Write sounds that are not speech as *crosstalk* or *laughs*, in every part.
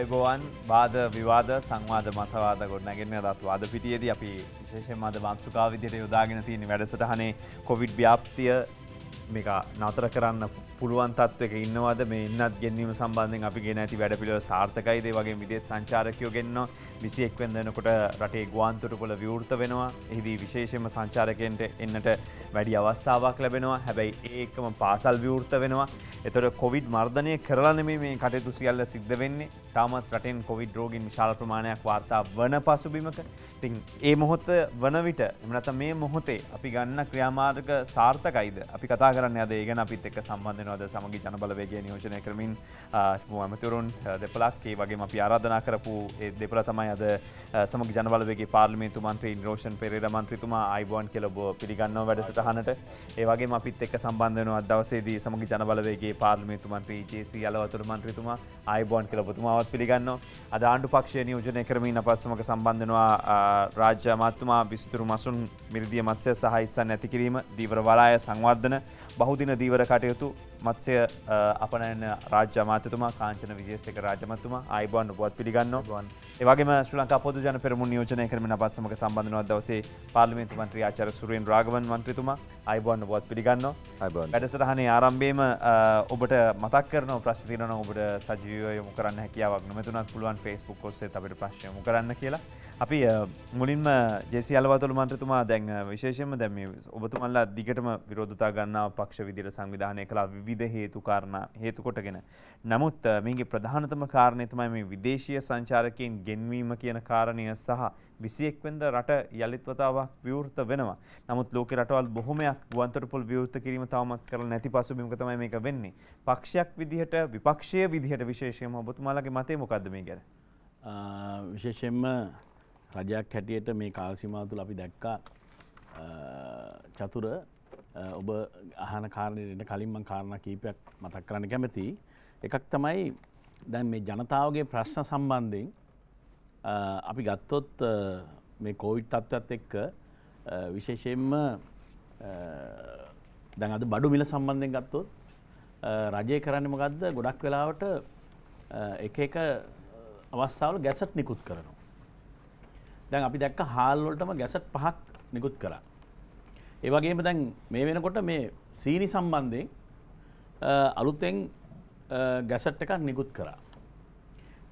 අයිබෝවන් වාද විවාද සංවාද මතවාද ගොඩනැගෙන දස් වාද පිටියද අපි විශේෂෙන් අද මාත්‍රකා විදියට යොදාගෙන තියෙන වැඩසටහනේ කොවිඩ් ව්‍යාප්තිය මේ නතර කරන්න පුළුවන් තත්වක ඉන්නවද මේ ඉන්නත් ගැනීම සම්බන්ධෙන් අපි ගෙන ඇති වැඩ පිළිව සාර්ථකයිද වගේ විදේ සංචාරකයෝ ගෙන්න්න විසි එක්වෙන් දෙනකොට රටේ ගුවන්තුට කොළ විවෘත වෙනවා එහිදී විශේෂම සංචාරකෙන්ට එන්නට වැඩි අවස්ථාවක් ලැබෙනවා හැබැයි ඒකම පාසල් විවෘත වෙනවා එතොට කොවිඩ් මර්ධනය කරලන මේ කටයුතු සියල්ල සිද්ධ වෙන්නේ තාමත් රටෙන් කොවිඩ් රෝගින් විශාල ප්‍රමාණයක් වාර්තා වන පසුබිමක තින් ඒ මොහොත වන විට එමනත මේ මොහොතේ අපි ගන්න ක්‍රියාමාර්ග සාර්ථකයිද අපි කතාග කරන්න අද ඒගන අපිත් එක් සම්බන්ධනවද සමගි ජනබලවේගේ නියෝජනය කරමින් ඇමතුරුන් දෙපලක් ඒ වගේ අපි ආරාධනා කරපු දෙපල තමයි අද සමග ජනවලගේ පාර්ලිමේතු මන්ත්‍රී නිරෝෂන් පෙරේර මන්ත්‍රතුමා අයිබෝන් කෙලබ පිළිගන්නව වැඩසටහනට ඒවගේ අපිත් එක් සම්බන්ධනව අදවසේදී සමග ජනබලවේගේ පාර්ලිමේතු මන්ත්‍රී ජේසි අලවතුර මන්ත්‍රතුමා අයිබෝන් කෙලබතුමාවත් පිළිගන්න අද ආණ්ඩු පක්ෂය නියෝජනය කරමින් අපත් සමග සම්බන්ධනවා රාජ්‍ය අමාත්තුමා විසිතුරු මසුන් මිරදිය මත්සය සහහිත්සන් ඇතිකිරීම දීවරවලාය සංවර්ධන බහුදින දීවර කටයුතු මත්සය අපනන රාජ්‍ය මාතතුමා කාංචන විජේසක රාජමතුමා අයිබන් පුවත් පිළිගන්නවන් ඒවගේ ශ්‍රලක පොද ජන පෙරමු නියෝජනය කරම පත් සමක සම්බඳධනව දවසේ පාර්ලිමේන්තු මන්ත්‍රී ආචර සුරෙන් රාගවන් මන්ත්‍රතුමා අයිබන් පුවත් පිළිගන්න වැඩසටහනේ ආරම්භේම ඔබට මතක් කරන ප්‍රශ්තිනන ඔබට සජීවයමු කරන්න හැකියාවක් නොමතුනත් පුළුවන් ෆෙස්බුක් කොස්සේ අපට ප්‍රශ්යමු කරන්න කියලා අපි මුලින්ම ජෙසි අලවතුළ මන්ත්‍රතුමා දැන් විශේෂම දැම ඔබතුමල්ලා දිගටම විරෝධතා ගන්නාව පක්ෂ විදිර සංවිධානය කලා විධ හේතුකාරණ හේතුකොටගෙන. නමුත් මේගේ ප්‍රධානතම කාරණයතමයි මේ විදේශය සංචාරකයෙන් ගෙන්වීම කියන කාරණය සහ විසියෙක්වෙන්ද රට යලිත්වතාවක් විවෘත වෙනවා. නමුත් ලෝක රටවල් බොහොමයක් ගුවන්තරපුල් විවෘත කිරීම තවමත් කර නැති පසුබිමකතම මේක වෙන්නේ. පක්ෂයක් විදිහට විපක්ෂය විදිහට විශේෂයම ඔබතුමාලගේ මතේ මොකක්ද මේ ගැන. විශේෂෙන්ම රජයක් හැටියට මේ කාල්සිමා තුළ අපි දැක්කා චතුර ඔබ අහන කාරණයට කලින්ම කාරණ කීපයක් මතක් කරන්න කැමති. එකක් තමයි දැන් මේ ජනතාවගේ ප්‍රශ්න සම්බන්ධයෙන් අපි ගත්තොත් මේ කෝවිට් තත්ත්වත් එක්ක විශේෂයෙන්ම දැන් අද බඩු මිල සම්බන්ධයෙන් ගත්තොත් රජය කරන්න මොකක්ද ගොඩක් වෙලාවට එක එක අවස්ථාවල ගැසට් නිකුත් කරනවා. දැන් අපි දැක්ක හාල්වලටම ගැසට් පහක් නිකුත් කරා. ඒ වගේම දැන් මේ වෙනකොට මේ සීනි සම්බන්ධයෙන් අලුතෙන් ගැසට් එකක් නිකුත් කරා.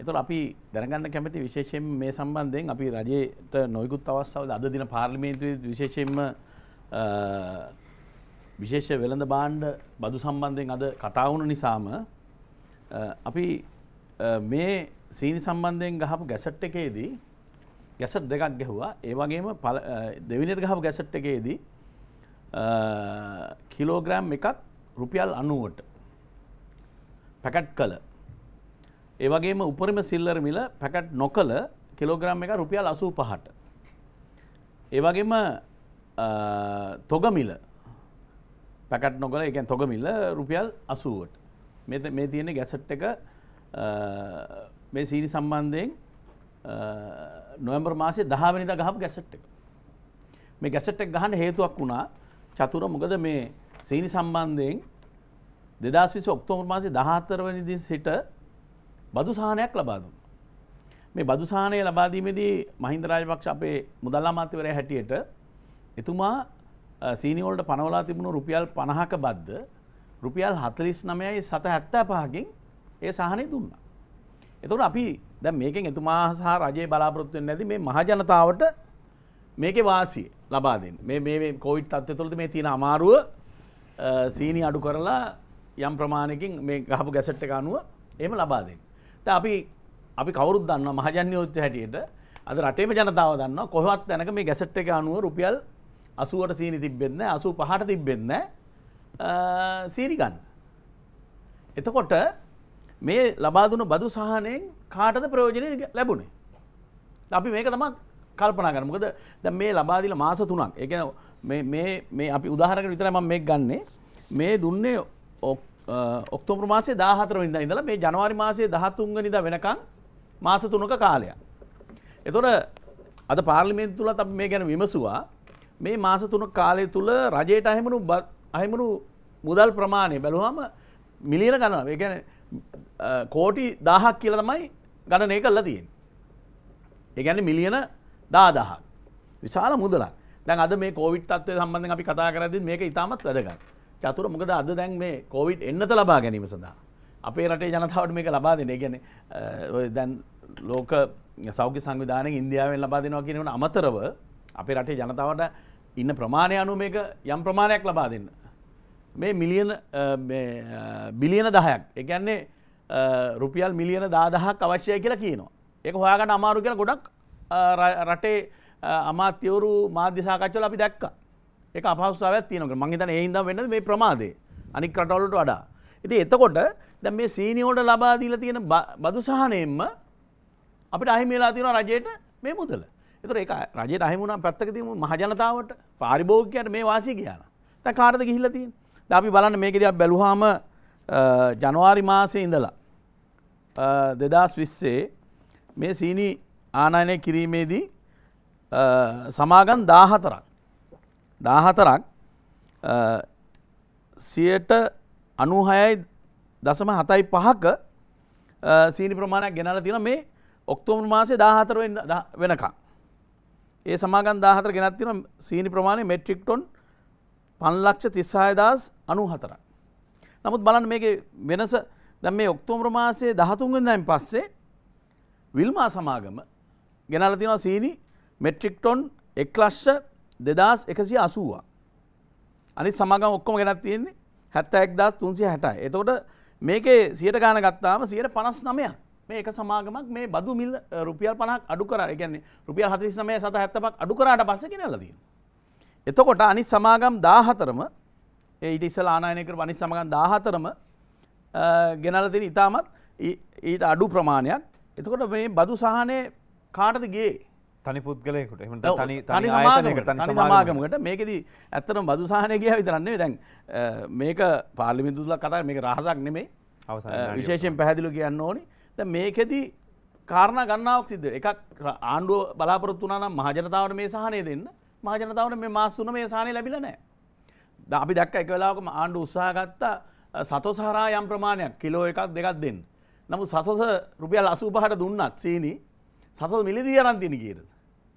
එතකොට අපි දැනගන්න කැමති විශේෂයෙන් මේ සම්බන්ධයෙන් අපි රජයට නොයෙකුත් අවස්ථාවල අද දින පාර්ලිමේන්තුවේ විශේෂයෙන්ම විශේෂ වෙළඳ බාණ්ඩ බදු සම්බන්ධයෙන් අද කතා වුණු නිසාම අපි මේ සීනි සම්බන්ධයෙන් ගහපු ගැසට් එකේදී ගැසට් දෙකක් ගැහුවා ඒ වගේම දෙවිනිට ගහපු ගැසට් එකේදී කිලෝග්‍රෑම් එකක් රුපියල් අනුවට පැකට් කළ ඒ වගේම උපරිම සිල්ලර් මිල පැකට් නොකළ කිලෝග්‍රෑම් එක රුපියල් අසූ පහට ඒ වගේම තොගමිල පැකට් නොකළ එක තොගමිල්ල රුපියල් අසුවට මෙ මේ තියෙන ගැසට් එක මේ සීරි සම්බන්ධයෙන් නොවම්බර් මාසේ දහවැනිද ගහපු ගැසට් එක. මේ ගැසට් එක ගහන්න හේතුවක් වුණා චතුර මොකද මේ සීනි සම්බන්ධයෙන් දෙදස් විසි ඔක්තෝබර් මාසේ දහතරවනිදි සිට බදු සහනයක් ලබා දුන්න. මේ බදු සහනය ලබාදීමේදී මහින්ද රාජපක්ෂ අපේ මුදල් අමාත්‍යවරයා හැටියට එතුමා සීනිවලට පනවලා තිබුණු රුපියල් 50ක බද්ද රුපියල් 49යි 775කින් ඒ සහනය දුන්නා. එතකොට අපි දැ මේකෙන් එතුමා සහ රජයේ බලාපොරොත්තුවෙන් නැති මේ මහජනතාවට මේක වාසිය ලබා දෙන්න මේ මේ කොවිට් අත්ය තුළද මේ තියෙන අමාරුව සීනි අඩු කරලා යම් ප්‍රමාණයකින් මේ ගහපු ගැසට් එක අනුව එම ලබා දෙන්න. ත අපි අපි කවුරුත් දන්න මහජන්‍යෝච්ච හැටියට අද රටේම ජනතාව දන්න කොහවත් දැනක මේ ගැසට් එක අනුව රුපියල් අසුවට සීනි තිබෙන්න අසු පහට තිබෙන්න සීනිගන්න. එතකොට මේ ලබාදුන බදු සහනයෙන් කාටද ප්‍රයෝජනය ලැබුණේ. අපි මේක තම කල්පනා කරමකද ද මේ ලබාදිල මාස තුනක් එක මේ අපි උදාහරක විතර ම මේ ගන්නේ මේ දුන්නේ ඔක්තෝප්‍ර මාසේ දාහතර වනිද ඉඳලා මේ ජනවාරි මාසේ දහතුන්ග නිද වෙනකං මාස තුනක කාලයක්. එතොට අද පාර්ලිමෙන් තුළ අප මේ ගැන විමසුවා මේ මාස තුන කාලය තුළ රජයට අහෙමනු අහෙමනු මුදල් ප්‍රමාණය බැලුහම මිලියන ගණන ගැන කෝටි දාහක් කියල තමයි ගණනය කල්ලා තියෙන්. ඒගැන මිලියන දාදහක්. විශාල මුදලක් දැන් අද මේ කෝවිට් තත්වය සම්බන්ධ අපි කතා කරදි මේක ඉතාමත් වැදගත්. චතුර මොකද අද දැන් මේ කෝවිට් එන්නත ලබා ගැනීම සඳහා. අපේ රටේ ජනතාවට මේක ලබා දෙන ගැන දැන් ලෝක සෞඛ්‍ය සංවිධානය ඉන්දියාවෙන් ලබා දෙනවා කියනවට අමතරව අපේ රටේ ජනතාවට ඉන්න ප්‍රමාණය අනු මේක යම් ප්‍රමාණයක් ලබා දෙන්න. මේ මිලියන බිලියන දහයක් එකන්නේ රුපියල් මිලියන දාදහක් අවශ්‍යය කියලා කියනවා. ඒක හොයාගන්න අමාරු කියලා ගොඩක් රටේ අමාත්‍යවරු මාධ්‍ය සාකච්ඡාවල අපි දැක්කා. ඒක අපහසුතාවයක් තියෙනවා. මං හිතන්නේ ඒ හින්දාම වෙන්නේ මේ ප්‍රමාදය. අනික් රටවලට වඩා. ඉතින් එතකොට දැන් මේ සීනියෝට ලබා දීලා තියෙන බදු සහනයෙන්ම අපිට අහිමි වෙලා තියෙනවා රජයට මේ මුදල. ඒතර ඒක රජයට අහිමි වුණා පැත්තක තියමු මහජනතාවට පාරිභෝගිකයන්ට මේ වාසිය ගියා. දැන් කාටද ගිහිල්ලා තියෙන්නේ? දැන් අපි බලන්න මේකදී අපි බැලුවාම ජනවාරි මාසේ ඉඳලා දෙදස් විස්සේ මේ සීනි ආනයනය කිරීමේදී සමාගන් දාහතරක් දාහතරක් සියට අනුහයයි දසම හතයි පහක සීනි ප්‍රමාණයක් ගෙනල තින මේ ඔක්තෝමන් මාසේ දාහතර වෙනකා. ඒ සමාගන් දාහතර ගෙනත් තින සීනි ප්‍රමාණය මෙට්‍රික්ටොන් පන්ලක්ෂ තිස්සායදස් අනු හතර. නමුත් බලන් මේක වෙනස දැන් මේ ඔක්තෝබර් මාසයේ 13 වෙනිදායින් පස්සේ විල්මා සමාගම ගෙනල්ලා තියෙනවා සීනි මෙට්‍රික් ටොන් 1180. අනිත් සමාගම් ඔක්කොම ගෙනත් තියෙන්නේ 71360යි. එතකොට මේකේ 100ට ගාන ගත්තාම 159ක් මේ එක සමාගමක් මේ බදු මිල රුපියල් 50ක් අඩු කරා. ඒ කියන්නේ රුපියල් 49 775ක් අඩු කරාට පස්සේ ගෙනල්ලා තියෙනවා. එතකොට අනිත් සමාගම් 14ම ඒ ඊට ඉස්සලා ආනයනය කරපු අනිත් සමාගම් 14ම ගෙනල තින ඉතාමත් ඊට අඩු ප්‍රමාණයක් එතකොට මේ බදු සහනය කාටදගේ තනි පුද්ගලයකුට තනි සමාගමකට මේකෙද ඇත්තරම් බදු සහනයගේ විතරන්නේ දැන් මේක පාලිමිදුල කතා මේක රහසක් නෙමේ විශේෂයෙන් පැහැදිලි කියන්න ඕනි ද මේකෙදී කාරණ ගන්නාවක් සිද්ධ එකක් ආණ්ඩුව බලාපොරොත්තු වනම් මහජනතාවට මේ සහනය දෙන්න මහජනතාවට මේ මාස්සුන මේ සහනය ලැබිල නෑ ද අපි දක් එක වෙලාවකම ආණ්ඩු උත්සාහගත්තා සතොසහරා යම් ප්‍රමාණයක් කිලෝ එකක් දෙකක් දෙන්න. නමුත් සසොස රුපියල් 85ට දුන්නත් සීනි සසොස මිලදී අරන් තියෙන කීයද?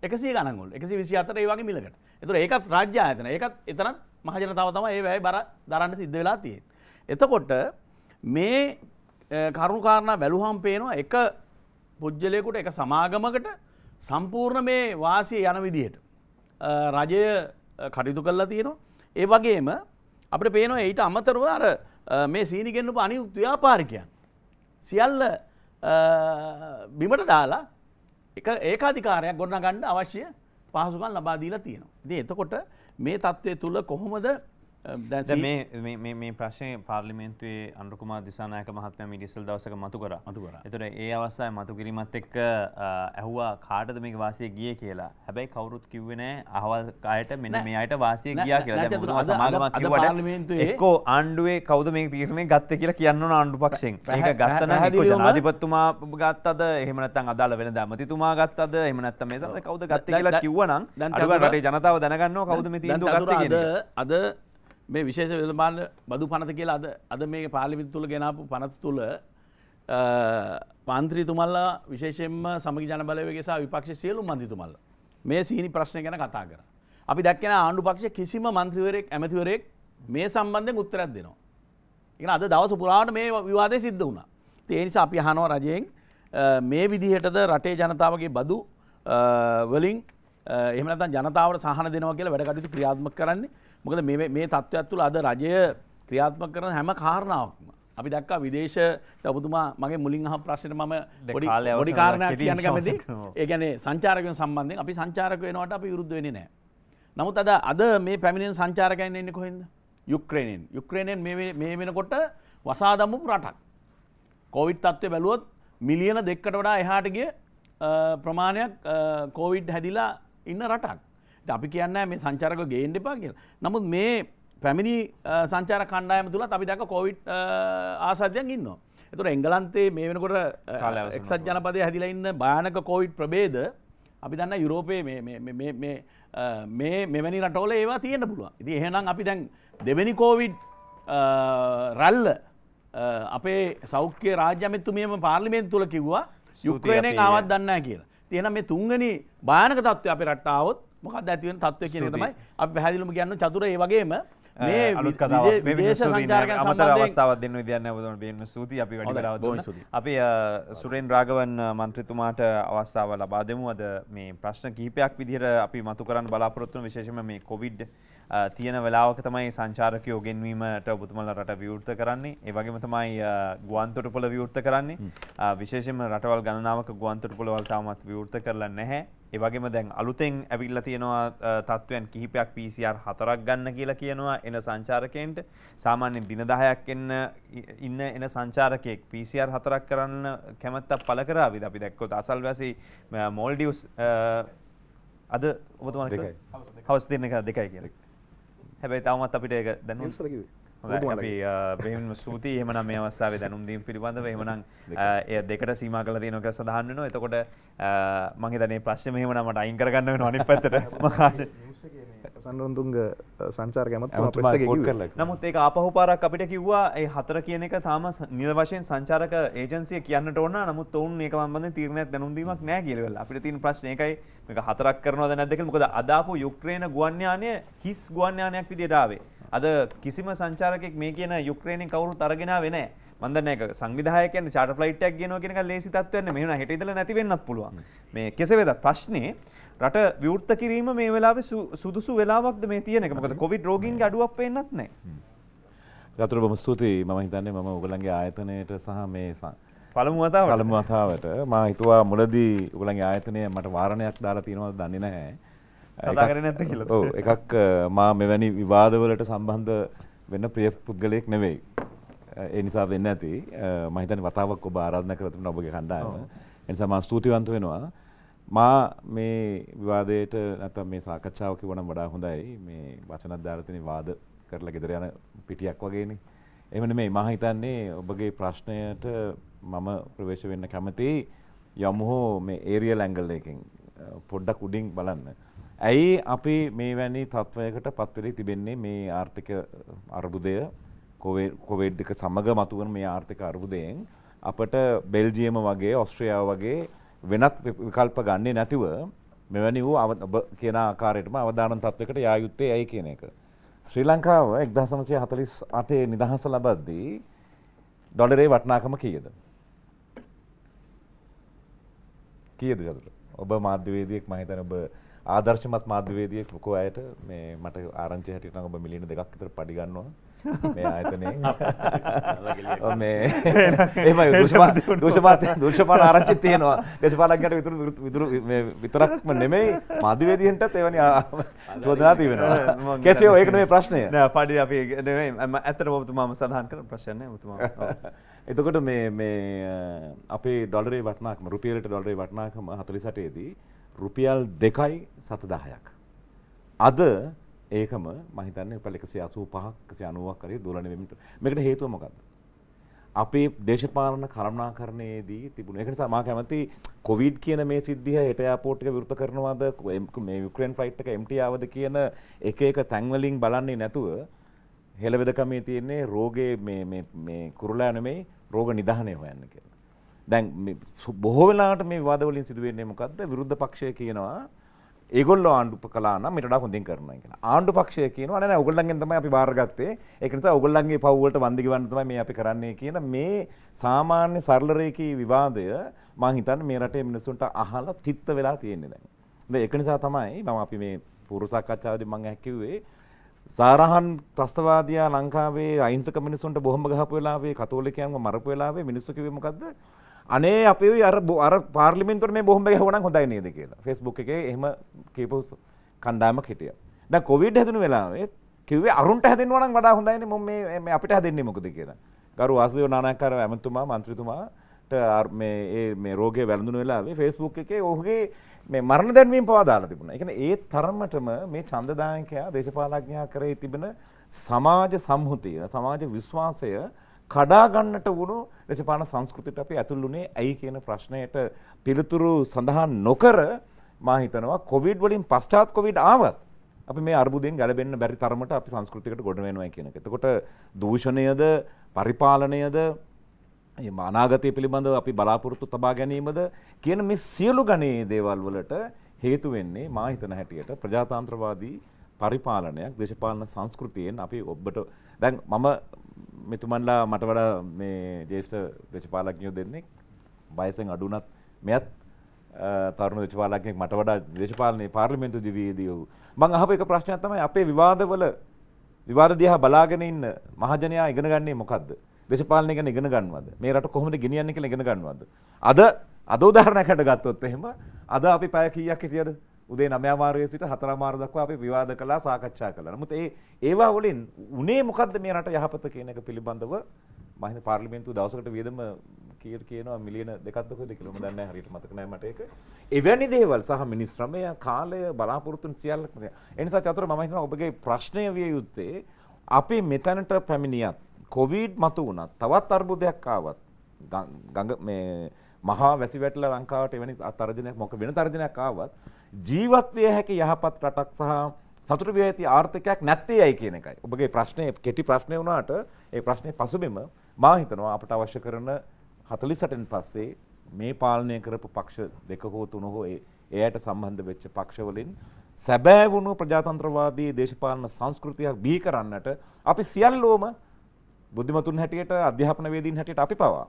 100 ගණන් වල 124 ඒ වගේ මිලකට. ඒතර ඒකත් රාජ්‍ය ආයතන. ඒකත් එතනත් මහජනතාව තමයි ඒ වැය බර දරන්න සිද්ධ වෙලා තියෙන්නේ. එතකොට මේ කරුණු කාරණා වැළුවම් පේනවා එක පුජ්‍යලයකට එක සමාගමකට සම්පූර්ණ මේ වාසිය යන විදිහට රජය කටයුතු කරලා තියෙනවා. ඒ වගේම අපිට පේනවා ඊට අමතරව අර මේ සීනිගෙන්න්නපු අනිුත් ව්‍යාපාරිකයන්. සියල්ල බිමට දාලා එක ඒකාධිකාරයක් ගොන්න ගණ්ඩ අවශ්‍ය පහසුකන් ලබාදීලා තියෙනවා. දේ එතකොට මේ තත්ත්වය තුළ කොහොමද Um, මේ ප්‍රශ්නය පාර්ලිමෙන්න්තුවේ අන්ුකුම දිසානායක මහත්ම මිඩිසල් දවසක මතුකර අතුකර එතට ඒ අවස්සාය මතු කිරීමත් එක්ක uh, ඇහවා කාටද මේ වාසය ගිය කියලා හැබැයි කවුරුත් කිව්වනෑ අහවල් අයට මෙන මේ අයට වාසය ගියා කියලා සමාගමක්ට එක්කෝ ආණ්ඩුවේ කවද මේ තීරණය ගත්ත කියලා කියන්න ආණ්ඩු පක්ෂෙන් ඒක ගත්තන ජනාධිපත්තුමා ගත්තද එහමනත්තන් අදාල වෙන දැමතිතුමා ගත්තද එමනත්ත මේ සද කවද ගත්ත කියලා කිව්වනම් අඩුව රටේ ජනතාව දැනගන්න කවුද මේ තිීන්දු ගත්ත අද මේ විශේෂ වෙළඳපාන බදු පනත කියලා අද අද මේ පාර්ලිමේන්තු තුල ගෙනාපු පනත තුල පාන්ත්‍රීතුමල්ලා විශේෂයෙන්ම සමගි ජනබලවේගය සහ විපක්ෂයේ සියලු මන්ත්‍රීතුමල්ලා මේ සීනි ප්‍රශ්න ගැන කතා කරා. අපි දැක්කේ ආණ්ඩු පක්ෂයේ කිසිම මන්ත්‍රීවරයෙක් ඇමතිවරයෙක් මේ සම්බන්ධයෙන් උත්තරයක් දෙනවා. ඒ අද දවස පුරාවට මේ විවාදය සිද්ධ වුණා. ඉතින් ඒ නිසා අපි අහනවා රජයෙන් මේ විදිහටද රටේ ජනතාවගේ බදු වලින් එහෙම නැත්නම් ජනතාවට සහන දෙනවා කියලා වැඩ කටයුතු ක්‍රියාත්මක කරන්නේ මොකද මේ තත්ත්වයක් තුළ අද රජය ක්‍රියාත්මක කරන හැම කාරණාවක්ම අපි දක්කා විදේශ ඔබතුමා මගේ මුලින් හ ප්‍රශ්න ම ොඩි කාරණයක් කියන කැමති ඒගැන සංචාරකය සම්බන්ධය අපි සංචාරක වෙනවට අපි යුද්ධ වෙන නෑ. නමුත් අද අද මේ පැමිණෙන් සංචාරකයන් එන්න කොහෙද යුක්්‍රේණයෙන් යුක්්‍රේණයෙන් මේ වෙනකොට වසාදමු රටක්. කොවිට් තත්ත්වය බැලුවොත් මිලියන දෙක්කට වඩා එහාටගේ ප්‍රමාණයක් කෝවිඩ් හැදිලා ඉන්න රටක්. අපි කියන්න මේ සංචාරක ගේන්න එපා කියලා. නමුත් මේ පැමිණි සංචාර කණ්ඩායම තුළ අපි දැක කොවිට් ආසාධයන් ඉන්නවා. එතුර එංගලන්තේ මේ වෙනකොට එක්සත් ජනපදය හැදිල ඉන්න භානක කෝවිට් ප්‍රබේද අපි දන්න යුරෝපයේ මේ මෙවැනි රටෝල ඒවා තියෙන පුළුව ඉති එහෙනම් අපි දැන් දෙවැනි කෝවිඩ් රල්ල අපේ සෞඛ්‍ය රාජ්‍යමත්තුමියම පාර්ලිමෙන් තුළ කිව්වා යුක්්‍රයණය ආවත් දන්න කියලා තියෙන මේ තුන්ගනි භානක තත්ත්ව අපි රට්ටාවත් මොකක් ඇතිවෙන තත්ව කියන තමයි අප පැහැදිලුම කියන්න චතුර ඒ වගේම අමත අවස්ථාව දෙන්න දන්න බදන බන්න සූති අපි වැඩ අපි සුරෙන් රාගවන් මන්ත්‍රතුමාට අවස්ථාව ලබා දෙමු අද මේ ප්‍රශ්න කීපයක් විදිර අපි මතු කරන්න බලාපොරොත්තුන විශේෂම මේ කොවිඩ් තියෙන වෙලාවක තමයි සංචාරකයෝ ගෙන්වීමට ඔබතුමල රට විවෘත කරන්නේ ඒ වගේම තමයි ගුවන්තොටුපොළ විවෘත කරන්නේ විශේෂයෙන්ම රටවල් ගණනාවක ගුවන්තොටුපොළවල් තාමත් විවෘත කරලා නැහැ ඒ වගේම දැන් අලුතෙන් ඇවිල්ලා තියෙනවා තත්ත්වයන් කිහිපයක් PCR හතරක් ගන්න කියලා කියනවා එන සංචාරකයන්ට සාමාන්‍යයෙන් දින 10ක් එන්න ඉන්න එන සංචාරකයෙක් PCR හතරක් කරන්න කැමැත්තක් පළ කරාවිද අපි දැක්කොත් අසල්වැසි මෝල්ඩියුස් අද ඔබතුමා හවස් දෙන්න දෙකයි කියලා හැබයි තවමත් අපිට එක දැන බේම සූති එමන මේ අවස්සාාව දැනුම් දීම් පිළිබඳව එමනං එය දෙකට සීම කල දයනක සඳහන් වන එතකොට මගේ දනේ ප්‍රශ්ම මෙහමන මට අයින් කරගන්න වෙන අනි පත්තට සන්රුන්දුන්ග සංචාර ගැමත් නමුත් ඒ අපහ පාරක් අපිට කිව්වා ඒ හතර කියන එක තාම නිල වශයෙන් සංචාරක ඒජන්සිය කියන්න ඕන නමුත් ඔවුන් ඒක මන්ද තීරණයක් දැනුම්දීමක් නෑ කියලවල අපිට තින් ප්‍රශ්නයකයි මේක හතරක් කරනවා දැනැදක මොකද අදාපු යුක්්‍රේණ ගුවන්්‍යානය හිස් ගුවන්්‍යානයක් විදිටාවේ අද කිසිම සංචාරකෙක් මේ කියන යුක්්‍රේණය කවරු තරගෙන වෙන මදනක සංවිධායක චාට ෆලයිටක් ගෙන කෙන ලේසි තත්වන්න මෙහන හිටල නැතිවෙන්න පුළුවන් මේ කෙසවෙද ප්‍රශ්නය රට විවෘත්ත කිරීම මේ වෙලා සුදුසු වෙලාවක්ද මේ තියනක මකද කොවිඩ රෝගීන් අඩුවක් පෙන්න්නත් නෑ ගතුර බොම ස්තුතියි ම හිතන්නේ මම උගලන්ගේ ආයතනයට සහ මේ සං. පළමුවතාව පළමුවතාවට මා හිතුවා මුලදී උගලන්ගේ ආයතනය මට වාරණයක් දාලා තියෙනවද දන්නේ නැහැ කතාරන ඇත කියල ඕ එකක් මා මෙවැනි විවාදවලට සම්බන්ධ වෙන්න ප්‍රිය පුද්ගලයෙක් නෙවෙයි. එනිසා වෙන්න ඇති මහිතන වතාවක් ඔබ ආරාධන කරතුම ඔබගේ කණ්ඩායම එනිසා මා ස්තුතිවන්ත වෙනවා මා මේ විවාදයට නැත මේ සාකච්ඡාව කිවන වඩා හොඳයි මේ වචනත් ධාරතන වාද කරලා ගෙදර යන පිටියක් වගේනේ එමන මේ මහිතන්නේ ඔබගේ ප්‍රශ්නයට මම ප්‍රවේශ වෙන්න කැමති යමුහෝ මේ ඒරිය ලැංගල් එකින් පොඩ්ඩක් උඩින් බලන්න ඇයි අපි මේ වැනි තත්ත්වයකට පත්වලේ තිබෙන්නේ මේ ආර්ථික අර්බුදය කොවෙඩ් එක සමග මතුවන මේ ආර්ථික අර්බුදයෙන් අපට බෙල්ජියම වගේ ඔස්ට්‍රියාව වගේ වෙනත් විකල්ප ගන්නේ නැතිව මෙවැනි වූ අව කියන ආකාරයටම අවධානන් තත්වකට යායුත්තේ ඇයි කියන එක. ශ්‍රී ලංකාව එක්දහසමසය හතලිස් අටේ නිදහස ලබද්දී ඩොලරේ වටනාකම කියද. කියද චතුට ඔබ මාධ්‍යවේදයෙක් මහිතන ඔබ ආදර්ශමත් මාධ්‍යවේදියෙක් ලොකෝ අයට මේ මට ආරංචි හැටියට නම් ඔබ මිලියන දෙකක් විතර පඩි ගන්නවා මේ ආයතනයේ මේ එහෙමයි දෝෂපාත දෝෂපාත දෝෂපාල ආරංචි තියෙනවා දේශපාලඥයන්ට විතර විතර මේ විතරක්ම නෙමෙයි මාධ්‍යවේදියන්ටත් එවැනි චෝදනා තියෙනවා කැසේ ඒක නෙමෙයි ප්‍රශ්නය නෑ පඩි අපි නෙමෙයි ඇත්තටම ඔබතුමාම සඳහන් කරන ප්‍රශ්නය ඔබතුමා *laughs* එතකොට මේ මේ අපේ ඩොලරේ වටනාකම රුපියලට ඩොලරේ වටනාකම 48 දී රුපියල් දෙකයි සතදාහයක්. අද ඒකම මහිතන්න පල එකසි අසූ පහක්කසි අනුවක් කරේ දුලනවීමට මෙකට හේතුව මොකක්ද. අපේ දේශපාලන කරමනා කරණයේදී තිබුණ එකට සමා කැමති කොවිඩ් කියන මේ සිද්ධිය හෙට යාපෝට්ික විෘත කරනවාද මේ වික්‍රෙන් ෆයිට් එක එම්ටියාවද කියන එක එක තැන්වලින් බලන්නේ නැතුව හෙළවෙදකමේ තියෙන්නේ රෝගය කුරුලා නෙමෙයි රෝග නිධානය හොයන්න කියලා. දැන් බොහෝ වෙලාට මේ විවාද වලින් සිදුවෙන්නේ මොකද්ද? විරුද්ධ පක්ෂය කියනවා ඒගොල්ලෝ ආණ්ඩු කළා නම් ඊට වඩා හොඳින් කරනවා කියලා. ආණ්ඩු පක්ෂය කියනවා නෑ නෑ ඔයගොල්ලන්ගෙන් තමයි අපි බාරගත්තේ. ඒක නිසා ඔයගොල්ලන්ගේ පව් වලට වන්දි ගෙවන්න තමයි මේ අපි කරන්නේ කියන මේ සාමාන්‍ය සරල රේඛී විවාදය මං හිතන්නේ මේ රටේ මිනිස්සුන්ට අහලා තිත්ත වෙලා තියෙන්නේ දැන්. ඒක නිසා තමයි මම අපි මේ පූර්ව සාකච්ඡාවේදී මම කිව්වේ සාරහන් ත්‍රස්තවාදයා ලංකාවේ අහිංසක මිනිසුන්ට බොහොම ගහපු වෙලාවේ කතෝලිකයන්ව මරපු වෙලාවේ මිනිස්සු කිව්වේ මොකද්ද? අනේ අපි අර අර පාර්ලිමින්තුවට මේ බොහොම ගැහුවනම් හොඳයි නේද කියලා ෆේස්බුක් එකේ එහෙම කියපු කණ්ඩායමක් හිටියා. දැන් කොවිඩ් හැදුණු වෙලාවේ කිව්වේ අරුන්ට හැදෙනවා නම් වඩා හොඳයිනේ මම මේ මේ අපිට හැදෙන්නේ මොකද කියලා. ගරු වාසුදේව නානාකාර ඇමතුමා മന്ത്രിතුමාට මේ මේ රෝගය වැළඳුණු වෙලාවේ ෆේස්බුක් එකේ ඔහුගේ මේ මරණ දැන්වීම පවා දාලා තිබුණා. ඒ කියන්නේ ඒ තරමටම මේ ඡන්දදායකයා දේශපාලඥයා කරේ තිබෙන සමාජ සම්හුතිය, සමාජ විශ්වාසය කඩාගන්නට වුණු දේශපාන සංස්කෘතිට අපි ඇතුළුනේ ඇයි කියන ප්‍රශ්නයට පිළිතුරු සඳහන් නොකර මා හිතනවා කොවිඩ් වලින් පස්චාත් කොවිඩ් ආවත් අපි මේ අර්බුදයෙන් ගැලවෙන්න බැරි තරමට අපි සංස්කෘතිකට ගොඩ වෙනවා කියන එක. එතකොට දූෂණයද පරිපාලනයද මේ අනාගතය පිළිබඳව අපි බලාපොරොත්තු තබා ගැනීමද කියන මේ සියලු ගණයේ දේවල් වලට හේතු වෙන්නේ මා හිතන හැටියට ප්‍රජාතන්ත්‍රවාදී පරිපාලනයක් දේශපාලන සංස්කෘතියෙන් අපි ඔබට දැන් මම මෙතුමන්ලා මට වඩා මේ ජේෂ්ඨ දේශපාලඥයෝ දෙන්නෙක් බයසෙන් අඩුනත් මෙයත් තරුණ දේශපාලඥයෙක් මට වඩා දේශපාලනයේ පාර්ලිමේන්තු දිවියේදී ඔහු මම අහපු එක ප්‍රශ්නයක් තමයි අපේ විවාදවල විවාද දිහා බලාගෙන ඉන්න මහජනයා ඉගෙන ගන්නේ මොකද්ද දේශපාලනය ගැන ඉගෙන ගන්නවද මේ රට කොහොමද ගෙනියන්නේ කියලා ඉගෙන ගන්නවද අද අද උදාහරණයකට ගත්තොත් එහෙම අද අපි පැය කීයක් හිටියද උදේ නමයා මාර්ගයේ සිට හතර මාර්ග දක්වා අපි විවාද කළා සාකච්ඡා කළා. නමුත් ඒ ඒවා වලින් උනේ මොකද්ද මේ රට යහපත කියන එක පිළිබඳව මම හිතන පාර්ලිමේන්තුව දවසකට වියදම කීයට කියනවා මිලියන දෙකක් දක්වාද කියලා මම දන්නේ නැහැ හරියට මතක නැහැ මට ඒක. එවැනි දේවල් සහ මිනිස් ශ්‍රමය, කාලය, බලාපොරොත්තුන් සියල්ලක්ම. ඒ නිසා චතුර මම හිතනවා ඔබගේ ප්‍රශ්නය විය යුත්තේ අපි මෙතනට පැමිණියත් කොවිඩ් මතු වුණත් තවත් අර්බුදයක් ආවත් ගඟ මේ මහා වැසි වැටලා ලංකාවට එවැනි තරජනයක් මොක වෙන තරජනයක් ආවත් ජීවත් විය හැකි යහපත් රටක් සහ සතුට විය ඇති ආර්ථිකයක් නැත්තේ ඇයි කියන එකයි. ඔබගේ ප්‍රශ්නේ කෙටි ප්‍රශ්නේ වුණාට ඒ ප්‍රශ්නේ පසුබිම මා හිතනවා අපට අවශ්‍ය කරන 48න් පස්සේ මේ පාලනය කරපු පක්ෂ දෙක හෝ තුන හෝ එයට සම්බන්ධ වෙච්ච පක්ෂවලින් සැබෑ වුණු ප්‍රජාතන්ත්‍රවාදී දේශපාලන සංස්කෘතියක් බිහි කරන්නට අපි සියල්ලෝම බුද්ධිමතුන් හැටියට අධ්‍යාපන වේදීන් හැටියට අපි පවා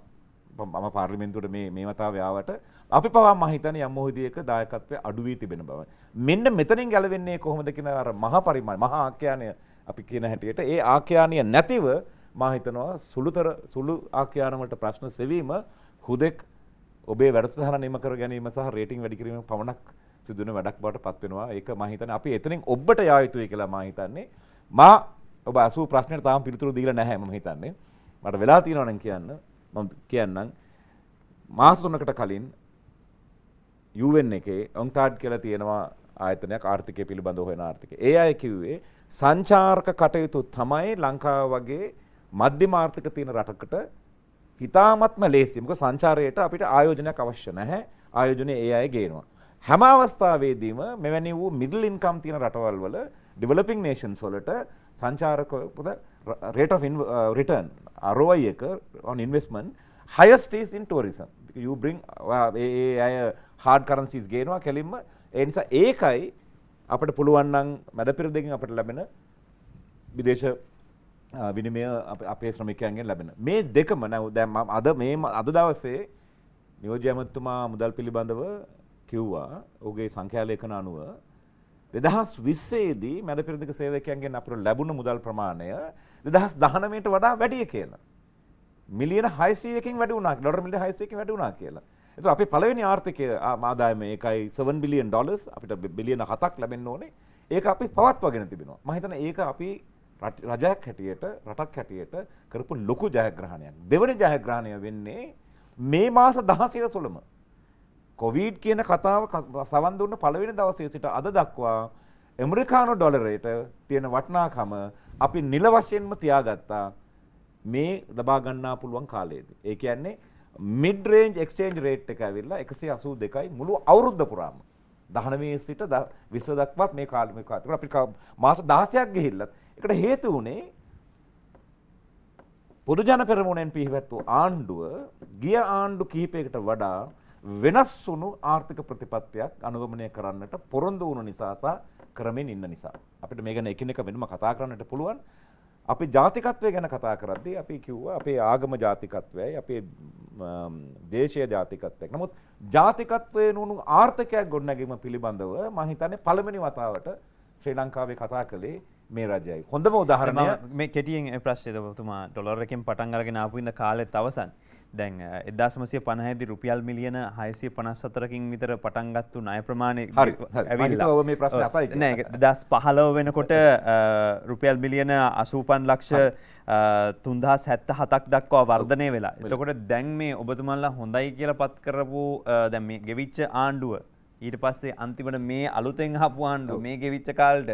මම පාර්ලිමෙන්තුට මේ මතාව යාවට අපි පවා මහිතන යම්මෝහිදයක දායකත්වය අඩුවී තිබෙන බව. මෙන්න මෙතනින් ගැලවෙන්නේ කොහොමද කියන අර මහ පරිමල් මහ ආඛ්‍යානය අපි කියන හැටියට ඒ ආඛ්‍යානය නැතිව මහිතනවා සුළුතර සුළු ආඛ්‍යානවලට ප්‍රශ්න සෙවීම හුදෙක් ඔබේ වැඩසටහන නිම කර ගැනීම සහ රේටිං වැඩි කිරීම පමණක් සිදුන වැඩක් බවට පත් වෙනවා. ඒක මම හිතන්නේ අපි එතනින් ඔබට යා යුතුයි කියලා මම හිතන්නේ. මා ඔබ අසූ ප්‍රශ්නෙට තාම පිළිතුරු දීලා නැහැ මම හිතන්නේ. මට වෙලා තියෙනවා නම් කියන්න. මම කියන්නම් මාස 3කට කලින් UN එකේ ඔන්ටාඩ් කියලා තියෙනවා ආයතනයක් ආර්ථිකය පිළිබඳව හොයන ආර්ථිකය. ඒ අය කිව්වේ සංචාරක කටයුතු තමයි ලංකාව වගේ මධ්‍යම ආර්ථික තියෙන රටකට හිතාමත්ම ලේසි. මොකද සංචාරයට අපිට ආයෝජනයක් අවශ්‍ය නැහැ. ආයෝජනේ ඒ අය ගේනවා. හැම අවස්ථාවේදීම මෙවැනි වූ මිඩල් ඉන්කම් තියෙන රටවල් වල ඩිවලොපින් නේෂන්ස් වලට සංචාරක රේට් ඔෆ් රිටර්න් ROI එක on investment highest is in tourism. You bring ඒ uh, අය uh, hard currencies ගේනවා කෙලින්ම ඒ නිසා ඒකයි අපට පුළුවන් නම් මැඩ පෙරදිගින් අපට ලැබෙන විදේශ uh, විනිමය අපේ ශ්‍රමිකයන්ගෙන් ලැබෙන. මේ දෙකම නැව දැන් අද මේ අද දවසේ නියෝජ්‍ය ඇමතුමා මුදල් පිළිබඳව කිව්වා ඔහුගේ සංඛ්‍යාලේඛන අනුව 2020 දී මැඩ පෙරදිග සේවකයන්ගෙන් අපට ලැබුණ මුදල් ප්‍රමාණය දෙදහස් දහනමයට වඩා වැඩිය කියලා. මිලියන හයිසයකින් වැඩ වුණක් ඩොර් මිලි හයිසයකින් වැඩ වුණා කියලා. එතු අපි පලවෙනි ආර්ථිකය ආදායම ඒකයි 7 බිලියන් ඩොලර්ස් අපිට බිලියන හතක් ලැබෙන්න ඕනේ. ඒක අපි පවත්වාගෙන තිබෙනවා. මම හිතන ඒක අපි රජයක් හැටියට රටක් හැටියට කරපු ලොකු ජයග්‍රහණයක්. දෙවන ජයග්‍රහණය වෙන්නේ මේ මාස 16 සොළම. කොවිඩ් කියන කතාව සවන් දුන්න පළවෙනි දවසේ සිට අද දක්වා ඇමරිකානු ඩොලරයට තියෙන වටිනාකම අපි නිල වශයෙන්ම තියාගත්තා මේ ලබා ගන්නා පුළුවන් කාලයේදී. ඒ කියන්නේ මිඩ් රේන්ජ් එක්ස්චේන්ජ් රේට් එක ඇවිල්ලා 182යි මුළු අවුරුද්ද පුරාම. 19 සිට 20 දක්වාත් මේ කාලෙ මේ කාලේ. අපිට මාස 16ක් ගිහිල්ලත් ඒකට හේතු වුණේ පොදු ජන පෙරමුණෙන් පිහිවැත්වූ ආණ්ඩුව ගිය ආණ්ඩු කීපයකට වඩා වෙනස් වුණු ආර්ථික ප්‍රතිපත්තියක් අනුගමනය කරන්නට පොරොන්දු වුණු නිසා සහ කරමින් ඉන්න නිසා. අපිට මේ ගැන එකිනෙක වෙනම කතා කරන්නට පුළුවන්. අපි ජාතිකත්වය ගැන කතා කරද්දී අපි කිව්වා අපේ ආගම ජාතිකත්වයයි අපේ දේශය ජාතිකත්වයක්. නමුත් ජාතිකත්වයේ නුණු ආර්ථිකයක් ගොඩනැගීම පිළිබඳව මම හිතන්නේ පළවෙනි වතාවට ශ්‍රී ලංකාවේ කතා කළේ මේ රජයයි. හොඳම උදාහරණය මේ කෙටියෙන් ප්‍රශ්නය ඔබතුමා ඩොලර් එකෙන් පටන් අරගෙන ආපු ඉඳ කාලෙත් අවසන්. දැන් එදදාසමසය පණහැදි රුපියල් මිලියන හයසය පනස් අතරකින් විතර පටන්ගත්තු නය ප්‍රමාණය දස් පහලව වෙනකොට රුපියල් මිලියන අසූපන් ලක්ෂ තුන්දා සැත්ත හතක් දක්වා වර්ධනය වෙලා එතකොට දැන් මේ ඔබතුමල්ලා හොඳයි කියල පත් කරපු දැ ගෙවිච්ච ආණ්ඩුව ඊට පස්සේ අන්තිමට මේ අලුතෙන් හපු ආණ්ඩුව මේ ගෙවිච්ච කාලට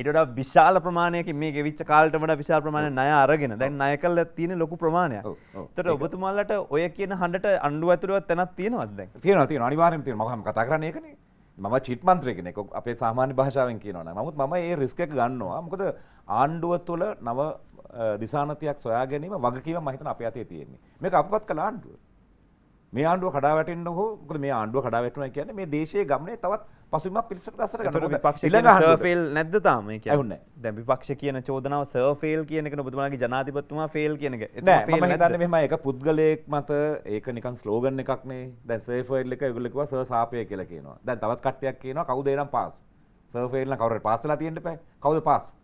ඊට වඩා විශාල ප්‍රමාණයක මේ ගෙවිච්ච කාලට වඩා විශාල ප්‍රමාණයක් ණය අරගෙන දැන් ණය කරලා තියෙන ලොකු ප්‍රමාණයක්. ඒතර ඔබතුමාලට ඔය කියන හඬට අඬු ඇතුළේ තැනක් තියෙනවද දැන්? තියෙනවා තියෙනවා අනිවාර්යයෙන්ම තියෙනවා. මම කතා කරන්නේ ඒකනේ. මම චිට් මන්ත්‍රය කෙනෙක් අපේ සාමාන්‍ය භාෂාවෙන් කියනවනම් නමුත් මම ඒ රිස්ක් එක ගන්නවා. මොකද ආණ්ඩුව තුළ නව දිසානතියක් සොයා ගැනීම වගකීම මම හිතන අපේ අතේ තියෙන්නේ. මේක අපවත් කළ ආණ්ඩුව. මේ ආණ්ඩුව කඩා වැටෙන්න හෝ මොකද මේ ආණ්ඩුව කඩා වැටුණා කියන්නේ මේ දේශයේ ගමනේ තවත් පසුබිමක් පිළිසට ගසට ගන්න. විපක්ෂ ඊළඟ සර්ෆේල් නැද්ද තාම? ඒ කියන්නේ. දැන් විපක්ෂ කියන චෝදනාව සර්ෆේල් කියන එක ඔබතුමාගේ ජනාධිපතිතුමා ෆේල් කියන එක. නෑ මම හිතන්නේ මෙහෙම එක පුද්ගලයෙක් මත ඒක නිකන් ස්ලෝගන් එකක් නේ. දැන් සර්ෆේල් එක ඒගොල්ලෝ කිව්වා සර් සාපය කියලා කියනවා. දැන් තවත් කට්ටියක් කියනවා කවුද එනම් පාස්? සර්ෆේල් නම් කවුරුහරි පාස් වෙලා තියෙන්න බෑ. කවුද පාස්?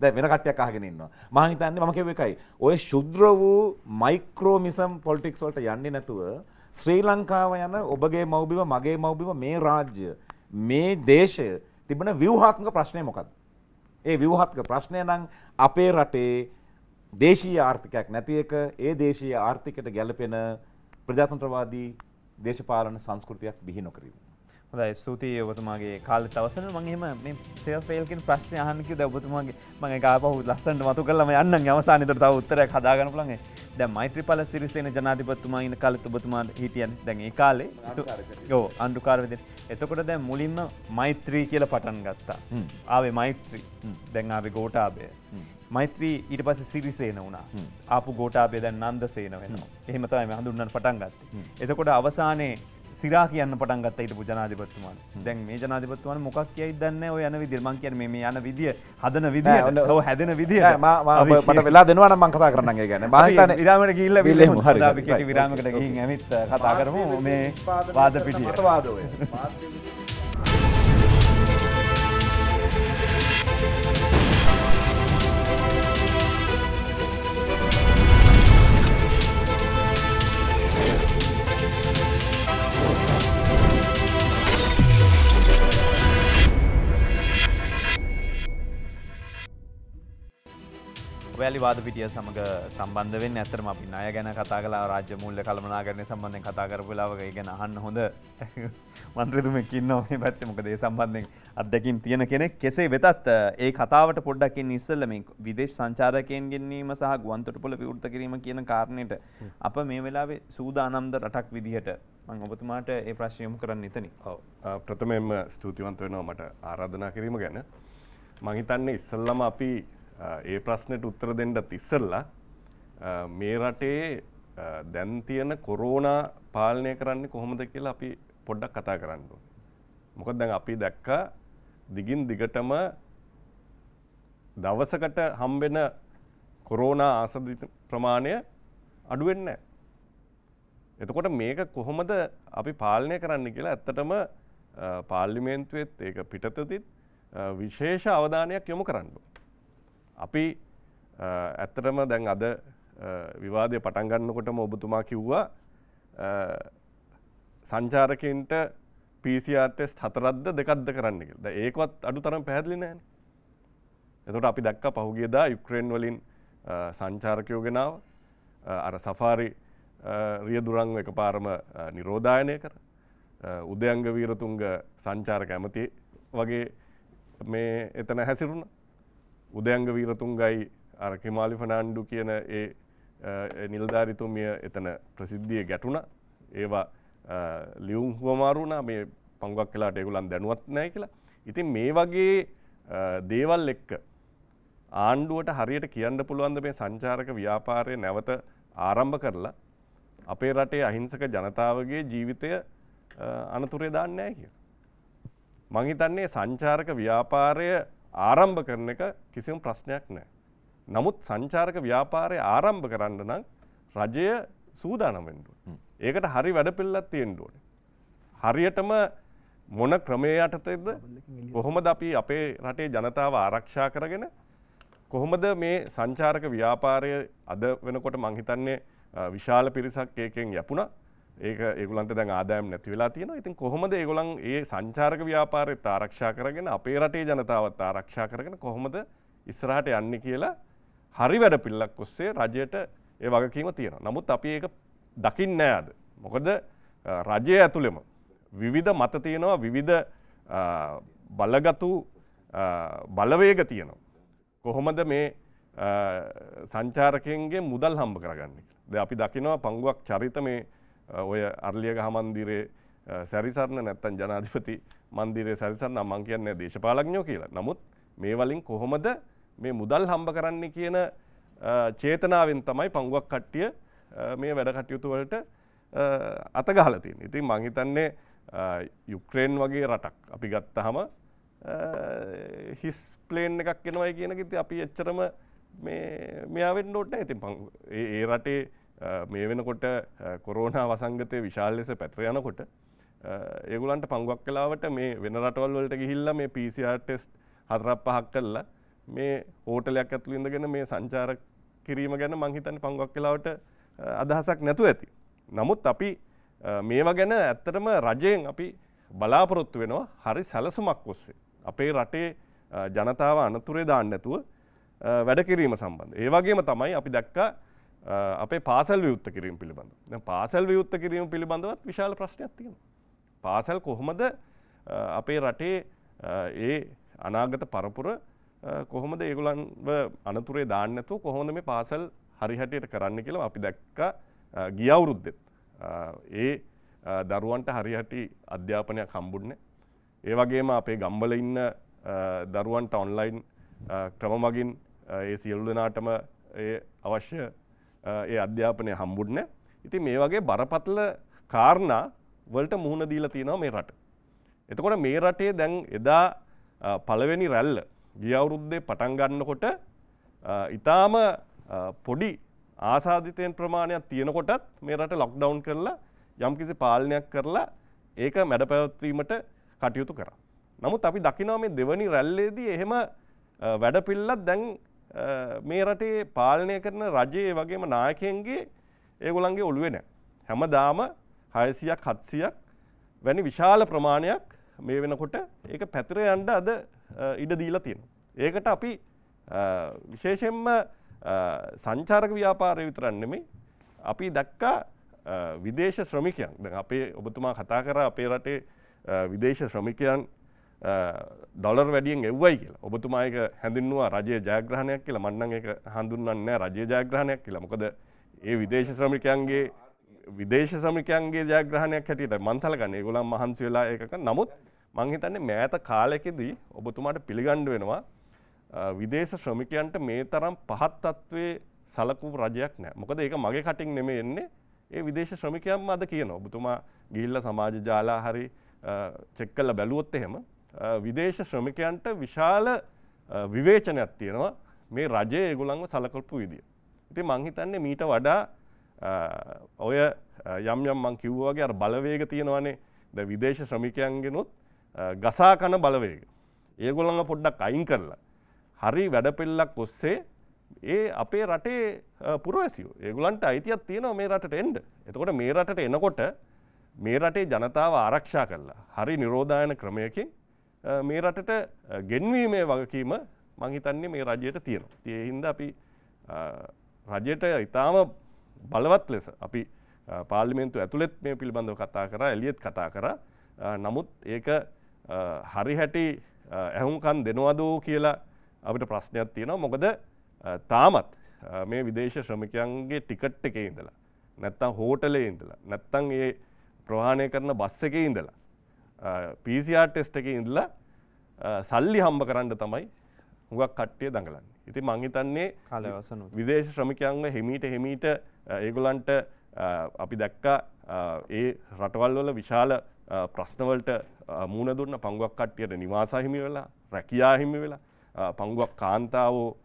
දැ වෙන කටයක් අහගෙන ඉන්නවා මහිතන්නේ මකව එකයි ඔය ශුද්‍ර වූ මයික්‍රෝමිසම් පොලිටික්ස් වලට යන්නේ නැතුව ශ්‍රී ලංකාව යන ඔබගේ මවබිම මගේ මවබිම මේ රාජ්‍ය මේ දේශය තිබන ව්‍යවහාත්මක ප්‍රශ්නය මොකක්ද. ඒ ව්‍යවහත්ක ප්‍රශ්නය නම් අපේ රටේ දේශීය ආර්ථිකයක් නැති එක ඒ දේශීය ආර්ථිකයට ගැලපෙන ප්‍රජාතන්ත්‍රවාදී දේශපාලන සංස්කෘතියක් බිහි නොකිරීම. හදයි ස්තුතියි ඔබතුමාගේ කාලෙ තවසන මංහෙම සෙල් පේල්කින් ප්‍රශ්න අහන්කි දැබතුමාගේ මගේ කාපහු ලස්සන්ට මතු කලම යන්න අවසානතට තව උත්තර හදාගන ලන්ගේ දැ මෛත්‍රපල සිරිසේන ජනාධිපත්තුමා ඉන්න කලත් ඔබතුමා හිටියන් දැන් ඒ කාලේ යෝ අන්ඩුකාරවිද එතකොට දැ මුලින්ම මෛත්‍රී කියල පටන් ගත්තා ආවේ මෛත්‍රී දැන්ආවේ ගෝටාබය මෛත්‍රී ඊට පස සිරිසේන වුණා ආපු ගෝටාබේ දැන් නන්ද සේන වෙනවා එහෙමතම හඳුන්නන් පටන් ගත්ත එතකොට අවසානයේ සිරා කියන්න පටන්ගත් හිට පුජනාධිපත්තුමාන් දැන් මේ ජනාධිපත්තුවන් මොක් කියයි දන්න ඔය යන විදිර මං කියන මේ යන විදිිය හදන විදි හෝ හැදෙන විදි මට වෙලා දෙනවන මංකතා කරන්නගේ ගැන බාහිතන විරාමට කිල්ල විල්ල හර විරාමකට ඇවිත් කතා කරම මේ පාද පිටිය. වැලි වාද පිටිය සමඟ සම්බන්ධවෙන් ඇතරම අපි අය ගැන කතා කලා රාජ්‍ය මුල්ල කළමනාගරන සම්බන්ධය කතාකරපුලාවක ගැන අහන්න හොඳ *laughs* මන්ත්‍රතුම කින්නව මේ පැත්තමකද ඒ සම්බන්ධෙන් අත්දැකින් තියෙන කෙනෙක් කෙසේ වෙතත් ඒ කතාවට පොඩ්ඩක්කින් ඉස්සල්ලම විදේශ සංචාරකයෙන් ගෙන්න්නීම සහ ගුවන්තොටපොල විවෘත කිරීම කියන කාරණයට අප මේ වෙලාවේ සූදානම්ද රටක් විදිහට මං ඔබතුමාට ඒ ප්‍රශ්යම් කරන්න එතනි ප්‍රථමෙන්ම ස්තුතිවන්ත වෙනවා මට ආරාධනා කිරීම ගැන මහිතන්නේ ඉස්සල්ලම අපි ඒ ප්‍රශ්නයට උත්තර දෙන්නත් ඉස්සල්ලා මේ රටේ දැන් තියෙන කොරෝනා පාලනය කරන්නේ කොහොමද කියලා අපි පොඩ්ඩක් කතා කරන්න ඕනේ. මොකද දැන් අපි දැක්කා දිගින් දිගටම දවසකට හම්බෙන කොරෝනා ආසදිත ප්‍රමාණය අඩු වෙන්නේ නැහැ. එතකොට මේක කොහොමද අපි පාලනය කරන්න කියලා ඇත්තටම පාර්ලිමේන්තුවෙත් ඒක පිටතතිත් විශේෂ අවධානයක් යොමු කරන්න ඕනේ. අපි ඇත්තටම දැන් අද විවාදය පටන් ගන්නකොටම ඔබතුමා කිව්වා සංචාරකන්ට පිසිටෙස් හතරද්ද දෙකක්ද කරන්න ද ඒකවත් අඩු තරම් පැහැදිලි නෑන එතොට අපි දක්ක පහුගේදා යුක්්‍රේන් වලින් සංචාරකයෝ ගෙනාව අර සෆාරි රියදුරං එක පාරම නිරෝධායනය කර උදයංග වීරතුන්ග සංචාරක ඇමති වගේ මේ එතන හැසිරුණා උදයංග වීරතුන්ගයි අරකිමාලි ෆනාන්්ඩු කියන ඒ නිල්ධාරිතුමිය එතන ප්‍රසිද්ධිය ගැටුණ ඒවා ලියුම් හුවමාරුණා මේ පංගක් කලාට ඒගුලන් දැනුවත් නෑ කියලා ඉතින් මේ වගේ දේවල් එක්ක ආණ්ඩුවට හරියට කියන්න පුළුවන්ද මේ සංචාරක ව්‍යාපාරය නැවත ආරම්භ කරලා අපේ රටේ අහිංසක ජනතාවගේ ජීවිතය අනතුරේ දාන්නෑ කිය. මංහිතන්නේ සංචාරක ව්‍යාපාරය ආරම්භ කරන එක කිසිම ප්‍රශ්නයක් නෑ. නමුත් සංචාරක ව්‍යාපාරය ආරම්භ කරන්න නම් රජය සූදානමෙන්ඩුව. ඒකට හරි වැඩ පිල්ලත් තියෙන්ඩුවන. හරියටම මොන ක්‍රමය යටතෙද කොහොමද අපි අපේ රටේ ජනතාව ආරක්ෂා කරගෙන කොහොමද මේ සංචාරක ව්‍යාපාරය අද වෙනකොට මංහිතන්නේ විශාල පිරිසක් ඒකෙන් යැපුණා ඒක ඒගුලන්ට දැන් ආදායම් නැති වෙලා තියෙනවා. ඉතින් කොහොමද ඒගොල්ලන් ඒ සංචාරක ව්‍යාපාරයත් ආරක්ෂා කරගෙන අපේ රටේ ජනතාවත් ආරක්ෂා කරගෙන කොහොමද ඉස්සරහට යන්නේ කියලා හරි වැඩ පිළිලක් ඔස්සේ රජයට ඒ වගකීම තියෙනවා. නමුත් අපි ඒක දකින්නේ නැහැ අද. මොකද රජය ඇතුළෙම විවිධ මත තියෙනවා විවිධ බලගතු බලවේග තියෙනවා. කොහොමද මේ සංචාරකයන්ගේ මුදල් හම්බ කරගන්නේ කියලා. දැන් අපි දකිනවා පංගුවක් චරිත මේ ඔය අරලියගහ මන්දිරේ සැරිසරණ නැත්තන් ජනාධිපති මන්දිරේ සැරිසරන්න මං කියන්න දේශපාලඥෝ කියලා නමුත් මේ වලින් කොහොමද මේ මුදල් හම්බ කරන්නේ කියන චේතනාවෙන් තමයි පංගුවක් කට්ටිය මේ වැඩ කටයුතුවලට අතගහලතින් ඉතින් මංහිතන්නේ යුක්්‍රේන් වගේ රටක් අපි ගත්තහම හිස් ප්ලේන් එකක් කෙනවයි කියනකිති අපි එච්චරම මෙයාවෙන් නෝට්න ඇතින් ඒ රටේ මේ වෙනකොට කොරෝනා වසංගතය විශාල් ලෙස පැත්‍ර යනකොට ඒගුලන්ට පංගුවක් කලාවට මේ වෙන රටවල් වලට ගිහිල්ල මේ පිසිR ටෙස්් හතරක් පහක් කල්ලා මේ ඕටලයක් ඇතුළ ඉඳගෙන මේ සංචාර කිරීම ගැන මංහිතන් පංගුවක් කලාවට අදහසක් නැතු ඇති. නමුත් අපි මේවා ගැන ඇත්තටම රජයෙන් අපි බලාපොරොත්තු වෙනවා හරි සැලසුමක් ඔස්සේ. අපේ රටේ ජනතාව අනතුරේ දාන්න ඇතුව වැඩකිරීම සම්බන්ධ. ඒවගේම තමයි අපි දැක්කා අපේ පාසල් වියුත්ත කිරීම පිළිබඳ පාසල් වියුත්ත කිරීම පිළිබඳවත් විශාල ප්‍රශ්නයක් තියෙන. පාසල් කොහොමද අපේ රටේ ඒ අනාගත පරපුර කොහොමද ඒගුලන්ව අනතුරේ දාන්නතු කොහොඳ මේ පාසල් හරිහටයට කරන්න කියලා අපි දැක්ක ගියවුරුද්දෙත්. ඒ දරුවන්ට හරිහටි අධ්‍යාපනයක් හම්බුන්නේ. ඒ වගේම අපේ ගම්බල ඉන්න දරුවන්ට ඔන්ලයින් ක්‍රම මගින් ඒ සියල්ලු දෙනාටම අවශ්‍ය ඒ අධ්‍යාපනය හම්බුඩ්න ඉති මේ වගේ බරපතල කාරණා වලට මුහුණ දීලා තියෙනවා මේ රට. එතකොට මේ රටේ දැන් එදා පළවෙනි රැල්ල ගියවුරුද්දේ පටන්ගන්නකොට ඉතාම පොඩි ආසාධිතයෙන් ප්‍රමාණයක් තියෙනකොටත් මේ රට ලොක්ඩවන්් කරලා යම් කිසි පාලනයක් කරලා ඒක මැඩ පැවත්වීමට කටයුතු කර. නමුත් අපි දකිනව මේ දෙවනි රැල්ලේදී එහෙම වැඩපිල්ලත් දැන් මේ රටේ පාලනය කරන රජයේ වගේම නායකයන්ගේ ඒගොලන්ගේ ඔළුවෙන. හැම දාම හයසියක් හත්සියක් වැනි විශාල ප්‍රමාණයක් මේ වෙනකොට ඒක පැතිර යන්ඩ අද ඉඩ දීලා තියෙන. ඒකට අපි විශේෂෙන්ම සංචාරක ව්‍යාපාරය විතරන්නෙමි අපි දැක්කා විදේශ ශ්‍රමිකයන් අපේ ඔබතුමා කතා කර අපේ රටේ විදේශ ශ්‍රමිකයන් ඩොලර් වැඩියෙන් එව්වයි කියලා ඔබතුමායක හැඳින්වා රජය ජයග්‍රහණයක් කියලා මන්නන් එක හඳුන්වන්නේ රජය ජයග්‍රහණයක් කියලා මොකද ඒ විදේශ ශ්‍රමිකයන්ගේ විදේශ සමිකයන්ගේ ජයග්‍රහණයක් හැටියට මන්සලගන්න ගොලම් මහන්සි වෙලා එකක නමුත් මංහිතන්නේ මෑත කාලෙකෙදී ඔබතුමාට පිළිගණ්ඩ වෙනවා විදේශ ශ්‍රමිකයන්ට මේ තරම් පහත්තත්වේ සලකු රජයක් නෑ මොකද ඒක මගේ කටින් නෙම එන්නේ ඒ විදේශ ශ්‍රමිකයම් අද කියන ඔබතුමා ගිල්ල සමාජ ජාලා හරි චෙක්කල්ල බැලුවොත් එහෙම විදේශ ශ්‍රමිකයන්ට විශාල විවේචනයක් තියෙනවා මේ රජය ඒගොල්ලන්ව සලකපු විදිය. ඉතින් මං හිතන්නේ මීට වඩා ඔය යම් යම් මං කිව්වා වගේ අර බලවේග තියෙනවානේ. දැන් විදේශ ශ්‍රමිකයන්ගෙනුත් ගසා කන බලවේග. ඒගොල්ලන්ව පොඩ්ඩක් අයින් කරලා හරි වැඩපෙල්ලක් ඔස්සේ ඒ අපේ රටේ පුරවැසියෝ. ඒගොල්ලන්ට අයිතියක් තියෙනවා මේ රටට එන්න. එතකොට මේ රටට එනකොට මේ රටේ ජනතාව ආරක්ෂා කරලා හරි නිරෝධායන ක්‍රමයකින් මේ රටට ගෙන්වීමේ වගකීම මංහිතන්නේ මේ රජයට තියෙන. තියහින්ද අපි රජයට ඉතාම බලවත් ලෙස අපි පාලිමෙන්තු ඇතුළෙත් මේ පිළිබඳව කතා කර එලියත් කතා කර නමුත් ඒක හරි හැටි ඇහුම්කන් දෙනවදෝ කියලා අපිට ප්‍රශ්නයක් තියෙනවා මොකද තාමත් මේ විදේශ ශ්‍රමිකයන්ගේ ටිකට් එක ඉඳලා නැත්තම් හෝටලේ ඉඳලා නැත්තං ඒ ප්‍රහාණය කරන බස්ස එක ඉඳලා පිසිR ටෙස්ට එක ඉඳල සල්ලි හම්බ කරන්න තමයි හුඟක් කට්ටිය දඟලන්න ඉති මංහිතන්නේ කලවසන විදේශ ශ්‍රමිකයන්ව හෙමීට හෙමීට ඒගොලන්ට අපි දැක්ක ඒ රටවල්වල විශාල ප්‍රශ්නවලට මූුණ දුන්න පංගුවක් කට්ටියට නිවාසාහිමි වෙලා රැකයාහිමි වෙලා පංගුවක් කාන්තාවෝ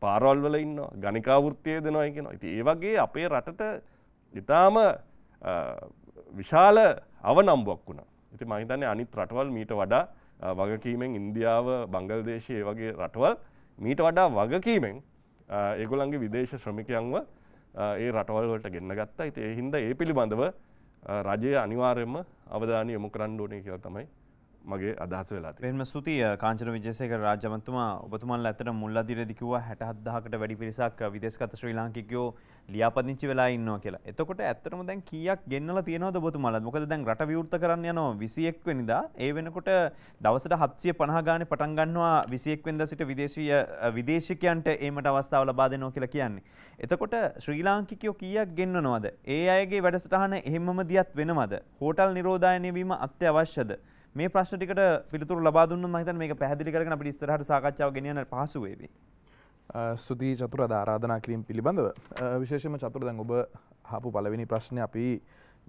පාරල්වල ඉන්න ගනිකාවෘත්තිය දෙනවා කියෙන ඉති ඒ වගේ අපේ රටට ඉතාම විශාල අවනම්බුවක් වුණා. ඉතින් මම හිතන්නේ අනිත් රටවල් මීට වඩා වගකීමෙන් ඉන්දියාව, බංගලාදේශය වගේ රටවල් මීට වඩා වගකීමෙන් ඒගොල්ලන්ගේ විදේශ ශ්‍රමිකයන්ව ඒ රටවල් වලට ගෙන්න ගත්තා. ඉතින් ඒ හින්දා ඒ පිළිබඳව රජය අනිවාර්යයෙන්ම අවධානය යොමු කරන්න ඕනේ කියලා තමයි මගේ අදහස වෙලා එම සුතිය කාංචන විජේසයක රාජමන්තුමා ඔබතුමන් ඇතට මුල්ල දිරදිකිව හැටහත්දාහකට වැඩි පිරිසක් විදෙස්කත ශ්‍රී ලාංකිකයෝ ලියාපදිංචි වෙලා ඉන්නවා කියලා. එතකොට ඇත්තටම දැන් කීයක් ගෙන්නලා තියෙනවද ඔබතුමාලා? මොකද දැන් රට විවෘත කරන්න යනවා 21 වෙනිදා. ඒ වෙනකොට දවසට 750 ගානේ පටන් ගන්නවා 21 වෙනිදා සිට විදේශීය විදේශිකයන්ට ඒමට අවස්ථාව ලබා දෙනවා කියලා කියන්නේ. එතකොට ශ්‍රී ලාංකිකයෝ කීයක් ගෙන්නනවද? ඒ අයගේ වැඩසටහන එහෙමම දියත් වෙනවද? හෝටල් නිරෝධායනය වීම අත්‍යවශ්‍යද? මේ ප්‍රශ්න ටිකට පිළිතුරු ලබා දුන්නොත් මම හිතන්නේ මේක පැහැදිලි කරගෙන අපිට ඉස්සරහට සාකච්ඡාව ගෙනියන්න පහසු වේවි. ස්තුති චතුර ධාරාධනා කිරීම් පිළිබඳව විශේෂම චතුර දැන් ඔබ හපු පලවෙනි ප්‍රශ්නය අපි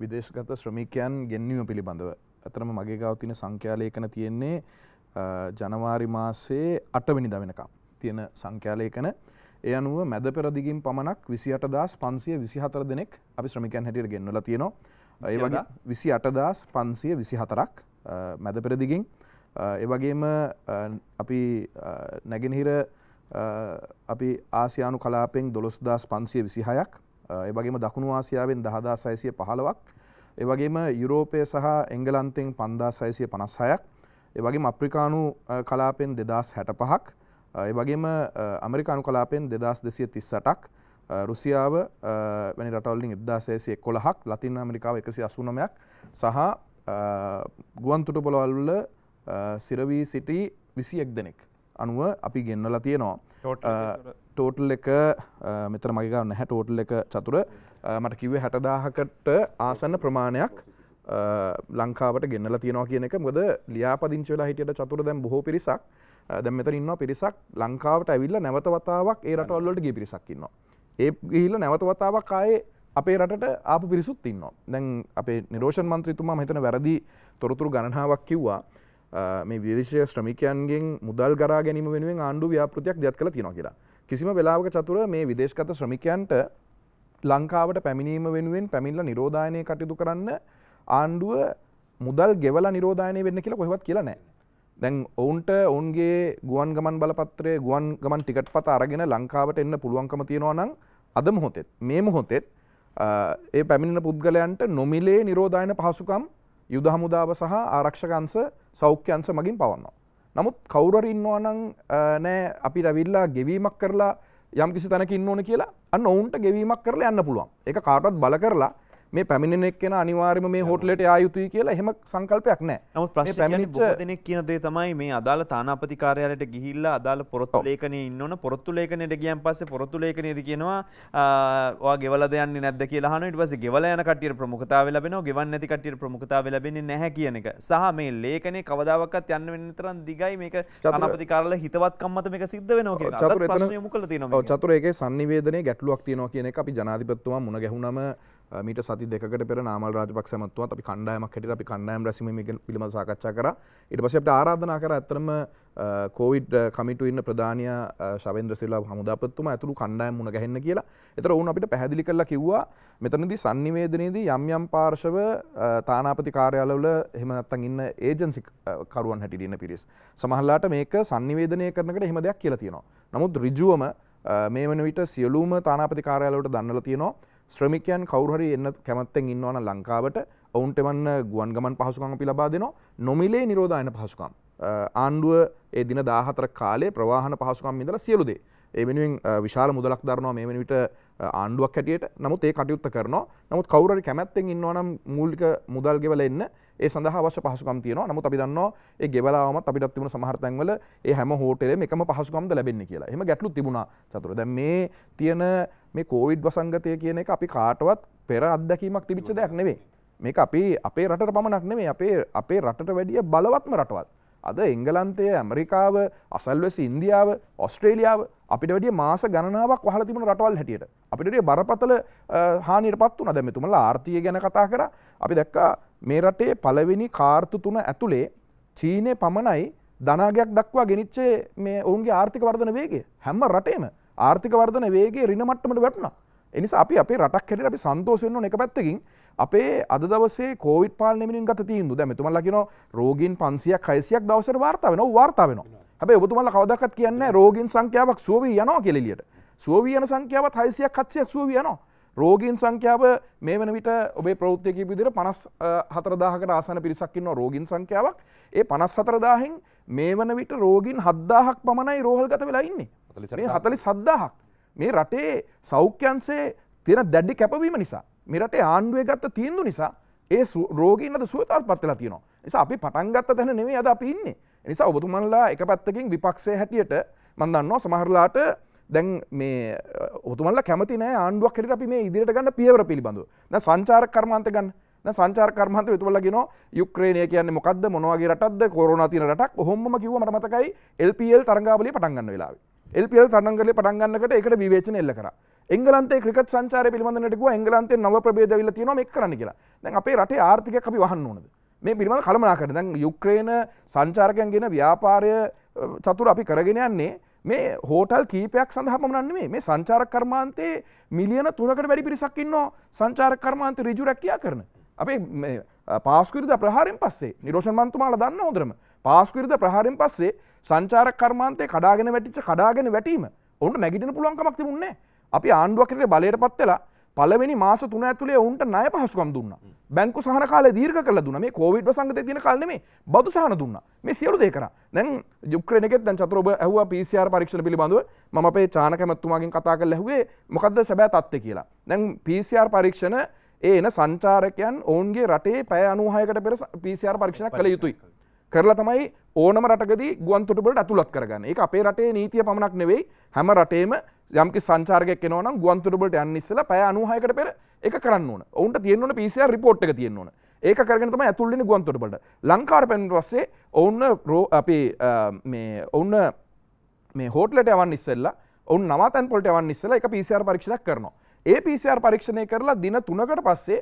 විදේශගත ශ්‍රමිකයන් ගෙන්වීම පිළිබඳව. ඇතරම මගේ ගව තින සංඛ්‍යාලයකන තියෙන්නේ ජනවාරි මාසේ අටවැනි දවෙනකම් තියෙන සංඛ්‍යාලයකන ඒ අනුව මැද පෙරදිගින් පමණක් විසිට දස් පන්සිය විසිහතර දෙනෙක් අපි ශ්‍රමිකයන් හැටියට ගෙන්වල තියෙනවා ඒ වගේ විසි අටදස් පන්සිය විසි හතරක් මැද පෙරදිගින් ඒවගේම අපි නැගෙනහිර අපි ආසියානු කලාපෙන් දොළොස්දස් පන්සිය විසිහයක් ඒවගේම දකුණු ආසියාවෙන් දහදා සයිසිය පහලවක් ඒවගේම යුරෝපය සහ එංගලන්තෙන් පන්දා සයිසිය පනස්හයක් ඒවගේ අප්‍රිකානු කලාපෙන් දෙදස් හැට පහක් ඒවගේම අමරිකානු කලාපෙන් දෙදස් දෙසිය තිස්සටක් රුසියාව වැනි රටවල්ලින් එදදාසේසිය කොළහක් ලතින් අමරිකාව එකසි අසුනමයක් සහ ගුවන්තුට පොළොවල්ල සිරවී සිටි විසි එක් දෙනෙක් අනුව අපි ගෙන්නලා තියෙනවා ටෝටල් එක මෙතර මගේ නැහැ ටෝටල් එක චතුර මට කිවේ හැටදාහකට ආසන්න ප්‍රමාණයක් ලංකාවට ගෙන්නලා තියෙනවා කියන එක මොද ලියාපදිංචවෙලා හිටියට චතුර දැම් බොහෝ පිරිසක් දැම් මෙතර ඉන්න පිරිසක් ලංකාවට ඇවිල්ල නැවතවතාවක් ඒ රටවල්ලට ගේ පිරිසක්කින්නවා ඒ ගිහිල නැවතවතාවක් ආයේ අපේ රටට ආපු පිරිසුත් ඉන්නවා දැන් අපේ නිරෝෂන් මන්ත්‍රීතුමා මෙතන වැරදි තොරතුරු ගණනාවක් කිව්වා මේ විදේශය ශ්‍රමිකයන්ගෙන් මුදල් ගරා ගැනීම වෙනුවෙන් ආණ්ඩු ව්‍යාපෘතියක් දෙයක් කළ තියෙනවා කියලා. කිසිම වෙලාවක චතුර මේ විදේශගත ශ්‍රමිකයන්ට ලංකාවට පැමිණීම වෙනුවෙන් පැමිල්ල නිරෝධායනය කටයුතු කරන්න ආණ්ඩුව මුදල් ගෙවල නිරෝධායනය වෙන්න කියලා කොහෙවත් කියලා නෑ. දැන් ඔවුන්ට ඔවුන්ගේ ගුවන් ගමන් බලපත්‍රේ ගුවන් ගමන් ටිකට් පත අරගෙන ලංකාවට එන්න පුළුවන්කම තියෙනවා නම් අද මොහොතෙත් මේ මොහොතෙත් ඒ පැමිණෙන පුද්ගලයන්ට නොමිලේ නිරෝධායන පහසුකම් යුද හමුදාව සහ ආරක්ෂකන්ස සෞඛ්‍යන්ස මගින් පවන්නවා. නමුත් කවුරරින්නවා නං නෑ අපි රැවිල්ලා ගෙවීමක් කරලා යම් කිසි තැනක ඉන්න ඕන කියලා අන්න ඔවුන්ට ගෙවීමක් කරලා යන්න පුළුවන් එක කාටත් බල කරලා මේ පැමිණෙනෙක් කෙන අනිවාර්ම මේ හොටලට ආයුතුයි කියලා හෙම සංකල්පයක් නෑ නමුත් ප්‍රශ් පැමිණිච දෙනෙක් කියන දේ තමයි මේ අදාළ තානාපතිකාරයාලට ගිහිල්ලා අදාළ පොරොත්තු ලේකනය ඉන්නවන පොරොත්තු ලේකනයට ගියන් පස්සේ පොරොත්තු ලේකනයද කියනවා ගෙවල දෙයන්න නැද කියලාහන ඉට පස ගෙවල යන කටිය ප්‍රමුඛතාව ලැබෙනවා ගෙවන් නැති කටිය ප්‍රමුඛතාව ලැබෙන්නේ නැහැ කියන එක සහ මේ ලේකනේ කවදාවක්වත් යන්න වෙන්න තරම් දිගයි මේක තානාපතිකාරල හිතවත්කම් මත මේක සිද්ධ වෙනවා කියලා චතුර ඒකේ sannivedanaya ගැටලුවක් තියෙනවා කියන එක අපි ජනාධිපතිතුමා මුණ ගැහුනම මීට සති දෙකට පෙර නාමල් රාජපක්ෂ මැතිතුමත් අපි කණ්ඩායමක් හැටියට අපි කණ්ඩායම් රැස්වීම පිළිබඳව සාකච්ඡා කරා. ඊට පස්සේ අපිට ආරාධනා කරා ඇත්තටම කෝවිඩ් කමිටුවේ ඉන්න ප්‍රධානියා ශවේන්ද්‍ර සිල්වා හමුදාපතිතුමා ඇතුළු කණ්ඩායම් මුණ ගැහෙන්න කියලා. ඒතර ඔවුන් අපිට පැහැදිලි කරලා කිව්වා මෙතනදී sannivedanayeදී යම් යම් පාර්ශව තානාපති කාර්යාලවල එහෙම නැත්නම් ඉන්න ඒජන්සි කරුවන් හැටියට ඉන්න පිරිස්. සමහරලාට මේක sannivedanaya කරනකට එහෙම දෙයක් කියලා තියෙනවා. නමුත් ඍජුවම මේ වන විට සියලුම තානාපති කාර්යාලවලට දන්නලා තියෙනවා ශ්‍රමිකයන් කවරහරි එන්න කැමත්තෙන් ඉන්නවන ලංකාවට ඔවුන්ට එවන්න ගුවන් ගමන් පහසුකම් අපි ලබා දෙනවා නොමිලේ නිරෝධායන පහසුකම් ආණ්ඩුව ඒ දින දාහතර කාලේ ප්‍රවාහන පහසුකම් ඉඳලා සියලුදේ ඒ වෙනුවෙන් විශාල මුදලක් දරනවා මේ වෙනුවිට ආණ්ඩුවක් හැටියට නමුත් ඒ කටයුත්ත කරනවා නමුත් කවුරරි කැමැත්තෙන් ඉන්නවා නම් මූලික මුදල් ගෙවල එන්න ඒ සඳහා අවශ්‍ය පහසුකම් තියෙනවා නමුත් අපි දන්නවා ඒ ගෙවලාවමත් අපිටත් තිබුණ සමහර තැන්වල ඒ හැම හෝටලෙම එකම පහසුකම්ද ලැබෙන්නේ කියලා. එහෙම ගැටලු තිබුණා චතුර. දැන් මේ තියෙන මේ කෝවිඩ් වසංගතය කියන එක අපි කාටවත් පෙර අත්දැකීමක් තිබිච්ච දෙයක් නෙවේ මේ අපි අපේ රට පමණක් නෙමේ අපේ අපේ රටට වැඩිය බලවත්ම රටවල් අද එංගලන්තය ඇමරිකාව අසල්වැසි ඉන්දියාව ඔස්ට්‍රේලියාව අපිට වැඩිය මාස ගණනාවක් වහල තිබුණ රටවල් හැටියට අපිට බරපතල හානියට පත් වුණ දැමතුමල ආර්ථය ගැන කතා කර අපි දැක්කා මේ රටේ පළවෙනි කාර්තු තුන ඇතුළේ චීනය පමණයි ධනාගයක් දක්වා ගෙනනිච්චේ මේ ඔවුන්ගේ ආර්ථික වර්ධන වේගේ හැම රටේම ආර්ථික වර්ධන වේගේ රින මට්ටමට වැටුණා. එනිසා අපි අපේ රටක් හැටියට අපි සන්තෝෂ වෙන්න ඕන එක පැත්තකින් අපේ අද දවසේ කොවිඩ් පාලනය වෙනුවෙන් ගත තීන්දුව. දැන් මෙතුමන්ලා කියනවා රෝගීන් 500ක් 600ක් දවසට වාර්තා වෙනවා. වාර්තා වෙනවා. හැබැයි ඔබතුමන්ලා කවදාකවත් කියන්නේ නැහැ රෝගීන් සංඛ්‍යාවක් සුව වී යනවා කියලා එළියට. සුව වී යන සංඛ්‍යාවත් 600ක් 700ක් සුව වී යනවා. රෝගීන් සංඛ්‍යාව මේ වන විට ඔබේ ප්‍රවෘත්තිය කියපු විදිහට 54000කට ආසන්න පිරිසක් ඉන්නවා රෝගීන් සංඛ්‍යාවක්. ඒ 54000න් මේ වන විට රෝගීන් 7000ක් පමණයි රෝහල්ගත වෙලා ඉන්නේ. මේ හතලි සද්දාහක් මේ රටේ සෞඛ්‍යන්සේ තියෙන දැඩ්ඩි කැපවීම නිසා මේ රටේ ආණ්ඩුවේ ගත්ත තීන්දු නිසා ඒ රෝගීන් අද සුවතාවටපත් වෙලා තියෙනවා. නිසා අපි පටන් ගත්ත තැන නෙමෙයි අද අපි ඉන්නේ. ඒ නිසා ඔබතුමන්ලා එක පැත්තකින් විපක්ෂයේ හැටියට මම දන්නවා සමහරලාට දැන් මේ ඔබතුමන්ලා කැමති නෑ ආණ්ඩුවක් හැටියට අපි මේ ඉදිරියට ගන්න පියවර පිළිබඳව. දැන් සංචාරක කර්මාන්ත ගන්න. දැන් සංචාරක කර්මාන්ත ඔබතුමන්ලා කියනවා යුක්‍රේනය කියන්නේ මොකද්ද මොන වගේ රටක්ද කොරෝනා තියෙන රටක්. ඔහොමම කිව්වා මට මතකයි LPL තරඟාවලිය පටන් ගන්න වෙලාවේ. එල්පියල් තනංගලේ පටන් ගන්නකොට ඒකට විවේචන එල්ල කරා. එංගලන්තේ ක්‍රිකට් සංචාරය පිළිබඳව නටගුවා එංගලන්තේ නව ප්‍රභේද අවිල්ල තියෙනවා මේක කරන්න කියලා. දැන් අපේ රටේ ආර්ථිකයක් අපි වහන්න ඕනද? මේ පිළිබඳව කලමනා කරන. දැන් යුක්‍රේන සංචාරකයන්ගෙන ව්‍යාපාරය චතුර අපි කරගෙන යන්නේ මේ හෝටල් කීපයක් සඳහා පමණක් නෙමෙයි. මේ සංචාරක කර්මාන්තේ මිලියන 3කට වැඩි පිරිසක් ඉන්නවා සංචාරක කර්මාන්ත ඍජු රැකියා කරන. අපේ පාස්කරිද ප්‍රහාරෙන් පස්සේ නිරෝෂන්මන්තුමාල දන්න හොදරම පාස්කරිද ප්‍රහාරෙන් පස්සේ සංචාර කර්මාන්තය කඩාගෙන වැටිච්ච කඩාගෙන වැටීම ඔන්ට නැගිටන පුළුවන්කමක් තිබුණන්නේ අපි ආණ්ඩුවකට බලයට පත්වෙලා පළවෙනි මාස තුන ඇතුලේ ඔවුන්ට ණය පහසුකම් දුන්නා. බැංකු සහන කාලය දීර්ඝ කරලා දුන්නා. මේ කොවිඩ් වසංගතයේ තියෙන කාලෙ නෙමෙයි. බදු සහන දුන්නා. මේ සියලු දේ කරා. දැන් යුක්‍රේන එකෙත් දැන් චතුර ඔබ ඇහුවා PCR පරීක්ෂණ පිළිබඳව මම අපේ චානක මැතිතුමාගෙන් කතා කරලා ඇහුවේ මොකද්ද සැබෑ තත්ත්වය කියලා. දැන් PCR පරීක්ෂණ ඒන සංචාරකයන් ඔවුන්ගේ රටේ පෑ අනුහයකට පෙර පිසිර පරීක්ෂණ කළ යුතුයි. කරලා තමයි ඕනම රටකද ගුවන්තුටබට ඇතුළත් කරගන්න එක අපේ රටේ නීතිය පමණක් නෙවෙයි හැම රටේම යම්කි සංචාර්ගයක් නවන ගුවන්තුරබට යන්නස්සල පෑ අනුහයකට පෙර එක කරන්න ඔවන්ට තියෙන්වන පිසිර රිපෝට් එක තියෙන්වන ඒ කරගනතම ඇතුල්ලෙන ගුවන්තුරබට ලංකාර පැන් වස්සේ ඔවන්න රෝ අපි ඔවන්න මේ හෝටලට යවන් ඉස්සල්ලා ඔවන් නවතැන් පොට යවන් ඉස්සල එක පිසිර පරීක්ෂණක් කරනවා ඒ පිසිR පරීක්ෂණය කරලා දින තුනකට පස්සේ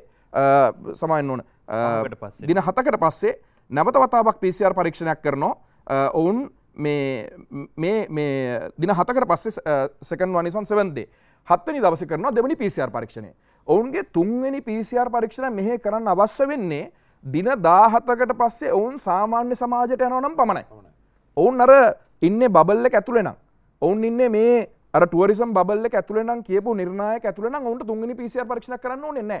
සමයින් ඕන දින හතකට පස්සේ නැවත වතාවක් පිසිR පරීක්ෂණයක් කරනවා ඔවුන් දින හතකට පස්සේ සකන් වනිසන් සෙවන්දේ හත්තනි දවස කරනවා දෙවනි පිසිR පරීක්ෂණය ඔවුන්ගේ තුන්වෙනි පිසිR පරීක්ෂණ මෙහෙ කරන්න අවශ්‍ය වෙන්නේ දින දාහතකට පස්සේ ඔවුන් සාමාන්‍ය සමාජයට යනවනම් පමණයි ඔවුන් අර ඉන්න බල්ල ඇතුළෙනම් ඔවුන් ඉන්නේ මේ ටුවරිසම් බල්ල ඇතුලනම් කියපු නිර්ණය ඇතුලන ඔුට තුන්ගනි පිසිය පරක්ෂණ කරන්න ඕනෙන්න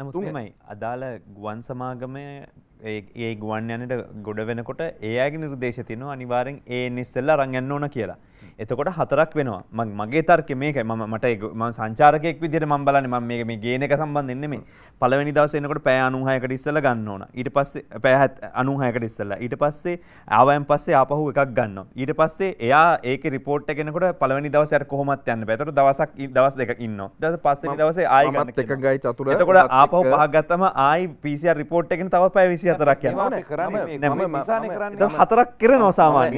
නමුතුමයි අදාළ ගුවන් සමාගමය ඒ ගුවන් යනට ගොඩ වෙනකොට ඒයාගේ නිර්දේශ තියනවා අනිවාරෙන් ඒ නිස්සෙල්ල රංගන්න ඕන කියලා. එතකොට හතරක් වෙනවා මං මගේ තර්ක මේක ම මට ම සංචාරකෙක් විදිර මම් බලන ම මේ මේ ගේනක සම්බන්ධ එන්නෙම පලවැනි දවස එනකොට පෑ අනුහයකට ඉස්සල ගන්න ඕන ඊට පස්සේ පැහැත් අනුහයකට ඉස්සල්ලා ඊට පස්සේ ආවයන් පස්සේ ආපහු එකක් ගන්න ඊට පස්සේ එයා ඒක රිපෝට් එකෙනකොට පලවැනි දවසයට කොහොමත් යන්න පැතට දවසක් දවස් දෙක ඉන්න දස පස්සේ දවසේ ආයගත් එක ගයි චතුර එතකොට ආපහු පහගත්තම ආයි පිසිය රිපෝට් එකෙන තව පැවිසි හතරක් යන හතරක් කර නොසාමාන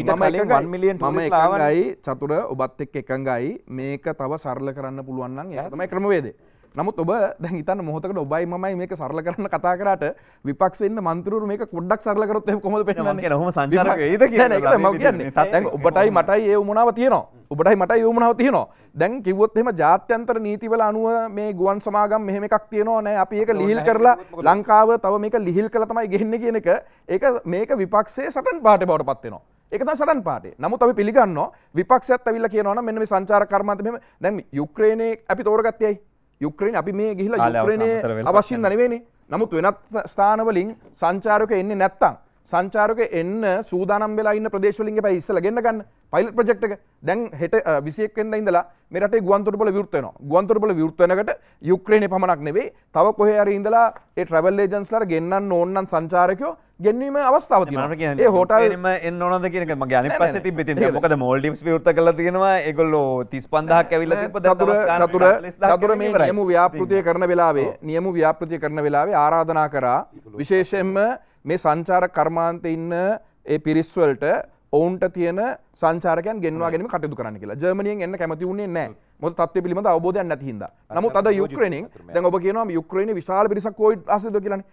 මිලියන් ලාවයි චතුර ඔබත් එක් එකඟයි මේක තව සරල කරන්න පුළුවන්න යහතමයි ක්‍රමවේදේ නමුත් ඔබ දැන් හිතන්න මොහොතකට ඔබයි මමයි මේක සරල කරන්න කතා කරාට විපක්ෂේ ඉන්න මන්ත්‍රීවරු මේක පොඩ්ඩක් සරල කරොත් එහෙම කොහොමද පෙන්නන්නේ කියලා. ඔහොම සංචාරක වේද කියලා මම කියන්නේ. දැන් ඔබටයි මටයි ඒ වුණාව තියෙනවා. ඔබටයි මටයි ඒ වුණාව තියෙනවා. දැන් කිව්වොත් එහෙම ජාත්‍යන්තර නීතිවල අනුව මේ ගුවන් සමාගම් මෙහෙම එකක් තියෙනවා නෑ. අපි ඒක ලිහිල් කරලා ලංකාව තව මේක ලිහිල් කරලා තමයි ගෙන්නේ කියන එක. ඒක මේක විපක්ෂයේ සටන් පාට බවට පත් වෙනවා. එකත සටන් පාටේ නමුත් අපි පිළිගන්න විපක්ෂත් ඇවිල්ල කියනවන මෙන්න මේ සංචාර කර්මාන්ත මෙම දැන් යුක්්‍රේණය අපි තෝරගත්තයයි යුක්්‍රේන අපි මේ ගිහිලා යුක්්‍රණය අවශ්‍යෙන් නනිවෙනි නමුත් වෙනත් ස්ථානවලින් සංචාරක එන්නේ නැත්තං සංචාරක එන්න සූදානම් වෙලා ඉන්න ප්‍රදේශවලින් එපා ඉස්සලා ගෙන්න ගන්න පයිලට් ප්‍රොජෙක්ට් එක දැන් හෙට 21 වෙනිදා ඉඳලා මේ රටේ ගුවන්තොටුපළ විවෘත වෙනවා ගුවන්තොටුපළ විවෘත වෙනකොට යුක්‍රේනයේ පමණක් නෙවෙයි තව කොහේ හරි ඉඳලා ඒ ට්‍රැවල් ඒජන්ට්ස්ලාට ගෙන්නන්න ඕන නම් සංචාරකයෝ ගෙන්වීම අවස්ථාව තියෙනවා ඒ හෝටල් එන්න ඕනද කියන එක මගේ අනිත් පැත්තේ තිබ්බේ තියෙනවා මොකද මෝල්ඩිව්ස් විවෘත කරලා තියෙනවා ඒගොල්ලෝ 35000ක් ඇවිල්ලා තිබ්බ දැන් තවර තවර මේ නියම ව්‍යාපෘතිය කරන වෙලාවේ නියම ව්‍යාපෘතිය කරන වෙලාවේ ආරාධනා කරා විශේෂයෙන්ම මේ සංචාර කර්මාන්තේ ඉන්න ඒ පිරිස්වලට ඔවුන්ට තියෙන සංචාරකයන් ගෙන්වා ගැනීම කටයුතු කරන්න කියලා. ජර්මනියෙන් එන්න කැමති වුණේ නැහැ. මොකද තත්ත්වය පිළිබඳ අවබෝධයක් නැති හින්දා. නමුත් අද යුක්‍රේනෙන් දැන් ඔබ කියනවා යුක්‍රේනයේ විශාල පිරිසක් කොවිඩ් ආසන්නද කියලානේ.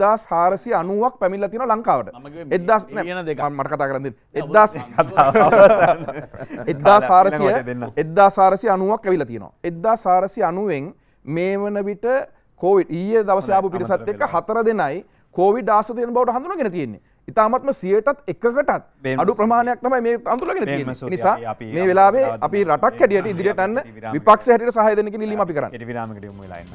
දැන් 1490ක් පැමිණලා තියෙනවා ලංකාවට. 1000 මට කතා කරන් දෙන්න. 1000 කතාව අවසන්. 1400 1490ක් ඇවිල්ලා තියෙනවා. 1490න් මේ වන විට කොවිඩ් ඊයේ දවසේ ආපු පිරිසත් එක්ක හතර දෙනයි කෝවිඩ් ආසතියන බවට හඳුනගෙන තියෙන්නේ ඉතාමත්ම සියයටත් එකකටත් අඩු ප්‍රමාණයක් තමයි මේ අන්තුරගෙන නිසා මේ වෙලාවේ අපි රටක් හැටියට ඉදිරියට අන්න විපක්ෂ හැට සහයදනක නිලීම අපි කරන්න ලාන්න.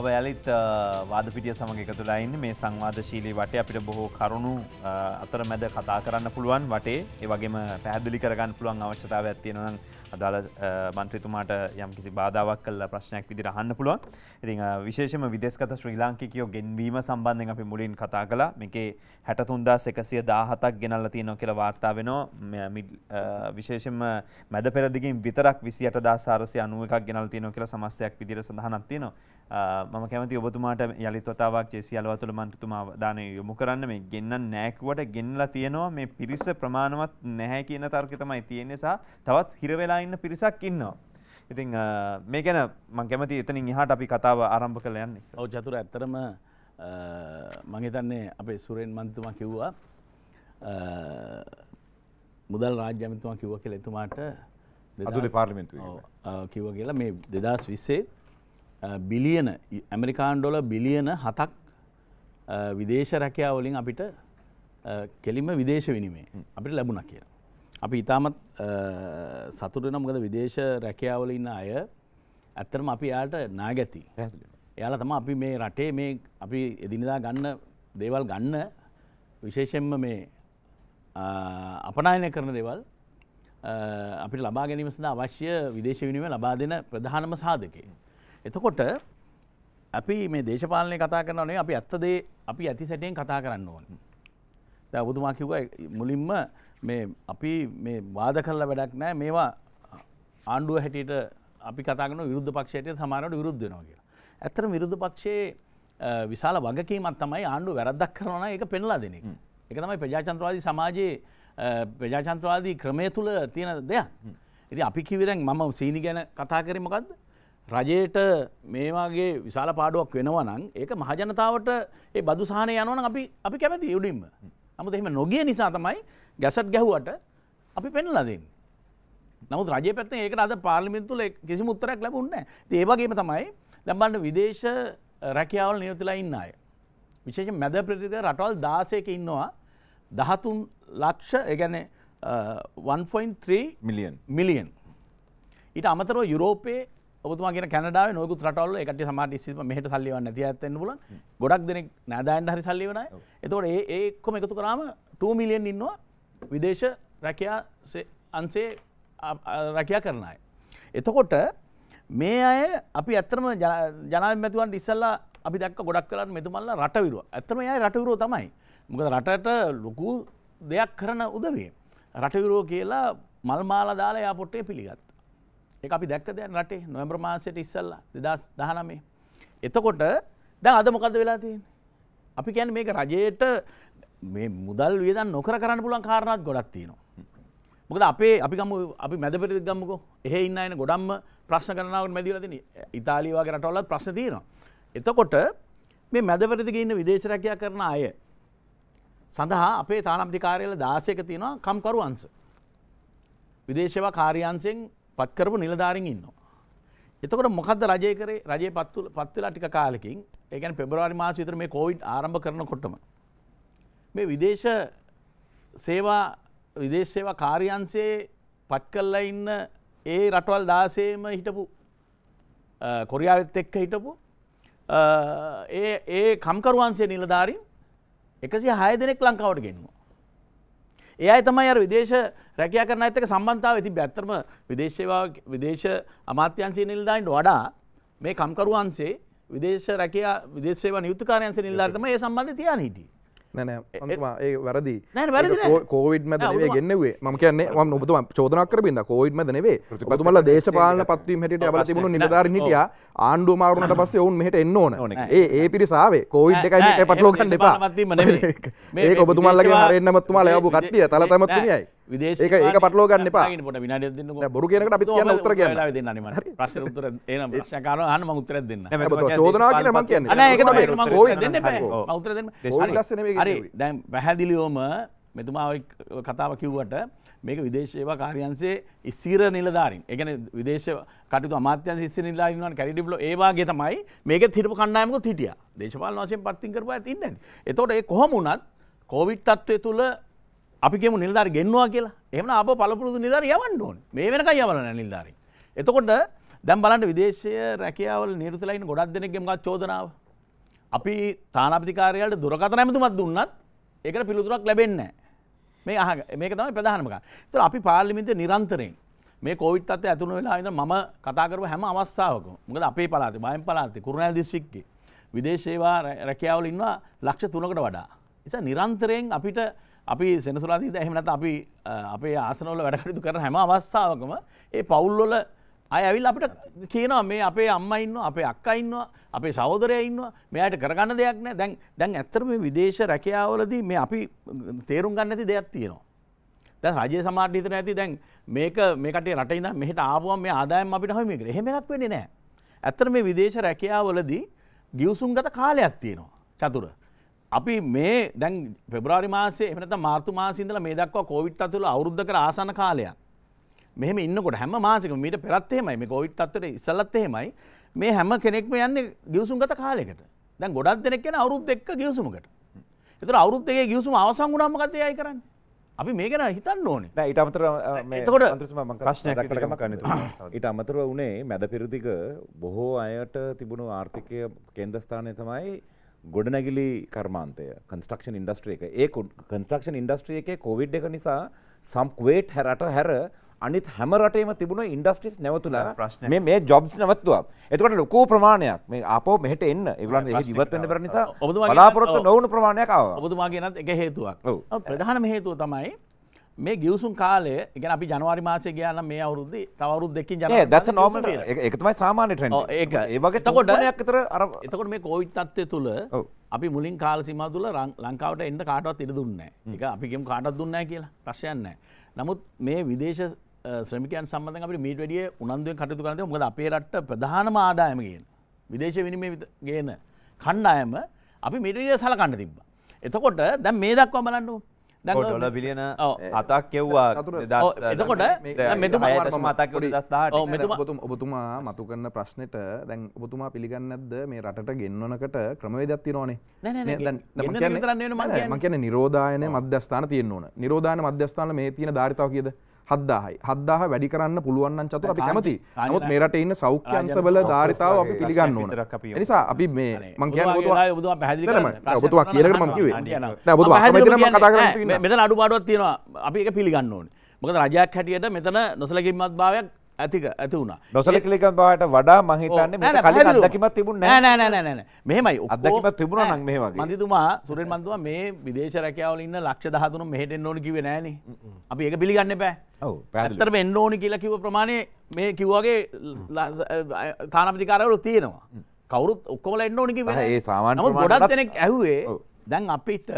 ඔබ ඇලිත් වාදපිටිය සමඟ එකතුලයින්න මේ සංවාදශීලී වට අපිට බොහෝ කරුණු අතර මැද කතා කරන්න පුළුවන් වටේ ඒවගේම පැහැදිලි කරගන්න පුළුවන් අවශ්‍යතාව ඇත්තියෙනනම් අදාළ මන්ත්‍රතුමාට යම් කිසි බාධාවක් කල්ල ප්‍රශ්නයක් විදි රහන්න පුළුවන් ඉති විශේෂම විදෙස්කත ශ්‍රී ලාංකිකයෝ ගෙන්වීම සම්බන්ධෙන් අපි මුලින් කතා කලා මේකේ හැටතුන්දා සෙකසිය දාහතක් ගෙනල්ල තියනො කියල වාර්තා වෙනෝ විශේෂම මැද පෙරදිගින් විතරක් විසියට දාසාරසය අනුවක් ගෙනල් තියනො කියල සමස්යක් විදිර සඳහනත්තියනවා මම කැමති ඔබතුමාට යළි තොතාවක් චේසිියලව තුළ මන්තුතුමා දානය යොමු කරන්න මේ ගෙන්න්න නෑකුවට ගෙන්ලා තියෙනවා මේ පිරිස ප්‍රමාණවත් නැහැ කියන තර්කතමයි තියෙන නිසා තවත් හිරවෙලා ඉන්න පිරිසක් ඉන්නවා. ඉතිං මේ ගැන මං කැමති එතනින් ඉහට අපි කතාව ආරම්භ කළ යන්න ඔව චතුර ඇතරම මගේතන්නේ අපේ සුරෙන් මන්තුමා කිව්වා මුදල් රාජ්‍යමිතුමා කිව්ව කෙළ එතුමාට දෙතුළ පාර්ලිමෙන්තු කිව්ව කියලා මේ දෙදස් විස්සේ බිලියන ඇමරිකාන් ඩොල බිලියන හතක් විදේශ රැකයාවලින් අපිට කෙලිම විදේශ විනිමේ අපිට ලැබුණ කිය. අපි ඉතාමත් සතුටන මොකද විදේශ රැකයාවල ඉන්න අය ඇත්තරම අපි යාට නාගැති එයාල තම අපි මේ රටේ මේ අපි එදිනිදා ගන්න දේවල් ගන්න විශේෂෙන්ම මේ අපනායනය කරන දෙවල් අපිට ලබා ගැනීම සඳ අවශ්‍ය විදේශ විනිීම ලබා දෙන ප්‍රධානම සාධකය. එතකොට අපි මේ දේශපාලනය කතා කරනනේ අපි ඇත්තදේ අපි ඇති සැටෙන් කතා කරන්න ඕන. දැන් ඔබතුමා කිව්වා මුලින්ම මේ අපි මේ වාද කළා වැඩක් නැහැ මේවා ආණ්ඩුව හැටියට අපි කතා කරන විරුද්ධ පක්ෂයට සමහරවිට විරුද්ධ වෙනවා කියලා. ඇත්තටම විරුද්ධ පක්ෂයේ විශාල වගකීමක් තමයි ආණ්ඩුව වැරද්දක් කරනවා නම් ඒක පෙන්ලා දෙන එක. ඒක තමයි ප්‍රජාතන්ත්‍රවාදී සමාජයේ ප්‍රජාතන්ත්‍රවාදී ක්‍රමය තුල තියෙන දෙයක්. ඉතින් අපි කිව්වේ දැන් මම සීනි ගැන කතා කරේ මොකද්ද? රජයට මේවාගේ විශාල පාඩුවක් වෙනවනං ඒක මහජනතාවට ඒ බදුසාහනය යනවන අපි අපි කැමති යුඩින්ම නමුත් එහෙම නොගිය නිසා තමයි ගැසට් ගැහුවට අපි පෙන්ලදන්න. නමුත් රජ පැත්ත ඒක අද පාලිමිතුල කිසි මුත්තරයක් ලැබුන්න ඒවගේම තමයි දැම්බන්න විදේශ රැකියාවල් නියවතිලා ඉන්න අය. විශේෂ මැද ප්‍රතික රටවල් දාසයක ඉන්නවා දහතුන් ලක්ෂ එකගැන 1.3 මිලියන් මිලියන්. ඊට අමතරව යුරෝපයේ ඔබතුමාගෙන කැනඩාව නොකුත් රටවල එකට සමාට ස්සම මෙහට සල්ලිවන්න නැති ඇත්තන්න බල ගොඩක් දෙනෙක් නෑදායන් හරි සල්ලිවනයි එතකොට ඒ ඒක්කොම එකතු කරාම 2 මිලියන් ඉන්නවා විදේශ රැකයා අන්සේ රැකයා කරනයි. එතකොට මේ අය අපි ඇත්තරම ජනාමැතුවන් ඉස්සල්ලා අපි දක් ගොඩක් කරන්න මෙතුමල්ල රටවිරුව ඇතම යයි රටවිරෝ තමයි මොකද රටට ලොකු දෙයක් කරන උදවේ. රටවිරෝ කියලා මල්මාලා දාලා යාපොට්ටේ පිළිගත්. එක අපි දැක්ක දැන් රටේ නොවැම්බර් මාසයට ඉස්සල්ලා 2019 එතකොට දැන් අද මොකද්ද වෙලා තියෙන්නේ අපි කියන්නේ මේක රජයට මේ මුදල් වියදම් නොකර කරන්න පුළුවන් කාරණාත් ගොඩක් තියෙනවා මොකද අපේ අපි ගමු අපි මැද පෙරදිග ගමුකෝ එහෙ ඉන්න අයන ගොඩක්ම ප්‍රශ්න ගණනාවකට මැදි වෙලා තියෙන්නේ ඉතාලිය වගේ රටවලත් ප්‍රශ්න තියෙනවා එතකොට මේ මැද පෙරදිග ඉන්න විදේශ රැකියා කරන අය සඳහා අපේ තානාපති කාර්යාලය 16ක තියෙනවා කම්කරු අංශ විදේශව කාර්යාංශෙන් පත්කරපු නිලධාරින් ඉන්නවා. එතකොට මොකද රජය කරේ රජයේ පත්වෙලා ටික කාලෙකින් ඒ කියන්නේ පෙබරවාරි මාස විතර මේ කොවිඩ් ආරම්භ කරනකොටම මේ විදේශ සේවා විදේශ සේවා කාර්යාංශයේ පත් කරලා ඉන්න ඒ රටවල් 16ම හිටපු කොරියාවෙත් එක්ක හිටපු ඒ ඒ කම්කරුවන්සේ නිලධාරීන් 106 දෙනෙක් ලංකාවට ගෙන්වුවා. ඒ අය තමයි අර විදේශ රැකයා කරන ඇතක සම්බන්ධාව ඇති බැත්තරම විදේශවා විදේශ අමාත්‍යන්සේ නිල්දායින්ට වඩා මේ කම්කරුවන්සේ විදේශ රැකය විදේශේවා නියුතුකාරයන්සේ නිල්ලාර්තම ඒ සම්බන්ධ තියන් හිටිය. ඒ වැරදි කෝවිඩ් මද ගෙන්න්නේ ම කියන ම නොතු චෝදනක් කරබින්න කෝවිඩ් මද නෙවේ තුමල දේශපාලන පත්වීම හට බල තිබුණු නිධාර හිටිය ආණ්ඩුව මාරුණට පස්ස ඔවුන් මෙහට එන්න ඕන ඒ ඒ පිරිසාාවේ කෝවිඩ් එකයි පටලෝකන් දෙපා ඒ ඔබතුමල්ලගේ හරෙන්න්නමත්තුමා ලයබු කට්ටිය තලතමත්තුමයි විදේශ ඒක පටලෝ ගන්න එපා පොට විනාඩ දෙන්න බොරු කියනකට අපි කියන්න උත්තර කියන්න දෙන්න අනිවාර්යයෙන් ප්‍රශ්න උත්තර එන ප්‍රශ්න කාරණා අහන්න මම උත්තරයක් දෙන්න චෝදනාව කියලා මම කියන්නේ නෑ ඒක තමයි මම උත්තර දෙන්න එපා මම උත්තර දෙන්න හරි දැන් පැහැදිලිවම මෙතුමා ඔය කතාව කිව්වට මේක විදේශේවා කාර්යන්සේ ඉස්සිර නිලධාරින් එකන විදේශ කටු අමාත්‍යන් සිස්ස නිලාරින්වන් කැඩිප්ල ඒවාගේ තමයි මේක තිරප කණ්ඩායමක හිටිය දේශපාල වශයෙන් පත්තිං කරපා ඇතින්න එතොට ඒ කොහොමුණත් කෝවිට් තත්ත්වය තුළ අපිගේම නිල්ධර ගෙන්වා කියලා එම අප පළපුරුදු නිධර යවන්න ඕන් මේ වෙනක යවලන නිල්ධාරින්. එතකොට දැම් බලන්න විදේශය රැකියාවල නිරතුලයින් ගොඩක් දෙනෙක්ගෙමක් චෝදනාව. අපි තානපතිකාරයට දුරකත නැමතුමත් දුන්නත් ඒකට පිළිතුරක් ලැබෙන්න. මේ අහ මේක තමයි ප්‍රධානමක තර අපි පාලිමිත නිරන්තරයෙන් මේ කෝවිත් අත ඇතුළු වෙලා ඉඳ ම කතාකරව හැම අවස්සාාවක මොකද අපේ පලාති බයම් පලාති කුරුණෑ දිශික්කි විදේශේවා රැකියාවල ඉන්නවා ලක්ෂ තුනකට වඩා. එස නිරන්තරයෙන් අපිට අපි සෙනසුරාදීද එහෙමනත් අපි අපේ ආසනවල වැඩකටයුතු කරන හැම අවස්ථාවකම ඒ පවුල්වල අය ඇවිල් අපිට කියනවා මේ අපේ අම්ම ඉන්න අපේ අක්කා ඉන්නවා අපේ සහෝදරය ඉන්නවා මෙයාට කරගන්න දෙයක් නෑ දැන් දැන් ඇත්තට මේ විදේශ රැකියාවලදී මේ අපි තේරුම් ගන්න නැති දෙයක් තියෙනවා. දැන් රජයේ සමාජ හිතන ඇති දැන් මේක මේ කටේ රට ඉඳන් මෙහෙට ආවම මේ ආදායම් අපිට හොයමයි කියලා. එහෙම එකක් වෙන්නේ නෑ. ඇත්තට මේ විදේශ රැකියාවලදී ගිවිසුම්ගත කාලයක් තියෙනවා. චතුර. අපි මේ දැන් පෙබරාරි මාසේ එමනත මාර්තු මාසිදල මේ දක්වා කෝවිට් අතුළ අවුද්ධක ආසන කාලයක් මෙහම ඉන්නකොට හැම මාසික මීට පෙරත්තෙමයි මේ කෝවිට් අත්තට ඉසල්ලත් එහෙමයි මේ හැම කෙනෙක්ම යන්න ගියවසුන්ගත කාලෙකට දැන් ගොඩක් දෙනෙක් කියෙන අවුත් එක් ගියසුමකට එතර අවුත්තගේ ගියසුම අවසං ගුණාම කතයයි කරන්න අපි මේ ගැන හිතන්න ඕනේ ඊට අමතර කොට ප්‍රශ්නයක්ම කන්න ඊට අමතරව වනේ *coughs* මැද පිරදික බොහෝ අයට තිබුණු ආර්ථිකය කෙන්දස්ථානය තමයි ගොඩනැගිලි කර්මාන්තය කන්ස්ටක්ෂන් ඉන්ඩස්ට්‍රිය එක ඒ කන්ස්ටක්ෂන් ඉන්ඩස්ට්‍රිය එකේ කොවිඩ් එක නිසා සම්ක්වේට් හැරට හැර අනිත් හැමරටේම තිබුණ ඉන්ඩස්ට්‍රිස් නැවතුලා ප්‍රශ්න මේ ජොබ්ස් නැවත්තුවා එතකට ලොකෝ ප්‍රමාණයක් මේ අපෝ මෙහට එන්න ඒගලන් ජීවත්වන්න පෙර නිසා බලාපොරොත්තු නොවුණු ප්‍රමාණයක් ඔබතුමාගේ නත් එක හේතුවක් ප්‍රධානම හේතුව තමයි මේ ගිවසුන් කාලය ගැන අපි ජනවාරි මාසේ ගයාන මේ අවුරුද්ද තවරුත් දෙකින් ජන දස නෝම එකතමයි සාමානයට ඒවගේ තකොට ඇතර අර එතකොට මේ කෝවිත්තත්වය තුළ අපි මුලින් කාල සිම තුළ ලංකාවට එන්න කාටවත් ඉර දුන්න එක අපිගේම කාටත් දුන්න කියලා ප්‍රශයන්න නමුත් මේ විදේශ ශ්‍රමිකයන් සම්බඳ අපි මීට වැඩිය උනන්දුවෙන් කටයුතු කරන්න මොකද අපේ රට ප්‍රධානම ආදායමගෙන් විදේශ විනිමේ ගේන කණ්ඩායම අපි මිටිය සලකන්න තිබ්බා එතකොට දැන් මේ දක්වා බලන්නු ඩොල බිලියන අතක් කෙව්වා එතකොට මෙතුමතක් ඔබතුමා මතු කරන්න ප්‍රශ්නයට දැන් ඔබතුමා පිළිගන්නද මේ රට ගෙන්වනකට ක්‍රමවේදත් තිරෝනේ මකන නිරෝධායන මධ්‍යස්ථාන තියන්නවන නිරෝධාන මධ්‍යස්ථාන මේ තියෙන ධරිතාව කියද හද්දාහයි හද්දාහ වැඩි කරන්න පුළුවන් චතුර අපි කැමති නමුත් මේරට ඉන්න සෞඛ්‍යංශවල ධාරිතාව අපි පිළිගන්න ඕන නිසා අපි මේ මං කියන්නේ ඔබතුමා පැහැදිලි කරන්න ඔබතුමා කියලා මම කිව්වේ නෑ ඔබතුමා පැහැදිලි කරන්න කතා කරන්න මෙතන අඩුපාඩුවක් තියෙනවා අපි ඒක පිළිගන්න ඕනේ මොකද රජයක් හැටියට මෙතන නොසලකින්මත් භාවයක් ඇතික ඇති වුණ නොසල කලික බවට වඩා මහිතන්න කල අදකිමත් තිබුණ නෑනෑනෑන මෙමයි අදකිම තිබුණ නක් මේ වගේ මතිතුමා සුරෙන් මන්තුව මේ විදේශ රැකවල ඉන්න ලක්ෂ දහතුනු මෙහට නොන කිව නෑන අපි ඒක පිළිගන්න පෑ පැත්තර එන්න ඕනි කියලා කිව ප්‍රමාණය මේ කිව්වාගේ mm. තානපතිකාරවලු තියෙනවා mm. කවරුත් ඔක්කොල එන්න ඕනකි ඒ සාමාන ගොඩත් දෙනෙක් ඇහුවේ දැන් අපිට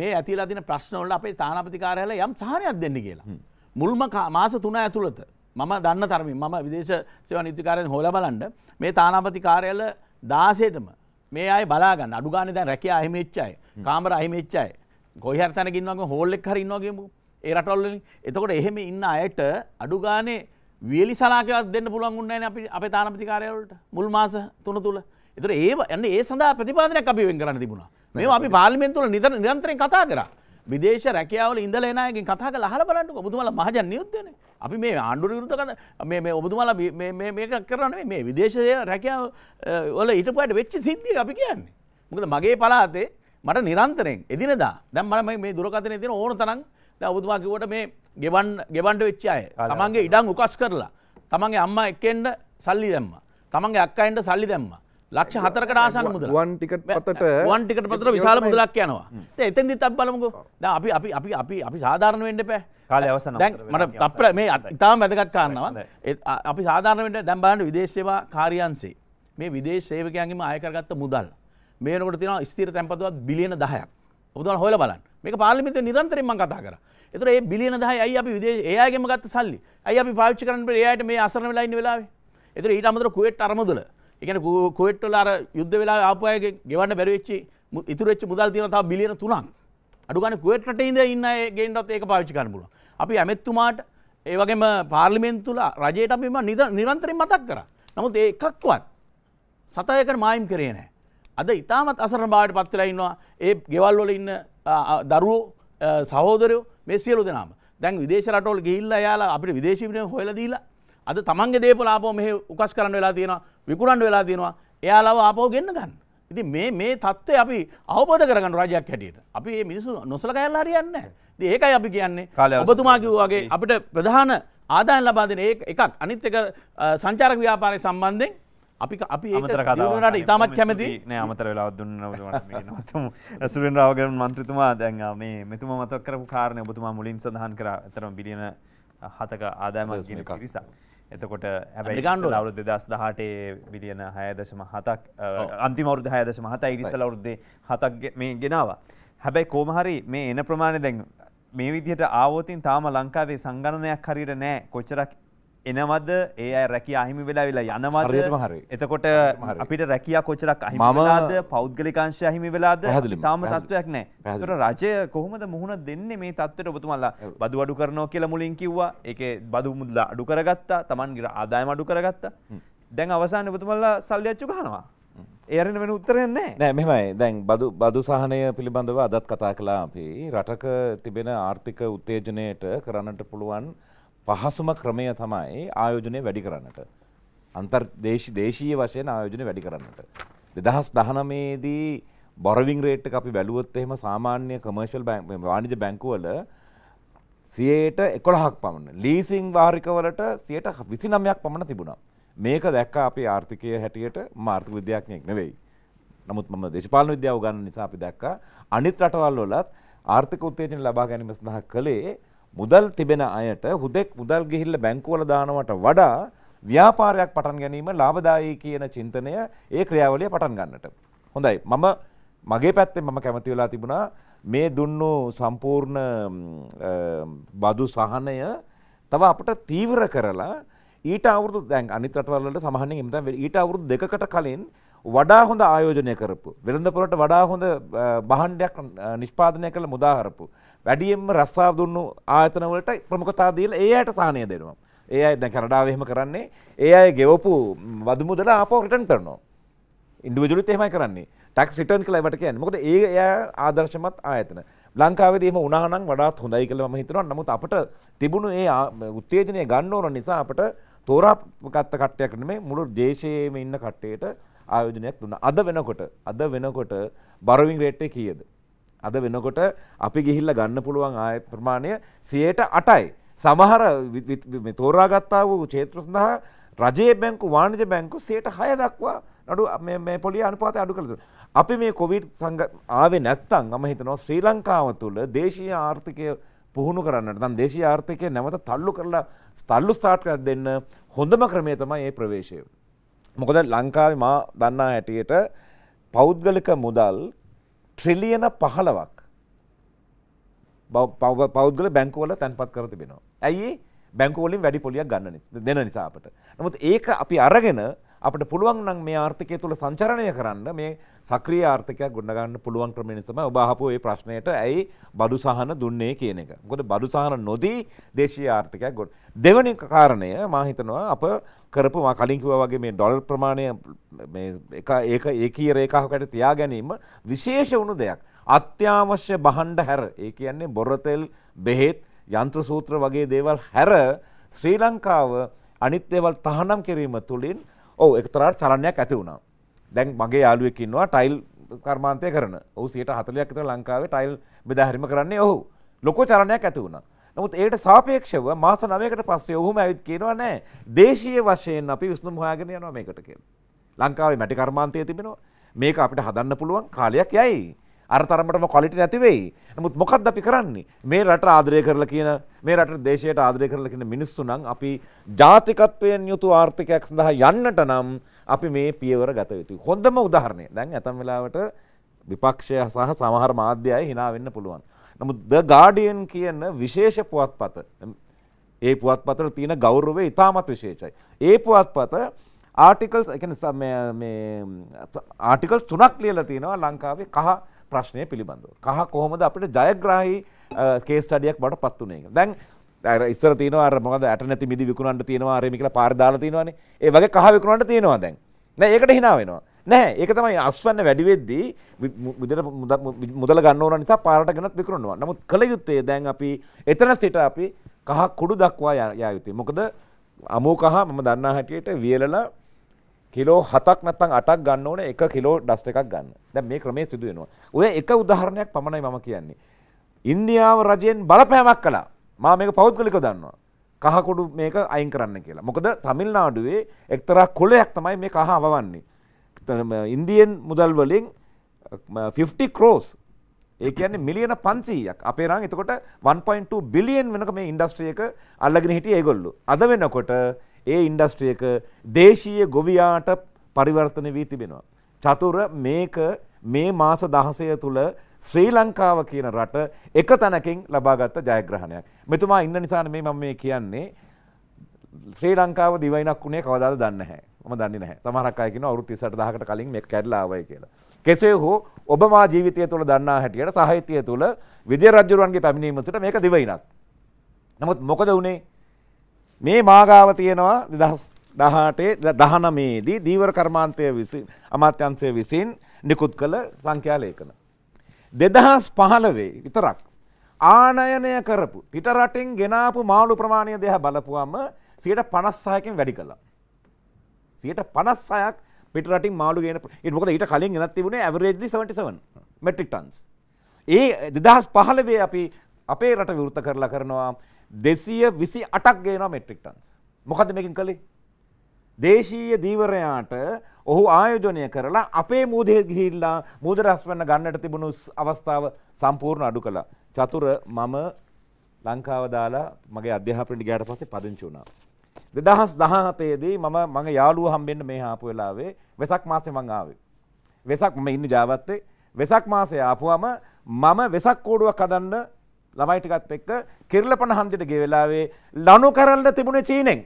මේ ඇතිලා තින ප්‍රශ්නවල අපේ තානපතිකාරයල යම් සාහනයක් දෙන්න කියලා mm. මුල්ම මාස තුන ඇතුළත මම දන්න තරමින් මම විදේශ සේව නිතිකාරයෙන් හොල බලන්ඩ මේ තානාපති කාරයල දාසේටම මේ අයි බලාගන්න අඩුගාන දැන් රැක අහිමච්චයි කාමර අහිමච්චයි ගොහර තැනකින්වගේ හෝල්ලෙක් හර ඉන්නවාගේමු ඒ රටොල්ලින් එතකොට එහෙම ඉන්න අයට අඩුගානේ වියලි සලාකවත් දෙන්න පුළුවන්ගන්නන අපි අප තානපති කාරයවලට මුල් මාස තුන තුළ එතර ඒ යන්න ඒ සඳහා ප්‍රතිපාදනයක් අපි වෙන් කරන්න තිබුණා මේ අපි පාලිමෙන්තුල නිතර නිරන්තරෙන් කතා කර විදේශ රැකියාවල ඉඳල එනයගෙන් කතාක ලහර බලන්නක බුතුමල මහජන් නියුත්තනේ අපි මේ ආණ්ඩුවට විරුද්ධ කරන මේ ඔබතුමාලා මේක කරන්න මේ විදේශය රැකියාව වල ඊටපුවාට වෙච්ච සිද්ධිය අපි කියන්නේ. මොකද මගේ පළාතේ මට නිරන්තරයෙන් එදිනදා දැන් මම මේ දුරකථනයේ තියෙන ඕන තරම් දැන් ඔබතුමා කිව්වට මේ ගෙවන් ගෙවන්න වෙච්ච අය තමන්ගේ ඉඩම් උකස් කරලා තමන්ගේ අම්මා එක්කෙන්න සල්ලි දැම්මා. තමන්ගේ අක්කා එන්න සල්ලි දැම්මා. ලක්ෂ හතරකට ආසන්න මුදල වන් ටිකට පතට වන් ටිකට පතර විශාල මුදලක් යනවා. එතෙන්දි තත් බලමුකෝ. දැන් අපි අපි අපි අපි අපි සාධාරණ වෙන්න එපා. කාලය අවසන් දැන් මට තප්පර මේ ඉතාම වැදගත් කාරණාවක්. අපි සාධාරණ වෙන්න දැන් බලන්න විදේශ සේවා කාර්යාංශේ මේ විදේශ සේවකයන්ගෙන් ආය කරගත්ත මුදල් මේ වෙනකොට තියෙනවා ස්ථිර තැන්පතුවත් බිලියන 10ක්. ඔබතුමා හොයලා බලන්න. මේක පාර්ලිමේන්තුවේ නිරන්තරයෙන් මම කතා කරා. ඒතර ඒ බිලියන 10යි අයි අපි විදේශ ඒ අයගෙම ගත්ත සල්ලි. අයි අපි පාවිච්චි කරන්න බෑ ඒ අයට මේ අසරණ වෙලා ඉන්න වෙලාවේ. ඒතර ඊට අමතරව කුවේට් අරමුදල එකන කොට්ටල අර යුද්ධ වෙලා ආපයගේ ගෙවන්න බැරිවෙච්චි ඉතුරච්ච මුදල් තියන තා බිලියන තුනක් අඩුගන කොට්ට ඉද ඉන්න ගේටත් ඒක පාවිච්චි කරන්න පුළුව අපි ඇමැත්තුමාට ඒවගේම පාර්ලිමෙන් තුළ රජයට අපිම නිද නිරන්තරෙන් මතක් කර නමුත් ඒ එකක්වත් සතයකට මායිම් කරේ නෑ අද ඉතාමත් අසරන බාට පත්වෙලා ඉන්නවා ඒ ගෙවල්වල ඉන්න දරුවෝ සහෝදරයෝ මේ සියලු දෙනාම දැන් විදේශ රටවල් ගිහිල්ලා යාලා අපිට විදේශීය හොයලා දීලා අද තමන්ගේ දේපල ආපුවම මෙහෙ උකස් කරන්න වෙලා තියෙනවා විකුරන්ඩ වෙලා තියෙනවා එයාලව ආපෝ ගෙන්න්න ගන්න. ඉති මේ මේ තත්ත්වය අපි අවබෝධ කරගන්න රජයක් හැටියට අපි මේ මිනිසු නොසල කැල්ලා හරියන්න ඒකයි අපි කියන්නේ කාල ඔබතුමා කිව්වාගේ අපිට ප්‍රධාන ආදායන් ලබාදන ඒ එකක් අනිත් එක සංචාරක ව්‍යාපාරය සම්බන්ධයෙන් අපි අපි ඒට ඉතාමත් කැමති නෑ අමතර වෙලා දුන්න ඇසුරෙන් රාවගන මන්ත්‍රතුමා දැන් මේ මෙතුම මතක් කරපු කාරණය ඔබතුමා මුලින් සඳහන් කර ඇතරම බිලියන හතක ආදායම නිසා. එතකොට ඇමරිකාන්ඩ අවුරුද දස් දහටේ බිලියන හයදශම හතක් අන්තිමවරුද හයදශම හත ඉරිසල අවුද්දේ හතක් මේ ගෙනවා. හැබැයි කෝමහරි මේ එන ප්‍රමාණය දැන් මේ විදිහට ආවෝතින් තාම ලංකාවේ සංගණනයක් හරිට නෑ කොච්චරක් එනවද ඒ අය රැකිය අහිමි වෙලා වෙලා යනවද එතකොට අපිට රැකිය කොච්චරක් අහිමිලාද පෞද්ගලිකාංශය අහිමි වෙලාද තාම තත්ත්වයක් නෑ තොට රජය කොහොමද මුහුණ දෙන්නේ මේ තත්වට ඔබතුමල්ලා බදු අඩු කරනෝ කියලා මුලින් කිව්වා එක බදු මුදලා අඩු කරගත්තා තමන්ගිට ආදායම අඩු කරගත්තා දැන් අවසාන ඔබතුමල්ලා සල්ලියච්චු ගහනවා ඒරෙන වෙන උත්තරයන්නේ නෑ මෙමයි දැන් බදු බදු සහනය පිළිබඳව අදත් කතා කලා අපි රටක තිබෙන ආර්ථික උත්තේජනයට කරන්නට පුළුවන් පහසුම ක්‍රමය තමයි ආයෝජනය වැඩි කරන්නට. අන්තර් දේශීය වශයෙන් ආයෝජනය වැඩි කරන්නට. දෙදහස් දහනමේදී බොරවිං රේට් එක අපි බැලුවොත් එහෙම සාමාන්‍ය කමර්ෂල් වාණිජ බැංකුවල සියයට එකොළහක් පමණ ලීසිං වාරිකවලට සියයට විසි නමයක් පමණ තිබුණා. මේක දැක්ක අපි ආර්ථිකය හැටියට මාර්ථ විද්‍යාඥයෙක් නෙවෙයි. නමුත් මම දේශපාලන විද්‍යාව ගන්න නිසා අපි දැක්ක අනිත් රටවල් වලත් ආර්ථික උත්තේජන ලබා ගැනීම සඳහා කළේ මුදල් තිබෙන අයට හුදෙක් මුදල් ගිහිල්ල බැංකුවල දානවට වඩා ව්‍යාපාරයක් පටන් ගැනීම ලාභදායි කියන චින්තනය ඒ ක්‍රියාවලිය පටන් ගන්නට. හොඳයි මම මගේ පැත්තෙන් මම කැමති වෙලා තිබුණා මේ දුන්නු සම්පූර්ණ බදු සහනය තව අපට තීව්‍ර කරලා ඊට අවුරුදු දැන් අනිත් රටවල්වලට සමහරෙන් ඉඳන් ඊට අවුරුදු දෙකකට කලින් වඩා හොඳ ආයෝජනය කරපු වෙළඳපොළට වඩා හොඳ බහණ්ඩයක් නිෂ්පාදනය කළ මුදාහරපු වැඩියෙන්ම රස්සාව දුන්නු ආයතනවලට ප්‍රමුඛතා දීලා ඒ අයට සාහනය දෙනවා. ඒ අය දැන් කනඩාව එහෙම කරන්නේ ඒ අය ගෙවපු වදු මුදල ආපහු රිටර්න් කරනවා. ඉන්ඩිවිජුවලිත් එහෙමයි කරන්නේ. ටැක්ස් රිටර්න් කියලා ඒවට කියන්නේ. මොකද ඒ එයා ආදර්ශමත් ආයතන. ලංකාවේදී එහෙම වුණා නම් වඩාත් හොඳයි කියලා මම හිතනවා. නමුත් අපට තිබුණු ඒ උත්තේජනය ගන්න ඕන නිසා අපට තෝරාගත්ත කට්ටයක් නෙමෙයි මුළු දේශයේම ඉන්න කට්ටයට ආයෝජනයක් දුන්නා. අද වෙනකොට අද වෙනකොට බරවින් රේට් එක කීයද? අද වෙනකොට අපි ගිහිල්ල ගන්න පුළුවන් ආය ප්‍රමාණය සියයට අටයි. සමහර තෝරාගත්තා වූ චේත්‍ර සඳහා රජයේ බැංකු වාණජ බැංකු සයට හය දක්වා නඩු මේ පොලි අනුපාත අඩු කළතු. අපි මේ කොවිඩ් සංග ආවේ නැත්තං අම හිතනවා ශ්‍රී ලංකාව තුළ දේශීය ආර්ථිකය පුහුණු කරන්නට නම් දේශී ආර්ථිකය නැවත තල්ලු කරලා තල්ලු ස්ථාට් කර දෙන්න හොඳම ක්‍රමය තමයි ඒ ප්‍රවේශය. මොකද ලංකාවේ මා දන්නා හැටියට පෞද්ගලික මුදල් ට්‍රිලියන පහළවක් පෞද්ගල බැංකෝල තැන්පත් කර තිබෙනවා. ඇයි බැංකෝලින් වැඩි පොලියක් ගන්න දෙන නිසාපට. නමුත් ඒක අපි අරගෙන අපට පුළුවන් නම් මේ ආර්ථිකය තුළ සංචරණය කරන්න මේ සක්‍රීය ආර්ථිකයක් ගොඩනගන්න පුළුවන් ක්‍රමය නිසා ඔබ අහපු ඒ ප්‍රශ්නයට ඇයි බඩු සහන දුන්නේ කියන එක. මොකද බඩු සහන නොදී දේශීය ආර්ථිකයක් ගොඩ. දෙවැනි කාරණය මා හිතනවා අප කරපු මා කලින් කිව්වා වගේ මේ ඩොලර් ප්‍රමාණය මේ එක ඒක ඒකීය රේඛාවකට තියා ගැනීම විශේෂ වුණු දෙයක්. අත්‍යවශ්‍ය බහණ්ඩ හැර ඒ කියන්නේ බොරතෙල් බෙහෙත් යන්ත්‍ර සූත්‍ර වගේ දේවල් හැර ශ්‍රී ලංකාව අනිත් දේවල් තහනම් කිරීම තුළින් ඔව එක්තරාට චලනයක් ඇති වුණා දැන් මගේ යාලුවකින්වා ටයිල් කර්මාන්තය කරන ඔහු සියට හතලයක් තර ලංකාවේ ටයිල් බෙදාහරිම කරන්නේ ඔහු ලොකෝ චලනයක් ඇති වුණා නමුත් ඒට සාපේක්ෂව මාස නවයකට පස්සේ ඔහුම ඇවිත් කියනවා නෑ දේශීය වශයෙන් අපි විස්නුම් හොයාගෙන යනවා මේකට කියලා ලංකාවේ මැටි කර්මාන්තය තිබෙනවා මේක අපිට හදන්න පුළුවන් කාලයක් යයි අර තරමටම කොලිටි නැතිවෙයි. නමුත් මොකක්ද අපි කරන්නේ? මේ රට ආදරය කරලා කියන මේ රට දේශයට ආදරය කරලා කියන මිනිස්සු නම් අපි ජාතිකත්වයෙන් යුතු ආර්ථිකයක් සඳහා යන්නට නම් අපි මේ පියවර ගත යුතුයි. හොඳම උදාහරණය. දැන් ඇතම් වෙලාවට විපක්ෂය සහ සමහර මාධ්‍ය අය hina වෙන්න පුළුවන්. නමුත් ද ගාඩියන් කියන විශේෂ පුවත්පත ඒ පුවත්පතට තියෙන ගෞරවය ඉතාමත් විශේෂයි. ඒ පුවත්පත ආටිකල්ස් ඒ කියන්නේ මේ ආටිකල්ස් තුනක් ලියලා තිනවා ලංකාවේ කහ ප්‍රශ්නය පිළිබඳව. කහ කොහොමද අපිට ජයග්‍රාහි කේස් ස්ටඩියක් බවට පත් වුණේ කියලා. දැන් අර ඉස්සර තියෙනවා අර මොකද ඇට නැති මිදි විකුණන්න තියෙනවා අර මේ කියලා පාර දාලා තියෙනවානේ. ඒ වගේ කහ විකුණන්න තියෙනවා දැන්. නෑ ඒකට hina වෙනවා. නෑ ඒක තමයි අස්වැන්න වැඩි වෙද්දී විදට මුදල ගන්න ඕන නිසා පාරට ගෙනත් විකුණනවා. නමුත් කල යුත්තේ දැන් අපි එතන සිට අපි කහ කුඩු දක්වා යා යුතුයි. මොකද අමෝ කහ මම දන්නා හැටියට වියලලා කිලෝ හතක් නැත්තම් අටක් ගන්න ඕනේ එක කිලෝ ඩස්ට් එකක් ගන්න. දැන් මේ ක්‍රමයේ සිදු වෙනවා. ඔය එක උදාහරණයක් පමණයි මම කියන්නේ. ඉන්දියාව රජයෙන් බලපෑමක් කළා. මම මේක පෞද්ගලිකව දන්නවා. කහකොඩු මේක අයින් කරන්න කියලා. මොකද තමිල්නාඩුවේ එක්තරා කොළයක් තමයි මේ කහ අවවන්නේ. ඉන්දියන් මුදල් වලින් 50 ක්‍රෝස් ඒ කියන්නේ මිලියන 500ක් අපේ රන් එතකොට 1.2 බිලියන් වෙනක මේ ඉන්ඩස්ට්‍රි එක අල්ලගෙන හිටියේ ඒගොල්ලෝ. අද වෙනකොට ඒ ඉන්ඩස්ට්‍රියක දේශීය ගොවියාට පරිවර්තන වී තිබෙනවා. චතුර මේක මේ මාස දහසය තුළ ශ්‍රී ලංකාව කියන රට එක තැනකින් ලබාගත්ත ජයග්‍රහණයක්. මෙතුමා ඉන්න නිසාන මේ මම මේ කියන්නේ ශ්‍රී ලංකාව දිවයිනක් වුණේ කවදාද දන්න හැ ම දන්න හැ සමහක් අයකින අවුත්ති සට දහකට කලින් මේ කැඩලාවයි කියලා. කෙසේ හෝ ඔබ මා ජීවිතය තුළ දන්නා හැටියට සාහිත්‍යය තුළ විජය රජරුවන්ගේ පැමිණීමතුට මේක දිවයිනක්. නමුත් මොකද වනේ මේ මාගාව තියෙනවා 2018 19 දී දීවර කර්මාන්තය විසින් අමාත්‍යංශය විසින් නිකුත් කළ සංඛ්‍යා ලේඛන 2015 විතරක් ආනයනය කරපු පිට රටින් ගෙනාපු මාළු ප්‍රමාණය දෙහා බලපුවම 56කින් වැඩි කළා. 56ක් පිට රටින් මාළු ගේන ඒ මොකද ඊට කලින් ගෙනත් තිබුණේ ඇවරේජ්ලි 77 මෙට්‍රික් ටන්ස්. ඒ 2015 අපි අපේ රට විවෘත කරලා කරනවා දෙසීය විසි අටක් ගේනවා මෙට්‍රික්ටන්ස් මොකද මේකින් කළේ දේශීය දීවරයාට ඔහු ආයෝජනය කරලා අපේ මුදේ ගිහිල්ලා මුද රස් වන්න ගන්නට තිබුණු අවස්ථාව සම්පූර්ණ අඩු කළා චතුර මම ලංකාව දාලා මගේ අධ්‍යාපනයට ගියාට පස්සේ පදිංචි වුණා 2017 මම මගේ යාළුවා හම්බෙන්න මේ ආපු වෙලාවේ වෙසක් මාසේ මං ආවේ වෙසක් මම ඉන්නේ ජාවත්තේ වෙසක් මාසේ ආපුවම මම වෙසක් කෝඩුවක් හදන්න ළමයිටිකත් එක්ක කිරලපන හන්දිටගේ වෙලාවේ ලනු කරල්ල තිබුණ චීනෙන්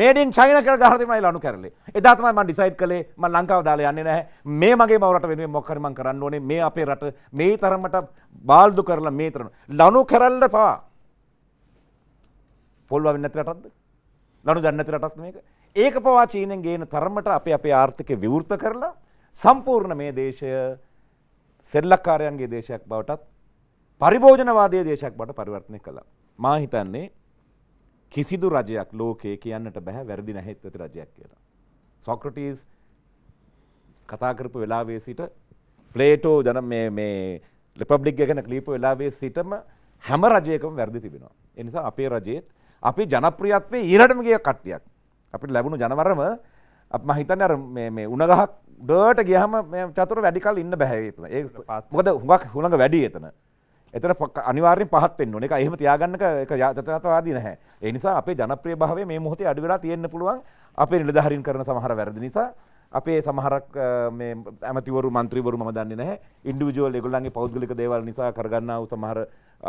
මේඩින් චයින කර ගහතිමයි ලනු කරලේ එදාතමයි මන් ඩිසයිඩ් කළේ මන් ලංකාව දාලා යන්නේ නැහැ මේ මගේ මවරට වෙනුවෙන් මොකක් හරි මන් කරන්න ඕනේ මේ අපේ රට මේ තරමට බාල්දු කරලා මේ තරම ලනු කරල්ල පවා පොල්වා වෙන්නේ නැති රටක්ද ලනු දන්නේ නැති රටක්ද මේක ඒක පවා චීනෙන් ගේන තරමට අපි අපේ ආර්ථිකය විවෘත කරලා සම්පූර්ණ මේ දේශය සෙල්ලක්කාරයන්ගේ දේශයක් බවටත් පරිභෝජනවාදය දේශයක් බට පරිවර්තනය කළා. මා හිතන්නේ කිසිදු රජයක් ලෝකයේ කියන්නට බැහැ වැරදි නැහෙත් ඇති රජයක් කියලා. සොක්‍රටීස් කතාකරපු වෙලාවේ සිට ප්ලේටෝ ජන මේ ලිපබ්ලික් ගැන කලීප වෙලාවේ සිටම හැම රජයකම වැරදි තිබෙනවා. එනිසා අපේ රජයේත් අපි ජනප්‍රියත්වය ඊරටම ගිය කට්ටියක්. අපිට ලැබුණු ජනවරම මම හිතන්නේ අර මේ මේ උණගහක් ඩර්ට ගියහම මේ චතුර වැඩි කල් ඉන්න බෑ ඒතන. ඒක මොකද හුඟක් හුණඟ වැඩි එතන. එතන අනිවාර්යෙන් පහත් වෙන්න ඕනේ. ඒක එහෙම තියාගන්න එක යථාර්ථවාදී නැහැ. ඒ නිසා අපේ ජනප්‍රිය භාවය මේ මොහොතේ අඩු වෙලා තියෙන්න පුළුවන්. අපේ නිලධාරීන් කරන සමහර වැරදි නිසා අපේ සමහරක් මේ ඇමතිවරු මන්ත්‍රීවරු මම දන්නේ නැහැ. ඉන්ඩිවිජුවල් ඒගොල්ලන්ගේ පෞද්ගලික දේවල් නිසා කරගන්නා වූ සමහර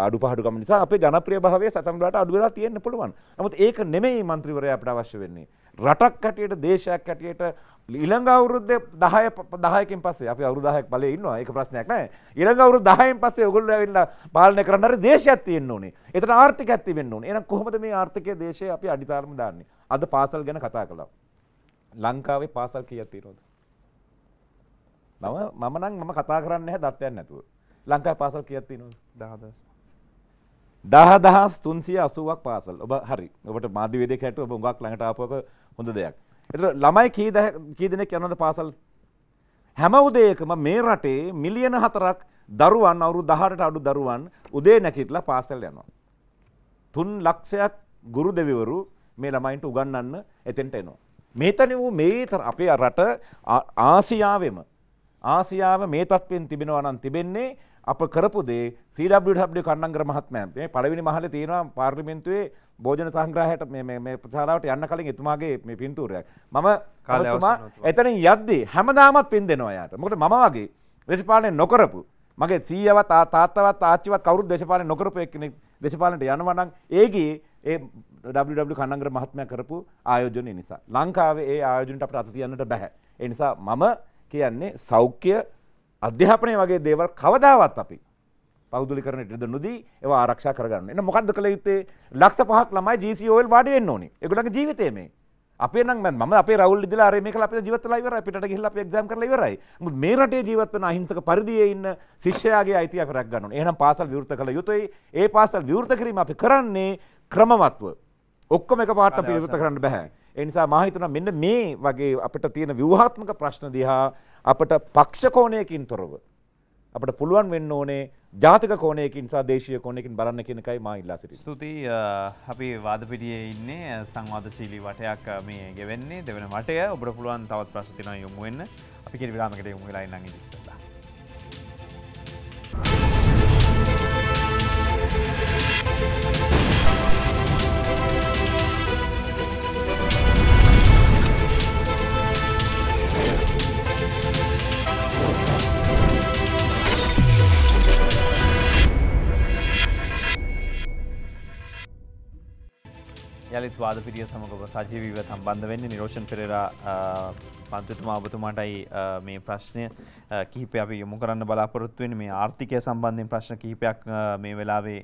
අඩුපාඩුකම් නිසා අපේ ජනප්‍රිය භාවය සතම් වලට අඩු වෙලා තියෙන්න පුළුවන්. නමුත් ඒක නෙමෙයි මන්ත්‍රීවරයා අපිට අවශ්‍ය වෙන්නේ. රටක් හැටියට දේශයක් හැටියට ඊළඟ අවුරුද්ද 10 10කින් පස්සේ අපි අවුරුදු 10ක් බලේ ඉන්නවා ඒක ප්‍රශ්නයක් නෑ ඊළඟ අවුරුදු 10න් පස්සේ ඔයගොල්ලෝ ඇවිල්ලා පාලනය කරන්න හරි දේශයක් තියෙන්න ඕනේ එතන ආර්ථිකයක් තිබෙන්න ඕනේ එහෙනම් කොහොමද මේ ආර්ථිකය දේශය අපි අඩිතාලම දාන්නේ අද පාසල් ගැන කතා කළා ලංකාවේ පාසල් කීයක් තියෙනවද මම මම නම් මම කතා කරන්නේ නැහැ දත්තයක් නැතුව ලංකාවේ පාසල් කීයක් තියෙනවද 10000 දහදහස් තුන්සිය අසුවක් පාසල් ඔබ හරි ඔබට මාධ්‍යවේදයක් හැට ඔබ උගක් ළඟට ආපුවක හොඳ දෙයක් එතකොට ළමයි කී කී දෙනෙක් යනවද පාසල්? හැම උදේකම මේ රටේ මිලියන 4ක් දරුවන් අවුරුදු 18ට අඩු දරුවන් උදේ නැගිටලා පාසල් යනවා. 3 ලක්ෂයක් ගුරු දෙවිවරු මේ ළමයින්ට උගන්වන්න එතෙන්ට එනවා. මේතන වූ මේ අපේ රට ආසියාවෙම ආසියාව මේ තත්ත්වයෙන් තිබෙනවා නම් තිබෙන්නේ අප කරපුදේ CWW කන්නංගර මහත්මය මේ පළවෙනි මහලේ තියෙනවා පාර්ලිමේන්තුවේ භෝජන සංග්‍රහයට මේ මේ මේ ප්‍රචාරාවට යන්න කලින් එතුමාගේ මේ පින්තූරයක් මම කාලයතුමා එතනින් යද්දී හැමදාමත් පින් දෙනවා යාට මොකද මම වගේ දේශපාලනය නොකරපු මගේ සීයවත් තාත්තවත් ආච්චිවත් කවුරුත් දේශපාලනය නොකරපු එක්කෙනෙක් දේශපාලනයට යනවා නම් ඒගේ ඒ WW කන්නංගර මහත්මයා කරපු ආයෝජනය නිසා ලංකාවේ ඒ ආයෝජනට අපට අත තියන්නට බෑ ඒ නිසා මම කියන්නේ සෞඛ්‍ය අධ්‍යාපනය වගේ දේවල් කවදාවත් අපි පෞදුලිකරණයට ඉඩ නොදී ඒවා ආරක්ෂා කරගන්න. එන්න මොකද්ද කළ යුත්තේ? ලක්ෂ 5ක් ළමයි GCOL වාඩි වෙන්න ඕනේ. ඒගොල්ලන්ගේ ජීවිතේ මේ. අපේ නම් මම අපේ රවුල් ඉදලා අර මේකලා අපිට ජීවත් වෙලා ඉවරයි. පිටට ගිහිල්ලා අපි එක්සෑම් කරලා ඉවරයි. මොකද මේ රටේ ජීවත් වෙන අහිංසක පරිදියේ ඉන්න ශිෂ්‍යයාගේ අයිතිය අපි රැක ගන්න ඕනේ. එහෙනම් පාසල් විවෘත කළ යුතුයි. ඒ පාසල් විවෘත කිරීම අපි කරන්නේ ක්‍රමවත්ව. ඔක්කොම එකපාරට අපි විවෘත කරන්න බෑ. එනිසා මහිතන මෙන්න මේ වගේ අපට තියෙන විවහාත්මක ප්‍රශ්න දිහා අපට පක්ෂකෝණයකින් තොරව. අපට පුළුවන් වෙන්න ඕනේ ජාතික කෝනයකින් සා දේශය කොනෙකින් බලන්න කෙනකයි මා ඉල්ලා සිට ස්තුතියි අපි වාදපිටියේ ඉන්නේ සංවාදශීලී වටයක් මේ ගෙවෙන්නේ දෙවන වටය ඔබට පුළුවන් තවත් ප්‍රශ්තින යොමුවෙන්න අපි කිරි විරාමකට යොමු වෙලා ඉන්න ඉස්සලා. යළිත් වාද පිරිය සමඟව සජීවීව සම්බන්ධ වෙන්න නිරෝෂන් පෙරේරා පන්තිතුමා ඔබතුමාටයි මේ ප්‍රශ්නය කිහිපය අපි යොමු කරන්න බලාපොරොත්තු වෙන මේ ආර්ථිකය සම්බන්ධයෙන් ප්‍රශ්න කිහිපයක් මේ වෙලාවේ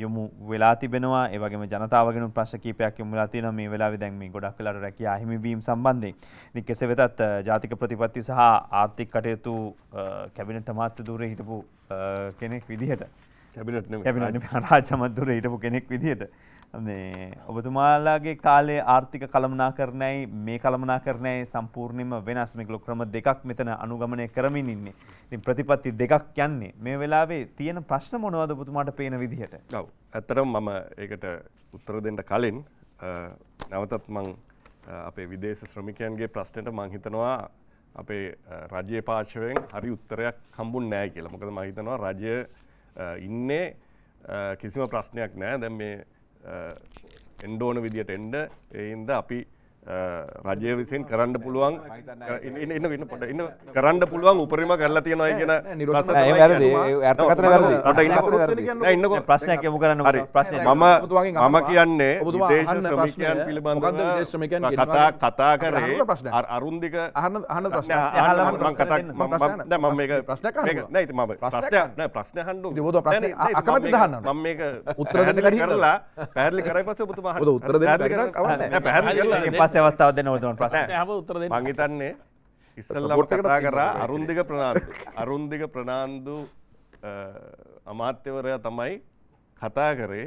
යොමු වෙලා තිබෙනවා ඒවගේ ජනතාවගෙන ප්‍රශ් කීපයක් යොමුලා තියෙන මේ වෙලාවේ දැන් මේ ගොඩක් වෙලාට රැකියා හිමිවීම සම්බන්ධයෙන්. ඉතින් කෙසේ වෙතත් ජාතික ප්‍රතිපත්ති සහ ආර්ථික කටයුතු කැබිනට් අමාත්‍ය ධූරයේ හිටපු කෙනෙක් විදිහට කැබිනට් නෙමෙයි කැබිනට් නෙමෙයි රාජ්‍ය අමාත්‍ය ධූරයේ හිටපු කෙනෙක් විදිහට මේ ඔබතුමාලාගේ කාලේ ආර්ථික කළමනා කරණයි මේ කළමනා කරණයි සම්පූර්ණයම වෙනස් මේගොල්ලෝ ක්‍රම දෙකක් මෙතන අනුගමනය කරමින් ඉන්නේ. ඉතින් ප්‍රතිපත්ති දෙකක් යන්නේ. මේ වෙලාවේ තියෙන ප්‍රශ්න මොනවද ඔබතුමාට පේන විදිහට? ඔව්. ඇත්තටම මම ඒකට උත්තර දෙන්න කලින් නැවතත් මං අපේ විදේශ ශ්‍රමිකයන්ගේ ප්‍රශ්නයට මං හිතනවා අපේ රජයේ පාර්ශවයෙන් හරි උත්තරයක් හම්බුන්නේ නැහැ කියලා. මොකද මම හිතනවා රජය ඉන්නේ කිසිම ප්‍රශ්නයක් නැහැ. දැන් මේ එන්ඩෝන විදියට එන්ඩ එයින්ද අපි රජය විසින් කරන්න පුළුවන් ඉන්න ඉන්න පොට ඉන්න කරන්න පුළුවන් උපරිම කරලා තියෙනවා කියන ඉන්න ප්‍රශ්නයක් යමු කරන්න ප්‍රශ්න මම මම කියන්නේ දේශ ශ්‍රමිකයන් පිළිබඳ කතා කතා කරේ අරුන්දික අහන්න අහන්න ප්‍රශ්න මම කතා මම මේක ප්‍රශ්නයක් නෑ ඉතින් මම ප්‍රශ්නයක් නෑ ප්‍රශ්න අහන්න ඔබ ප්‍රශ්න අකමැති දහන්න මම මේක උත්තර දෙන්න කරලා පැහැදිලි කරයි පස්සේ ඔබතුමා උත්තර දෙන්න පැහැදිලි කරලා පස්ස අවස්ථාවද නොදන ප්‍රශ්න උත්තර මගේතන්නේ ඉස්සල්ලම කතා කරා අරුන්දික ප්‍රනාාන්දු අරුන්දික ප්‍රනාන්දු අමාත්‍යවරයා තමයි කතා කරේ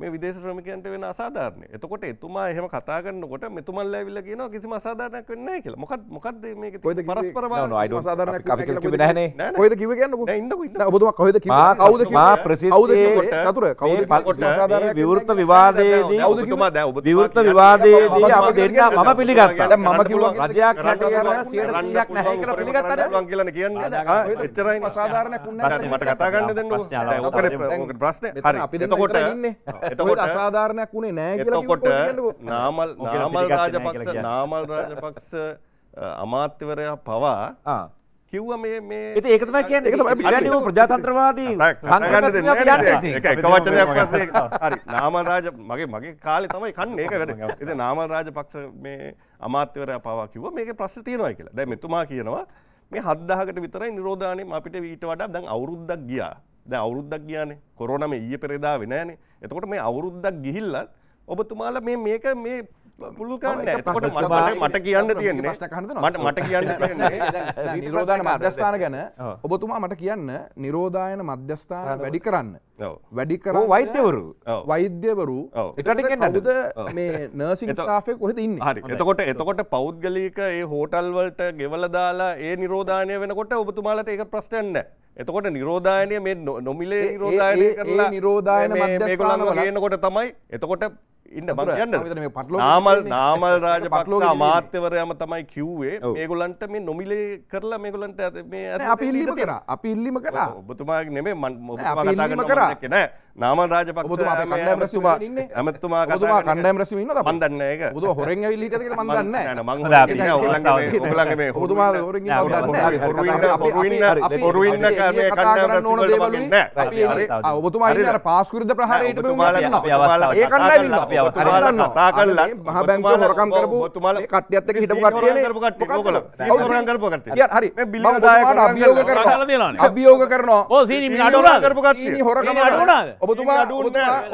මේ විදේශ ශ්‍රමිකයන්ට වෙන අසාධාරණය. එතකොට එතුමා එහෙම කතා කරනකොට මෙතුමන් ලැබිලා කියනවා කිසිම අසාධාරණයක් වෙන්නේ නැහැ කියලා. මොකක් මොකක්ද මේක පරස්පර බාධා. නෝ අයිඩෝ අසාධාරණයක් අපි කියලා කිව්වේ නැහනේ. කොහෙද කිව්වේ කියන්නකෝ. නෑ ඉන්නකෝ ඉන්න. ඔබතුමා කොහෙද කිව්වේ? මා කවුද කිව්වේ? මා ප්‍රසිද්ධයේ චතුර කවුද අසාධාරණයක් විවෘත විවාදයේදී ඔබතුමා දැන් ඔබ විවෘත විවාදයේදී අප දෙන්න මම පිළිගත්තා. දැන් මම කිව්වා රජයක් හැටියට 100ක් නැහැ කියලා පිළිගත්තාද? මං කියලානේ කියන්නේ. ආ එච්චරයි අසාධාරණයක් උන්නේ නැහැ. මට කතා ගන්න දෙන්න ඕක. ඔක ප්‍රශ්නේ. හරි. එතකොට *laughs* එතකොට අසාධාරණයක් වුණේ නෑ එතකොට නාමල් නාමල් රාජපක්ෂ නාමල් *laughs* රාජපක්ෂ අමාත්‍යවරයා පවා කිව්ව මේ මේ ඒක තමයි කියන්නේ ඒක තමයි කියන්නේ ප්‍රජාතන්ත්‍රවාදී *laughs* සංකල්පය කියන්නේ ඒක එක වචනයක් පස්සේ හරි නාමල් රාජ මගේ මගේ කාලේ තමයි කන්නේ ඒක වැඩ. ඉතින් නාමල් රාජපක්ෂ මේ අමාත්‍යවරයා පවා කිව්වා මේකේ ප්‍රශ්න තියෙනවා කියලා. දැන් මෙතුමා කියනවා මේ 7000කට විතරයි නිරෝධාණය අපිට ඊට වඩා දැන් අවුරුද්දක් ගියා. දැන් අවුරුද්දක් ගියානේ. කොරෝනා මේ ඊයේ පෙරේදා වෙන්නේ නැහනේ. එතකොට මේ අවුරුද්දක් ගිහිල්ලත් ඔබතුමාලා මේ මේක මේ පුළුකන්න එතකොට මට මට කියන්න තියන්නේ මට මට කියන්න නිරෝධාන මධ්‍යස්ථාන ගැන ඔබතුමා මට කියන්න නිරෝධායන මධ්‍යස්ථාන වැඩි කරන්න වැඩි කර වෛද්‍යවරු වෛද්‍යවරු එටටිකෙන්ද මේ නර්සිං ස්ථාපය කොහෙද ඉන්න හරි එතකොට එතකොට පෞද්ගලික ඒ හෝටල්වලට ගෙවල දාලා ඒ නිරෝධානය වෙනකොට ඔබතුමාලට ඒක ප්‍රශ්ටන්න එතකොට නිරෝධායනය මේ නොමිලේ නිරෝධායනය කරලා නිරෝධායන ගන්නකොට තමයි එතකොට ඉන්න මගන්න නාමල් නාමල් රාජ පක්ලෝ අමාත්‍යවරයම තමයි කිව්වේ ඒගොලන්ට මේ නොමිලේ කරලා මේගොලන්ට ඇ අපිල්ලිම කර අපිල්ලිම කරා ඔබතුමාගේ නෙමේ මන් ඔබ කතාගන්න කරා කෙනෑ නාම රාජ පක්ෂ ඇමතුමා කතුමා කණ්ඩෑම් රැසිම ඉන්න පන්දන්න එක බුද හොරෙන් ඇවිල්ලට මන්දන්න ඔබතුමා පාස්කෘද ප්‍රහරයට කතා කල්ල මහ බැංක හොරකම් කරපු තුමාල කට්යත්තක හිට හරි අභියෝග කරනවා අභියෝග කරනවා හොරකම අඩුනාද ඔබතුමා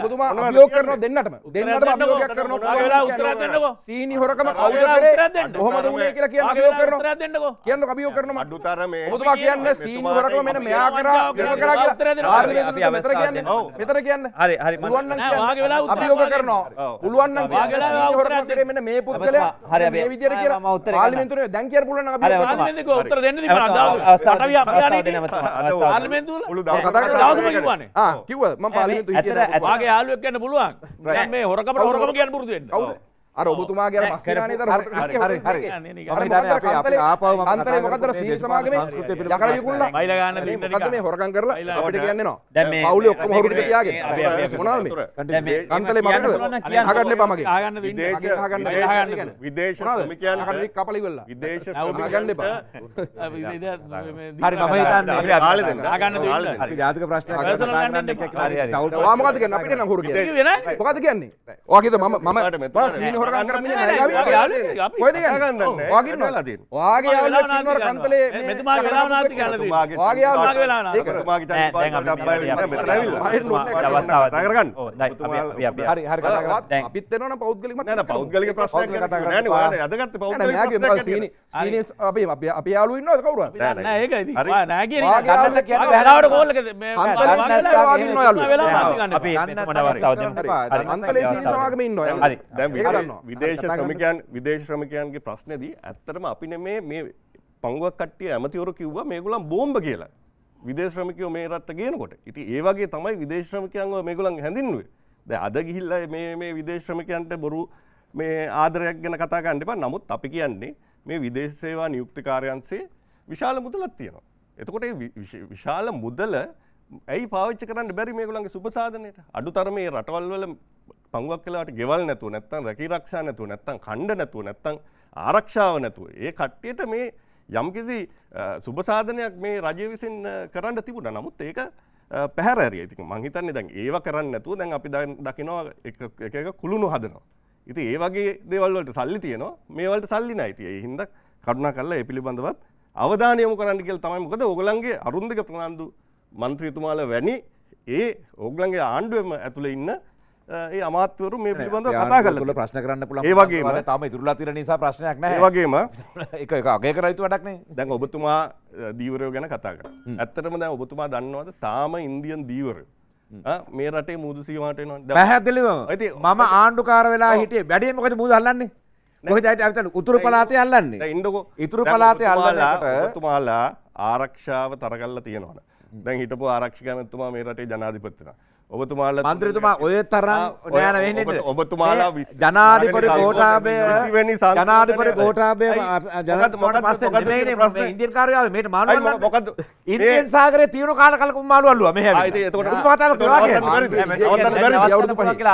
ඔබතුමා අභියෝග කරනවා දෙන්නටම දෙන්නටම අභියෝගයක් කරනවා වෙලා උත්තර දෙන්නකෝ සීනි හොරකම කවුද කරේ කොහොමද උනේ කියලා කියන අභියෝග කරනවා උත්තර දෙන්නකෝ කියන්නකෝ අභියෝග කරනවා අඩුතරමේ ඔබතුමා කියන්නේ සීනි හොරකම මෙන්න මෙයා කරා මෙයා කරා කියලා උත්තර දෙනවා අපි මෙතන කියන්නේ මෙතන කියන්නේ හරි හරි පුළුවන් නම් වාගේ වෙලා උත්තර අභියෝග කරනවා පුළුවන් නම් වාගේ වෙලා හොරකම කරේ මෙන්න මේ පුද්ගලයා හරි මේ විදියට කියලා මම උත්තර පාර්ලිමේන්තුවේ දැන් කියන්න පුළුවන් නම් අභියෝග කරනවා පාර්ලිමේන්තුවේ උත්තර දෙන්න දීපා අදාව අටවිය අපරාණේ පාර්ලිමේන්තුවල මුළු දවසම කිව්වනේ ආ කිව්වා මම පාලි ඇතර ඇගේ යාලුවක් කියන්න පුළුවන් මේ හොරකම හොරකම කියන්න පුරදුවෙන් අර ඔබතුමාගේ අර මස්සිනානේ දර හරි හරි හරි මම හිතන්නේ අපි අපි ආපහු මම කතා මොකද්ද සීනි සමාගමේ සංස්කෘතිය පිළිබඳව යකඩ විකුණලා බයිලා ගන්න දෙන්න මොකද්ද මේ හොරකම් කරලා අපිට කියන්නේ නෝ දැන් මේ පවුලේ ඔක්කොම හොරුට තියාගෙන මොනවාද මේ කන්තලේ මම නේද අහගන්න එපා මගේ අහගන්න විදේශ අහගන්න අහගන්න විදේශ ශ්‍රමිකයන් අහගන්න කපල ඉවරලා විදේශ අහගන්න එපා හරි මම හිතන්නේ අපි අහගන්න දෙන්න අපි ජාතික ප්‍රශ්න කතා කරන්න එක එක හරි හරි ඔයා මොකද්ද කියන්නේ අපිට නම් හොරු කියන්නේ මොකද්ද කියන්නේ ඔයා කියද මම මම සීනි හොරගන්න අපිත්තන පෞද්ගලිම න පෞද්ගලික ප්‍රශ් ඇදගත් ප අපේ අප අප යාලුවන්න කවර හරාවට කෝල්ලක න්න න්න විදේශ ශ්‍රමිකයන් විදේශ ශ්‍රමිකයන්ගේ ප්‍රශ්නයදී ඇත්තටම අපින මේ මේ පංගුවක් කට්ටිය ඇමතිවරු කිව්ව මේගුලම් බෝම්බ කියලා විදේශ්‍රමිකයෝ මේ රට ගේනකොට ඉති ඒවගේ තමයි විදේශ්‍රමිකයන්ව මේගුලන් හැඳින්ුවේ ද අද ගිහිල්ල මේ විදේශ්‍රමිකයන්ට බොරු මේ ආදරයක් ගැන කතා ගණ්ඩිප නමුත් අපි කියන්නේ මේ විදේශ සේවා නියුක්තිකාරයන්සේ විශාල මුදලත් තියෙනවා. එතකොට විශාල මුදල ඇයි පාවිච්චි කරන්න බැරි මේගොල්ලන්ගේ සුබ සාධනයට අඩුතරමේ රටවල් වල පංගුවක් කලාට ගෙවල් නැතුව නැත්තම් රැකීරක්ෂා නැතුව නැත්තම් ඛණ්ඩ නැතුව නැත්තම් ආරක්ෂාව නැතුව ඒ කට්ටියට මේ යම්කිසි සුබ සාධනයක් මේ රජය විසින් කරන්න තිබුණා. නමුත් ඒක පැහැරරි. ඉතින් මං හිතන්නේ දැන් ඒව කරන්න නැතුව දැන් අපි දැන් දකිනවා එක එක කුළුණු හදනවා. ඉතින් ඒ වගේ දේවල් වලට සල්ලි තියෙනවා. මේ වලට සල්ලි නැහැ. ඉතින් ඒ හින්දා කරුණා කරලා ඒ පිළිබඳවත් අවධානය යොමු කරන්න කියලා තමයි මොකද ඕගොල්ලන්ගේ අරුන්දික ප්‍රනාන්දු මන්ත්‍රීතුමාල වැනි ඒ ඕගලන්ගේ ආණ්ඩුවම ඇතුළ ඉන්න ඒ අමාත්වරු මේ පිබඳ කතා කල ප්‍රශ්න කරන්න පුල ඒවගේ තම තුරලා තිර නිසා ප්‍රශ්නයක් නෑ වගේම එක *laughs* අගේ කරයිතු වටක්නේ දැන් ඔබතුමා දීවරයෝ ගැන කතා කර ඇත්තරම දැ ඔබතුමා දන්නවද තාම ඉන්දියන් දීවරය මේ රටේ මුදු සීමටන පැහැදිල ඇති මම ආණ්ඩුකාර වෙලා හිටේ වැඩියමකට මුද අල්ලන්නේ නොහිතයට ඇත උතුරු පලාතය අල්ලන්නේ ඉඩක ඉතුරු පලාතය අල්ලලාට තුමාල්ලා ආරක්ෂාව තරගල්ල තියෙනවන දැන් හිටපු ආරක්ෂකමතුමා මේ රටේ ජනාධිපතින. ඔබතුමාල මන්ත්‍රතුමා ඔය තරම් නෑන වෙන්න ඔබතුමාලා ජනාධිපට කෝටාබය ජනාධිපට කෝටාබය ජනතමට පස්සේ ප්‍රශ ඉදිකාරයාව මේට මාන මොකද ඉන් සාගර තියුණු කාල කලක මාළුවල්ලුව මෙහ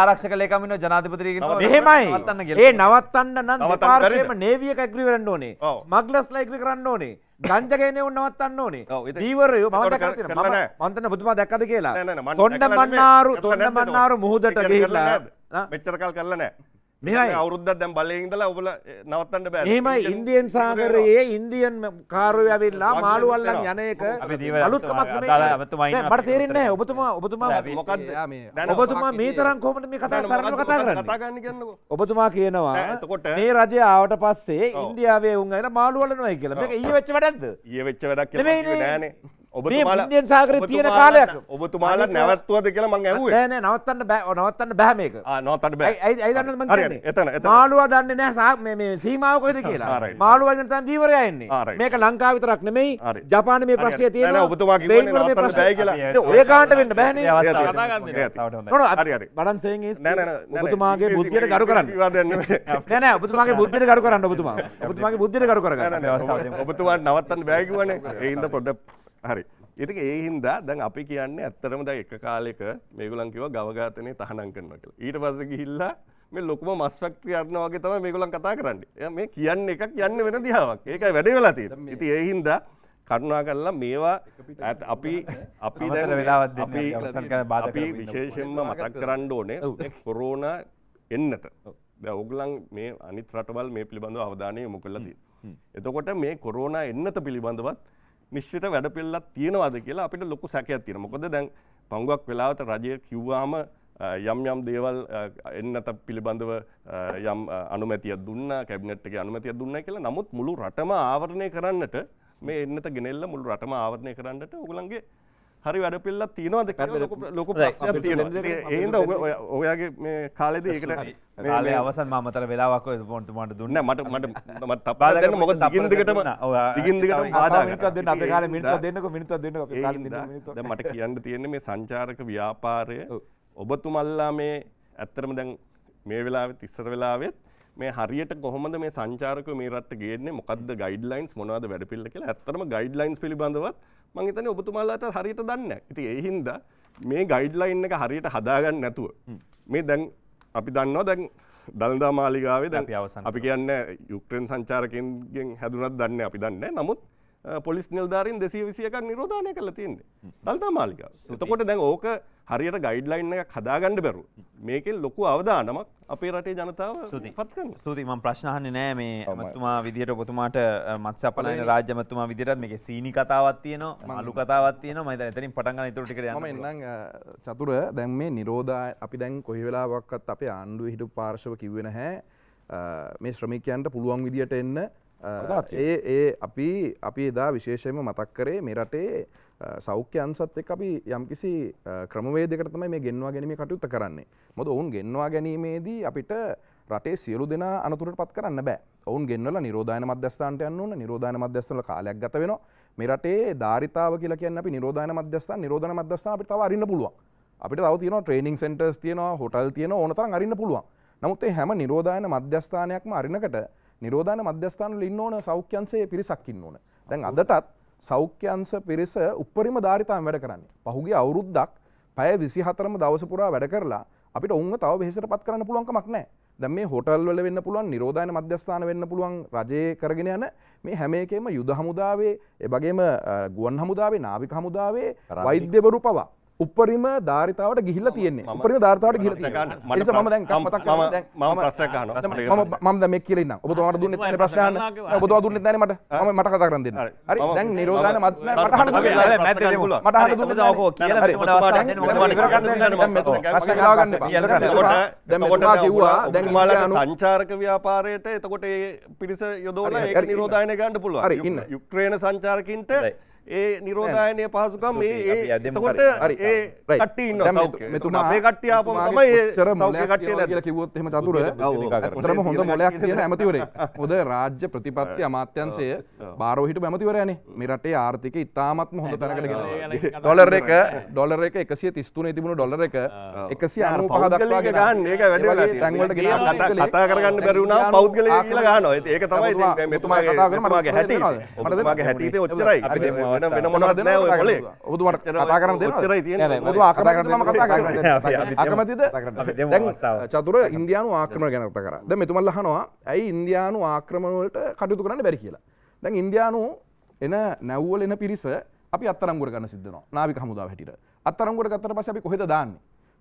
ආරක්ෂක ලේකමින ජනාධිපතරී එහෙමයි ඒ නවත්තන්න නම් පාර්ශයම නේවිය ඇක්‍රි වරන්න ඕනේ මගලස් ලයික්‍රි කරන්න ඕනේ ගංජකයනය උන්නවත්න්න ඕනේ දීවරය මට මන්තන පුතුමා දැක්කද කියලා ොන්න මන්නාරු තොන්න මන්නාරු මුහදට කියලා මෙච්චරකල් කරලනෑ මේ අවුද්ද දැම් බලයඉදල ඔබල නවත්තන්න බෑ ඒමයි ඉන්දියන් සාගරයේ ඉන්දියන් කාරයවෙල්ලා මාළුවල්ලන් යනයක අලුත්මක් මට තේරෙන්නේ ඔබතුමා ඔබතුමා ඔබතුමා මේ තරම් කොමට මේ කතා සරම කතා කරන්න ඔබතුමා කියනවා කොට ඒ රජ ආවට පස්සේ ඉන්දියාවේ උන්ගෙන මාළුවලනොයි කියලා ඒ වෙච්ච වැඩක්ද ඒ වෙච්ච වැඩක් නේ ඔබියන් සාගර තියෙන කාලයක් ඔබතුමාල නැවත්වද කියල මං ඇ න නවත්තන්න බෑ නවත්තන්න බෑමක නවතන්න මාලුව දන්න නෑ සා සීමාවකද කියලා මාලුවන්න තන් දීවරයන්නේ මේක ලංකා විතරක් නෙමයි ජපාන මේ ප්‍රශ්ය තියෙන ඔබතුමාගේ ඔය කාට වෙන්න බැන බඩන්සේ ඔබතුමාගේ බුද්ධියට ගරු කරන්න නැන ඔබතුමාගේ *laughs* බුද්ධියට ගරු කරන්න ඔබතුමා *laughs* ඔබතුමාගේ බුද්ධියට ගරු කරන්න ඔබතුමා නවත්තන්න බෑගවන ඒන්ද පොඩ්ඩ හරි ඉතික ඒහින්දා දැන් අපි කියන්නේ ඇත්තරම ද එක කාලෙක මේගුලන්කිව ගවඝාතනය තහනම් කරනට ඊට පස ගිහිල්ලා මේ ලොකම මස් ෆක්ට්‍රිය අරන වගේ තම මේගොලන් කතා කරන්න එය මේ කියන්න එකක් යන්න වෙන දිහාවක් ඒකයි වැඩේ වෙලාති ඉති ඒහින්දා කරුණා කරලා මේවා ඇත් අපි අපි දැන වෙලාවත් අපි විශේෂෙන්ම මතක් කරන්න ඕනේ කොරෝණ එන්නට ඔගුලන් මේ අනි ත්‍රටවල් මේ පිළිබඳව අවධානය මුකල්ලදී. එතකොට මේ කොරෝණ එන්නත පිළිබඳවත් මිශ්්‍රිත වැඩ පෙල්ලත් තියෙනවාද කියලා අපිට ලොකු සැකයක් තියෙන මොකද දැන් පංගුවක් වෙලාවට රජය කිව්වාම යම් යම් දේවල් එන්නත පිළිබඳව යම් අනුමැතිය දුන්න කැබිනට්ක අනුමතිය දුන්න කියලා නමුත් මුළු රටම ආවරණය කරන්නට මේ එන්නත ගෙනෙල්ල මුළු රටම ආවරණය කරන්නට උගලන්ගේ හරි වැඩ පිල්ල තියනවාද ලොක ඒද ඔයාගේ මේ කාලෙද ඒකට කාලේ අවසන් මතර වෙලාවක් පොන්ට මට දුන්න මට මට මට තපාද මොක දිගින්දිකටම දිගින්දිකට ආදාමික දෙන්න අප කාල මිට දෙන්නක මිනිත දෙන්න මට කියන්න තියෙන මේ සංචාරක ව්‍යාපාරය ඔබතුමල්ලා මේ ඇත්තරම දැන් මේ වෙලාවෙත් ඉස්සර වෙලාවෙත් මේ හරියට කොහොමද මේ සංචාරක මේ රට ගේන්නේ මොකද ගයිඩලයින්ස් මොනවද වැඩපිල්ල කියලා ඇත්තරම ගයිඩලයින්ස් පිළිබඳවත් මං හිතන්නේ ඔබතුමාලාට හරියට දන්න. ඉතින් ඒ හින්දා මේ ගයිඩ්ලයින් එක හරියට හදාගන්න නැතුව මේ දැන් අපි දන්නවා දැන් දළදා මාලිගාවේ දැන් අපි කියන්නේ යුක්‍රේන් සංචාරකයන්ගෙන් හැදුනත් දන්නේ අපි දන්නේ. නමුත් පොලිස් නිල්ධාරින් දෙසී විසියකක් නිරෝධානය කළ තියන්නේ තල්තා මාලික තකොට දැන් ඕක හරියට ගයිඩ්ලයින් එක කදාගණඩ බැරු මේකෙල් ලොකු අවදානමක් අපේ රටේ ජනතාව පත් ස්තුතිම ප්‍රශ්නහන්න නෑ මේ මතුමා විදියට පොතුමාට මත් සපලන රාජමතුමා විදිරත් මේ සීනි කතාවත් තියන මලු කතාවත් තියන මත එතනින් පටන්ග තුරටික චතුර දැන් මේ නිරෝධ අපි දැන් කොහි වෙලාවක්කත් අපේ ආණ්ඩුව හිටු පාර්ශව කිවෙන හැ මේ ශ්‍රමිකයන්ට පුළුවන් විදිට එන්න ඒ ඒ අපි අපි එදා විශේෂයම මතක් කරේ මේ රටේ සෞඛ්‍ය අන්සත් එක් අපි යම්කිසි ක්‍රමවේදකට තමයි මේ ගෙන්වා ගැනීම කටයුත්ත කරන්නේ මොද ඔවුන් ගෙන්වා ගැනීමේදී අපිට රටේ සියලු දෙනා අනතුරට පත් කරන්න බෑ ඔවුන් ගෙන්වල නිරෝධායන මධ්‍යස්ථානට යන්න ඕන නිරෝධායන මධ්‍යස්ථානවල කාලයක් ගත වෙනවා මේ රටේ ධාරිතාව කියලා කියන්නේ අපි නිරෝධායන මධ්‍යස්ථාන නිරෝධන මධ්‍යස්ථාන අපිට තව අරින්න පුළුවන් අපිට තව තියෙනවා ට්‍රේනින් සෙන්ටර්ස් තියෙනවා හොටල් තියෙනවා ඕන තරම් අරින්න පුළුවන් නමුත් ඒ හැම නිරෝධායන මධ්‍යස්ථානයක්ම අරිනකට නිරෝධාන මධ්‍යස්ථානල ඉන්න ඕන සෞඛ්‍යන්සේ පිරිසක් ඉන්න ඕන. දැන් අදටත් සෞඛ්‍යන්ස පිරිස උපරිම ධාරිතාම වැඩ කරන්නේ. පහුගේ අවුරුද්දක් පැය විසි හතරම දවසපුරා වැඩ කරලා අපිට ඔන්න තව වෙහෙසට පත් කරන්න පුළුවන්කමක් නෑ. දැන් මේ හොටල් වල වෙන්න පුළුවන් නිරෝධායන මධ්‍යස්ථාන වෙන්න පුළුවන් රජයේ කරගෙන යන මේ හැම එකේම යුද හමුදාවේ ඒ වගේම ගුවන් හමුදාවේ නාවික හමුදාවේ වෛද්‍යවරු පවා උපරිම ධාරිතාවට ගිහිල්ල තියෙන්නේ උපරිම ධාරිතාවට ගිහිල්ල තියෙනවා ඒ නිසා මම දැන් මතක් මම ප්‍රශ්නයක් අහනවා මම මම දැන් මේක කියලා ඉන්නම් ඔබතුමා දුන්නෙත් නැහැ ප්‍රශ්න අහන්න ඔබතුමා දුන්නෙත් නැහැ මට මම මට කතා කරන් දෙන්න හරි දැන් නිරෝධාන මට අහන්න දුන්නා මට අහන්න දුන්නා ඔකෝ කියලා මට අවස්ථාවක් දෙන්න ඔබතුමා ඉවර කරන්න දැන් මම ප්‍රශ්න ගාව ගන්න එපා දැන් ඔබතුමා කිව්වා දැන් ඔයාලට සංචාරක ව්‍යාපාරයට එතකොට ඒ පිරිස යොදවලා ඒක නිරෝධායනය ගන්න පුළුවන් හරි ඉන්න යුක්‍රේන සංචාරකින්ට ඒ නිරෝධායනය පහසුකම් එතකොට මෙතුමා කට්ටියාපම තමයි කිවොත් එම චතුර තරම හොඳ මොලයක් තියෙන ඇමතිවරේ හොද රාජ්‍ය ප්‍රතිපත්ති අමාත්‍යන්සය බාරෝහිට බැමතිවරයන මෙරටේ ආර්ථික ඉතාමත්ම හොඳ තැනකට ඩොලර එක ඩොලර එක එකසිය තිස්තුන තිබුණු ඩොලර එක එකසි අනු පහදක්වා ගන්න ඒක වැඩ තැන්වලට ගෙන කතා කරගන්න බැරුණා පෞද්ගල කියලා ගන්න ඒක තමයි මෙතුමා කතාගමගේ හැති මගේ හැටීත ඔච්චරයි චතුර ඉන්දයානු ආක්‍රම ගැනත කර ද මෙතුමල් හනවා ඇයි ඉන්දයානු ආක්‍රමණවලට කටයුතු කරන්න බැරි කියලා දැන් ඉන්දයානු එන නැව්වල එන පිරිස අපි අත්තරංගුවට ගන්න සිද්ධනවා නාවික හමුදාව හැටියට අත්තරංගුවට ගත්තර පස්ස අපි කොහෙද දාන්නේ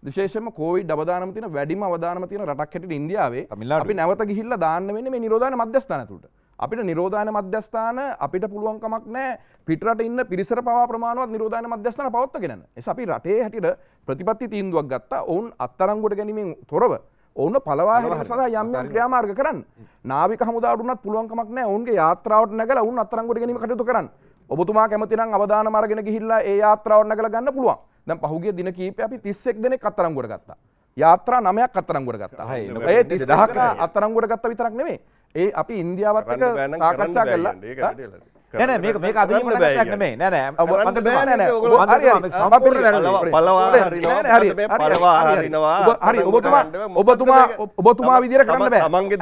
විශේෂම කෝවි අවධානමතින වැඩිම අවධානමතින රටක් හැට ඉන්දියාවේ අපි නැවත ගිහිල්ල දාන්න වෙන මේ නිරෝධන මධ්‍යස්ථානතුට අපිට නිරෝධායන මධ්‍යස්ථාන අපිට පුළුවන්කමක් නෑ පිටරට ඉන්න පිරිසර පවා ප්‍රමාණවත් නිරෝධායන මධ්‍යස්ථාන පවත්වගෙන. එස අපි රටේ හැටියට ප්‍රතිපත්ති තීන්දුවක් ගත්තා. ඔවුන් අත්තරංගුවට ගැනීමෙන් තොරව ඔවුන් පලවා හැරීම සඳහා යම් යම් ක්‍රියාමාර්ග කරන්න. නාවික හමුදාවට උනත් පුළුවන්කමක් නෑ ඔවුන්ගේ යාත්‍රාවට නැගලා ඔවුන් අත්තරංගුවට ගැනීම කටයුතු කරන්න. ඔබතුමා කැමති නම් අවදානම අරගෙන ගිහිල්ලා ඒ යාත්‍රාවට නැගලා ගන්න පුළුවන්. දැන් පහුගිය දින කීපේ අපි 31 දෙනෙක් අත්තරංගුවට ගත්තා. යාත්‍රා නමයක් අත්තරංගුවට ගත්තා. ඒ 30 අත්තරංගුවට ගත්තා විතරක් නෙමෙයි. ඒ අපි ඉන්දියාවත් එක සාකච්ඡා කරලා නැන මේක මේක අදීමට බැයක් නෙමෙයි නෑ නෑ මන්ද බෑ නෑ නෑ ඔය හරි සම්පූර්ණ වැරදි බලවා හරිනවා හරි බලවා හරිනවා හරි ඔබතුමා ඔබතුමා ඔබතුමා විදියට කරන්න බෑ තමන්ගේ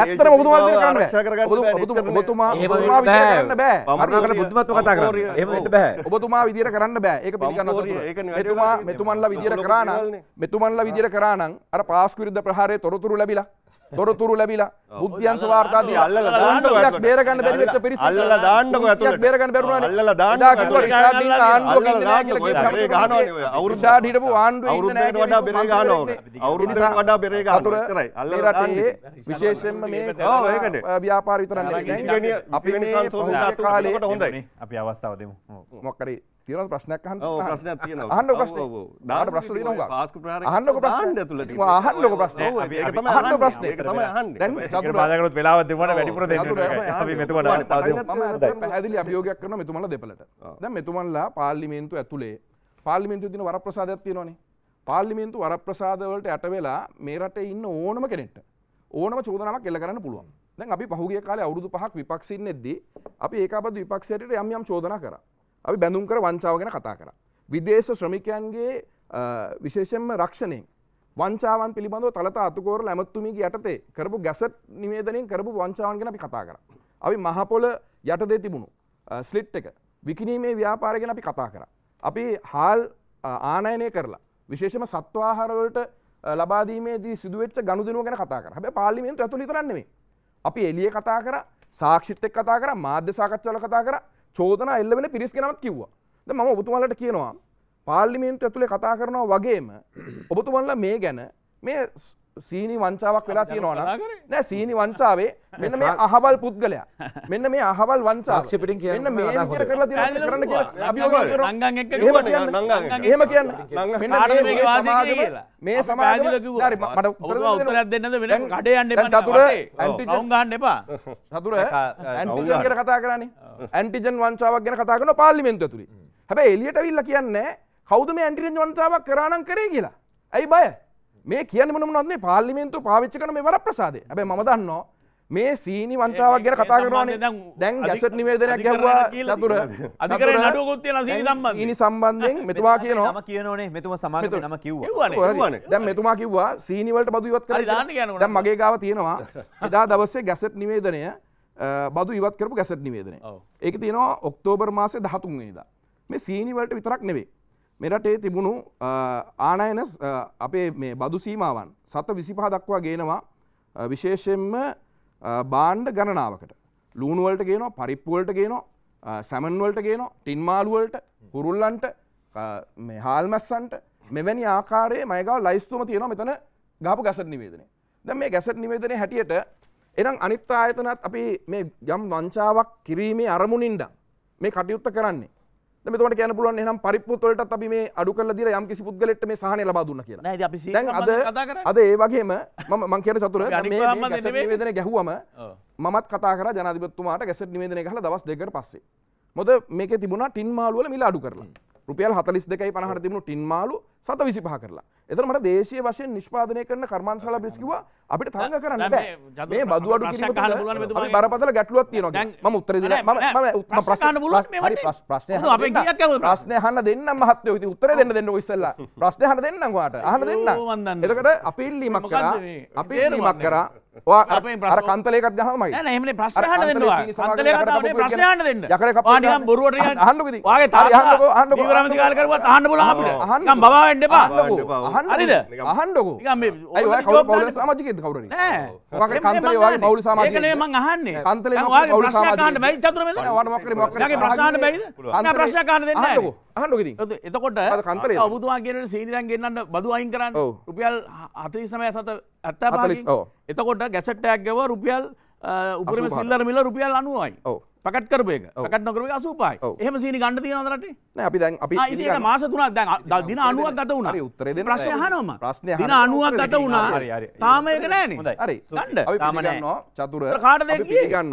ඇත්තටම ඔබතුමා විදියට කරන්න බෑ ඔබතුමා ඔබතුමා ඔබතුමා විදියට කරන්න බෑ අරුණකට බුද්ධිමත්ව කතා කරන්න එහෙම වෙන්න බෑ ඔබතුමා විදියට කරන්න බෑ ඒක පිළිගන්න මෙතුමා මෙතුමන්ලා විදියට කරා නම් මෙතුමන්ලා විදියට කරා නම් අර පාස්කු විරුද්ධ ප්‍රහාරයේ තොරතුරු ලැබිලා තොරතුරු ලැබිලා බුද්ධ්‍යන්ස වාර්තා දී අල්ලලා දාන්න ඔයත් බේරගන්න බැරි වෙච්ච පිරිස අල්ලලා දාන්නකෝ ඇතුළට බේරගන්න බැරුණානේ අල්ලලා දාන්නකෝ ඇතුළට රිෂාඩ් ඉන්න ආණ්ඩුව ගන්නවා කියලා බෙරේ ගහනවනේ ඔය අවුරුද්දාට හිටපු ආණ්ඩුව ඉන්න නෑ වඩා බෙරේ ගහනවා අවුරුද්දකට වඩා බෙරේ ගහනවා කරයි අල්ලලා දාන්නේ විශේෂයෙන්ම මේ ඔව් ඒකනේ ව්‍යාපාර විතරක් නෙවෙයි අපි වෙනසන් සෝදාතු කොට හොඳයි අපි අවස්ථාව දෙමු මොකක් කරේ තියෙන ප්‍රශ්නයක් අහන්න ඕන ප්‍රශ්නයක් තියෙනවා අහන්න ප්‍රශ්න ඔව් ඔව් දාන්න ප්‍රශ්න තියෙනවා හුඟක් පාස්කු ප්‍රහාරයක් අහන්නකො ප්‍රශ්න දාන්න ඇතුළට අහන්නකො ප්‍රශ්න ඔව් ඒක තමයි අහන්න ප්‍රශ්න ඒක තමයි අහන්නේ දැන් චතුර බාධා කරොත් වෙලාව දෙමුවට වැඩිපුර දෙන්න අපි මෙතුමන්ට තව දෙමු මම පැහැදිලි අභියෝගයක් කරනවා මෙතුමන්ලා දෙපළට දැන් මෙතුමන්ලා පාර්ලිමේන්තුව ඇතුලේ පාර්ලිමේන්තුවේ තියෙන වරප්‍රසාදයක් තියෙනවනේ පාර්ලිමේන්තු වරප්‍රසාද වලට යට වෙලා මේ රටේ ඉන්න ඕනම කෙනෙක්ට ඕනම චෝදනාවක් එල්ල කරන්න පුළුවන් දැන් අපි පහුගිය කාලේ අවුරුදු පහක් විපක්ෂින් එද්දී අපි ඒකාබද්ධ විපක්ෂයට යම් යම් චෝදනා කරා අපි බැඳුම් කර වංචාව ගැන කතා කරා. විදේශ ශ්‍රමිකයන්ගේ විශේෂයෙන්ම රක්ෂණයෙන් වංචාවන් පිළිබඳව තලත අතුකෝරල ඇමතුමිගේ යටතේ කරපු ගැසට් නිවේදනින් කරපු වංචාවන් ගැන අපි කතා කරා. අපි මහපොළ යටතේ තිබුණු ස්ලිට් එක විකිනීමේ ව්‍යාපාරය ගැන අපි කතා කරා. අපි හාල් ආනයනය කරලා විශේෂම සත්වාහාර වලට ලබා දීමේදී සිදුවෙච්ච ගනුදෙනුව ගැන කතා කරා. හැබැයි පාර්ලිමේන්තුව ඇතුළේ විතරක් නෙමෙයි. අපි එළියේ කතා කරා, සාක්ෂිත් එක්ක කතා කරා, මාධ්‍ය සාකච්ඡා වල කතා කරා, චෝදන එල්ල වෙන පිරිස් කෙනමත් කිව්වා. දැන් මම ඔබතුමාලට කියනවා පාර්ලිමේන්තුව ඇතුලේ කතා කරනවා වගේම ඔබතුමාලා මේ ගැන මේ සීනි වංචාවක් වෙලා තියෙනවා නෑ සීනි වංචාවේ මෙන්න මේ අහවල් පුද්ගලයා මෙන්න මේ අහවල් වංචාක්ෂපිටින් කියන්න මේ කරලා තියෙන කරන්න කියලා නංගන් එක්ක එහෙම කියන්න මෙන්න මේ සමාජය හරි මට උත්තරයක් දෙන්නද වෙන කඩේ යන්න එපා චතුර ඇන්ටිජන් ගන්න එපා චතුර ඇන්ටිජන් *laughs* ගැන කතා කරන්නේ ඇන්ටිජන් වංචාවක් ගැන කතා කරන පාර්ලිමේන්තුව තුලින් හැබැයි එළියට අවිල්ලා කියන්නේ කවුද මේ ඇන්ටිජන් වංචාවක් කරානම් කරේ කියලා ඇයි බය මේ කියන මනමනත්න්නේ පාලිමෙන්තු පාවිච්චි කන මේ වර ප්‍රසාද ඇබ ම දන්නවා මේ සීනි වංචාවක් ගැන කතා කරනවානේ දැන් ගැසට් නිවේදනයක් ගැහුවා චතුර අධිකරණ නඩුවකුත් තියෙනවා සීනි සම්බන්ධයෙන් සීනි සම්බන්ධයෙන් මෙතුමා කියනවා නම කියනෝනේ මෙතුමා සමාගමේ නම කිව්වා දැන් මෙතුමා කිව්වා සීනි වලට බදු ඉවත් කරලා දැන් මගේ ගාව තියෙනවා එදා දවසේ ගැසට් නිවේදනය බදු ඉවත් කරපු ගැසට් නිවේදනය ඒක තියෙනවා ඔක්තෝබර් මාසේ 13 වෙනිදා මේ සීනි වලට විතරක් නෙවෙයි මෙරටේ තිබුණු ආනයන අපේ මේ බදු සීමාවන් සත විසිපහ දක්වා ගේනවා විශේෂෙන්ම බාණ්ඩ ගණනාවකට ලූුණුවලට ගේනවා පරිප්පුුවලට ගේනවා සැමන්වලට ගේනවා ටින්මාලුවලට කුරුල්ලන්ට හාල්මැස්සන්ට මෙවැනි ආකාරයේ මයගව ලයිස්තුම තියෙනවා මෙතන ගාපු ගැසට නිවේදනය දැ මේ ගැසට නිවේදනය හැටියට එනම් අනිත්තා ආයතනත් අපි මේ යම් වංචාවක් කිරීමේ අරමුණින්ඩ මේ කටයුත්ත කරන්නේ දැන් මෙතකොට කියන්න පුළුවන් එහෙනම් පරිප්පුත් වලටත් අපි මේ අඩු කරලා දීලා යම් කිසි පුද්ගලෙක්ට මේ සහනය ලබා දුන්නා කියලා. නෑ ඉතින් අපි සීක්‍රම කතා කරන්නේ. අද ඒ වගේම මම මං කියන චතුර මේ නිවේදනය ගැහුවම මමත් කතා කරා ජනාධිපතිතුමාට ගැසට් නිවේදනය ගහලා දවස් දෙකකට පස්සේ. මොකද මේකේ තිබුණා ටින් මාළු වල මිල අඩු කරලා. රුපියල් හතලිස් දෙකයි පනහට තිබුණු ටින් මාලු සත විසි පහ කරලා එතර මට දේශය වශයෙන් නිෂ්පාදනය කරන කර්මාන්ශලා බිස්කිවා අපිට තරඟ කරන්න බෑ මේ බදුවඩු කිරීම බරපතල ගැටලුවක් තියෙනවා මම උත්තර දෙන්න මම ප්‍රශ්න හරි ප්‍රශ්නේ අපි ගියක් ප්‍රශ්නේ අහන්න දෙන්නම් මහත්තයෝ ඉතින් උත්තර දෙන්න දෙන්න ඔය ඉස්සෙල්ලා ප්‍රශ්නේ අහන්න දෙන්නම් ඔයාලට අහන්න දෙන්නම් එතකොට අපි ඉල්ලීමක් කරා අපි ඉල්ලීමක් කරා අර කන්තලේකත් ගහමයි නම ප්‍රශ්න බොරුවට හන්න බවාන්න පා හරිද අහන්ඩකු සමාජික කවර බවු සමාම අහන්නේ කන්තල ප්‍රශාන බයි ප්‍රශ්කාන දෙන්නකු අහන්ඩුකිති එතකොට කන්තර බුතුවා කියෙන සීදන් ගන්නට බදු අයින් කරන්න රුපියල් හතරිසමය සත ඇත්ත එතකොට ගැසට්ටයක් ගව රුපියල් උපරම සිල්ලර මිල රුපියල් අනුවයි පකට කරපය පකට නොකරේ අසුපයි එහම සිනි ගණඩ තියනදරට අපි දැන් අපි මාස තුනක් දැන් දින අනුවක් ගත වුණ උත්තර ප්‍රශ්ය හනම ප්‍රශ්න දින අනුවක් ගත වුණා තාමයක නෑන හරි චතුර කාට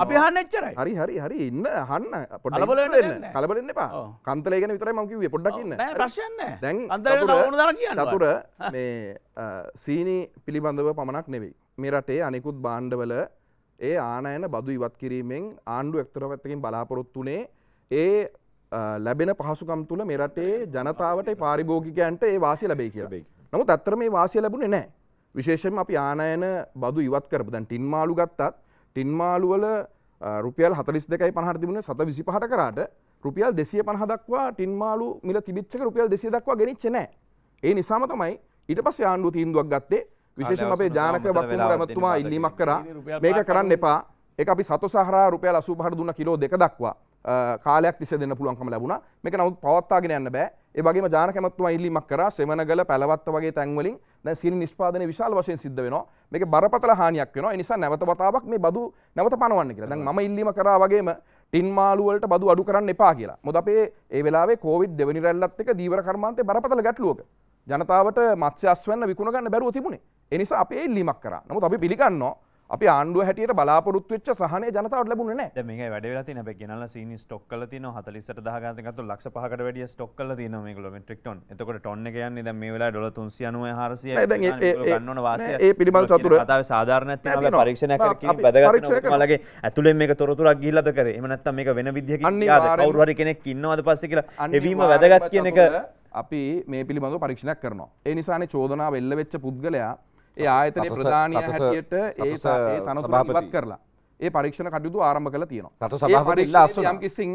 අපි හන්න එච්චරයි හරි හරි හරි ඉන්න හන්න පොට කලබලන්න කලබලන්න එපා කන්තලේගෙන විතර මකිවේ පොඩ්ඩක්න්න ප්‍රශ්යන්න දැන් අන්තර චතුර *laughs* සීනි පිළිබඳව පමණක් නෙවෙයි මේ රටේ අනෙකුත් බාණ්ඩවල ඒ ආනයන බදු ඉවත් කිරීමෙන් ආණ්ඩු එක්තර පැත්තකින් බලාපොරොත්තුනේ ඒ ලැබෙන පහසුකම් තුළ මෙරටේ ජනතාවට පාරිභෝගිකයන්ට ඒ වාසි ලැබේ කියලා නමුත් අත්තර මේ වාසිය ලැබුණේ නෑ විශේෂම අපි ආනයන බදු ඉවත් කරපු දැන් ටින් මාලු ගත්තත් ටින් මාලුවල රුපියල් හතලිස් දෙකයි පහර තිබුණ සත විසි පහට කරාට රුපියල් දෙසිය පහදක්වා ටින් මාලු මිල තිබිච්චක රුපියල් දෙසිය දක්වා ගෙනනිච්ච නෑ ඒ නිසාම තමයි ඊට පස්සේ ආණ්ඩුව තීන්දුවක් ගත්තේ විශේෂම අපේ ජානක වක්කුම ඇමතුමා ඉල්ලීමක් කරා මේක කරන්න එපා එක අපි සතු සහර රුපියල් 85ට දුන්න කිලෝ දෙක දක්වා කාලයක් තිස්සේ දෙන්න පුළුවන්කම ලැබුණා. මේක නමුත් පවත්වාගෙන යන්න බෑ. ඒ වගේම ජානක ඇමතුමා ඉල්ලීමක් කරා සෙමනගල පැලවත්ත වගේ තැන් වලින් දැන් සීනි නිෂ්පාදනය විශාල වශයෙන් සිද්ධ වෙනවා. මේක බරපතල හානියක් වෙනවා. ඒ නිසා නැවත වතාවක් මේ බදු නැවත පනවන්න කියලා. දැන් මම ඉල්ලීම කරා වගේම ටින් මාළුවලට බදු අඩු කරන්න එපා කියලා. මොකද අපේ ඒ වෙලාවේ කොවිඩ් දෙවෙනි රැල්ලත් එක්ක දීවර කර්මාන්තේ බරපතල ගැටලුවක ජනතාවට මත්්‍යස් වන්න විකුණගන්න බැරුව තිබුණේ එනිසා අපේ ඉල්ලිමක් කර නමුත් අපි පිළිගන්නවා අපි ආණ්ඩුව හැටියට බලාපොරොත්තු වෙච්ච සහනය ජනතාවට ලැබුණේ නැහැ. මේක වැඩ වෙලා තියෙන අපි ගෙනල්ලා සීනි ස්ටොක් කරලා තියෙනවා 48000 ගන්න ගත්තොත් ලක්ෂ 5කට වැඩිය ස්ටොක් කරලා තියෙනවා මේගොල්ලෝ මෙට්‍රික් ටොන්. එතකොට ටොන් එක යන්නේ දැන් මේ වෙලාවේ ඩොලර් 390 400යි. දැන් ඒ ගන්න ඕන වාසිය. ඒ පිළිබඳ සතුර කතාවේ සාධාරණයක් තියෙනවා. අපි පරීක්ෂණයක් කර කිසිම වැදගත් නැහැ. මලගේ ඇතුලෙන් මේක තොරතුරක් ගිහිල්ලාද කරේ. එහෙම නැත්නම් මේක වෙන විදිහකින් කවුරු හරි කෙනෙක් ඉන්නවද පස්සේ කියලා එවීම වැදගත් කියන එක අපි මේ පිළිබඳව පරීක්ෂණයක් කරනවා. ඒ නිසානේ චෝදනාව එල්ල වෙච්ච පුද්ගලයා ඒ ආයතනයේ ප්‍රධානිය හැටියට ඒ ඒ තනතුර ඉවත් කරලා ඒ පරීක්ෂණ කටයුතු ආරම්භ කරලා තියෙනවා. සතු සභාපති ඉල්ලා අස්සන යම් කිසි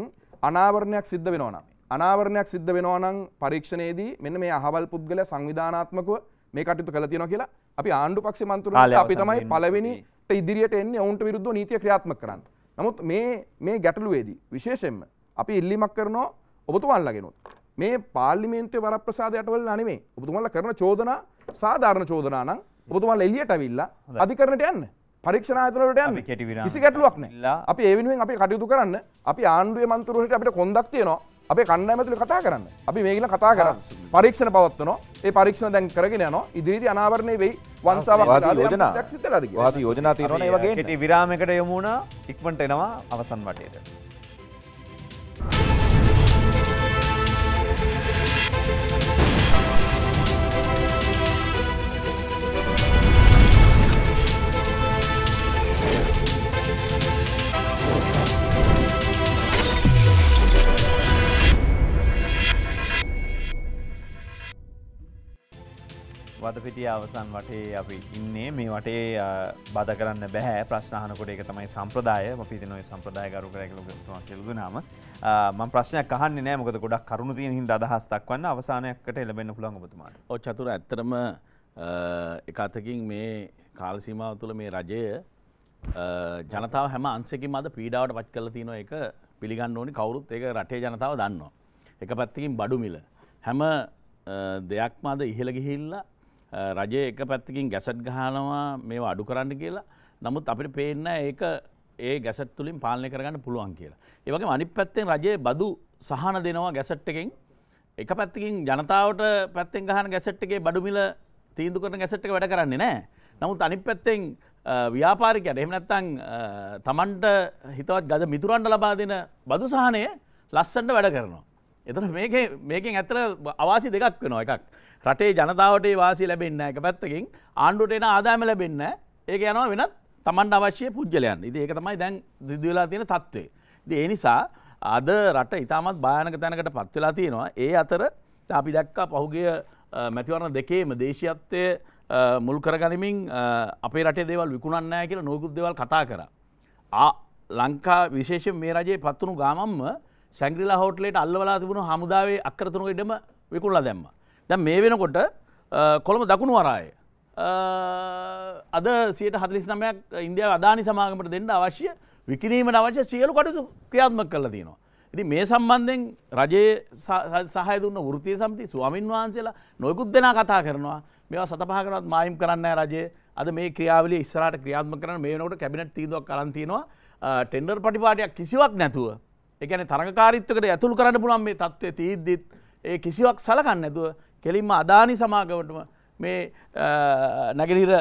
අනාවරණයක් සිද්ධ වෙනවා නම් අනාවරණයක් සිද්ධ වෙනවා නම් පරීක්ෂණයේදී මෙන්න මේ අහවල් පුද්ගලයා සංවිධානාත්මකව මේ කටයුතු කරලා තියෙනවා කියලා අපි ආණ්ඩු පක්ෂ මන්ත්‍රණයට අපි තමයි පළවෙනිට ඉදිරියට එන්නේ ඔවුන්ට විරුද්ධව නීතිය ක්‍රියාත්මක කරන්න. නමුත් මේ මේ ගැටලුවේදී විශේෂයෙන්ම අපි ඉල්ලීමක් කරනවා ඔබතුමන්ලාගෙනුත් මේ පාර්ලිමේන්තුවේ වරප්‍රසාද යටවලලා නෙමෙයි. ඔබතුමාලා කරන චෝදනා සාධාරණ චෝදනා නම් ඔබතුමාලා එළියට අවිල්ලා අධිකරණයට යන්න. පරීක්ෂණ ආයතන වලට යන්න. කිසි ගැටලුවක් නැහැ. අපි ඒ වෙනුවෙන් අපි කටයුතු කරන්න අපි ආණ්ඩුවේ මන්ත්‍රවරු හිටිය අපිට කොන්දක් තියෙනවා. අපේ කණ්ඩායමතුල කතා කරන්න. අපි මේකල කතා කරන්න. පරීක්ෂණ පවත්වනවා. ඒ පරීක්ෂණ දැන් කරගෙන යනවා. ඉදිරියේදී අනාවරණය වෙයි. වංශාවක් යෝජනා. වාදී යෝජනා තියෙනවනේ ඒ වගේ. කෙටි විරාමයකට යමු වුණා. ඉක්මනට එනවා අවසන් වටේට. වදපිටිය අවසන් වටේ අපි ඉන්නේ මේ වටේ බද කරන්න බැහැ ප්‍රශ්නහනකොට එක තමයි සම්ප්‍රදාය පිති නොය සම්ප්‍රදාය ගරු කරැකලතුමා සිල්දුනාම මම ප්‍රශ්නයක් කහන්න නෑ මොකද ගොඩක් කරුණු තියෙන හින්දා අදහස් දක්වන්න අවසානයකට එළබෙන්න පුළුවන් ඔබතුමාට. ඔව් චතුර ඇත්තටම එක අතකින් මේ කාල සීමාව තුළ මේ රජය ජනතාව හැම අන්සකින් අද පීඩාවට පච් කරලා තියෙන එක පිළිගන්න ඕනි කවුරුත් ඒක රටේ ජනතාව දන්නවා. එක පැත්තකින් බඩු මිල හැම දෙයක්ම අද ඉහළ ගිහිල්ලා රජය එක පැත්තිකින් ගැසට් ගහනවා මේ අඩු කරන්න කියලා නමුත් අපිට පේන්න ඒක ඒ ගැසට තුළින් පාලනය කරගන්න පුළුවන් කියලා. ඒවගේ අනි පැත්තෙන් රජයේ බදු සහන දෙනවා ගැසට් එකෙන් එක පැත්තිකින් ජනතාවට පැත්තෙන් ගහන ගැසට් එකේ බඩුමිල තීන්දු කරන ගැසට් එක වැඩ කරන්නේ නෑ. නමුත් අනි පැත්තෙන් ව්‍යාපාරිකයට එහෙම නැත්තං තමන්ට හිතවත් ගද මිතුරන්ට ලබා දෙන බදු සහනය ලස්සන්ට වැඩ කරනවා. එතන මේකෙන් ඇතර අවාසි දෙකක් වෙනවා එකක්. රටේ ජනතාවට වාසි ලැබෙන්න එක පැත්තකින් ආණ්ඩුවට එන ආදාම ලැබෙන්න ඒක යනවා වෙනත් තමන්ට අවශ්‍ය පුද්ගලයන් ඉති ඒක තමයි දැන් දිදවෙලා තියෙන තත්ත්වේ. ද ඒ නිසා අද රට ඉතාමත් භායනක තැනකට පත්වෙලා තියෙනවා ඒ අතර අපි දැක්කා පහුගේ මැතිවරණ දෙකේම දේශීයත්වය මුල් කරගනිමින් අපේ රටේ දේවල් විකුණන්නෑ කියලා නොකුත් දෙවල් කතා කර. ලංකා විශේෂ මේ රජයේ පත්වුණු ගාමම්ම සැංග්‍රිලා හෝටලේට අල්ලවලා තිබුණු හමුදාවේ අක්කරතුණු ඉඩම විකුණලා දැම්මා. දැ මේ වෙනකොට කොළම දකුණු වරාය. අද සියට හදලිස් නමයක් ඉන්දිය අධානි සමාගමට දෙන්න අවශ්‍ය විකිරීමට අවශ්‍ය සියලු කටයුතු ක්‍රියාත්මක කරලා තියෙනවා. ඉති මේ සම්බන්ධයෙන් රජයේ සහය දුන්න ෘතිය සමති ස්වාමින් වහන්සේලා නොයකුත් දෙනා කතා කරනවා මේවා සතපහකරත් මායිම් කරන්න රජයේ අද මේ ක්‍රියාවල ඉස්සරට ක්‍රියාත්ම කරන මේ නොට කැබිනට තීදක් කරන්තිනවා ටෙන්ඩර් පටිපාටයක් කිසිවක් නැතුව එකන තරකාරිත්තකට ඇතුළ කරන්න පුළන් මේ තත්ත්වය තීද්දිත් ඒ කිසිවක් සලකන්න ඇතුව කෙලින්ම අදානි සමාගමටම මේ නැගෙනහිර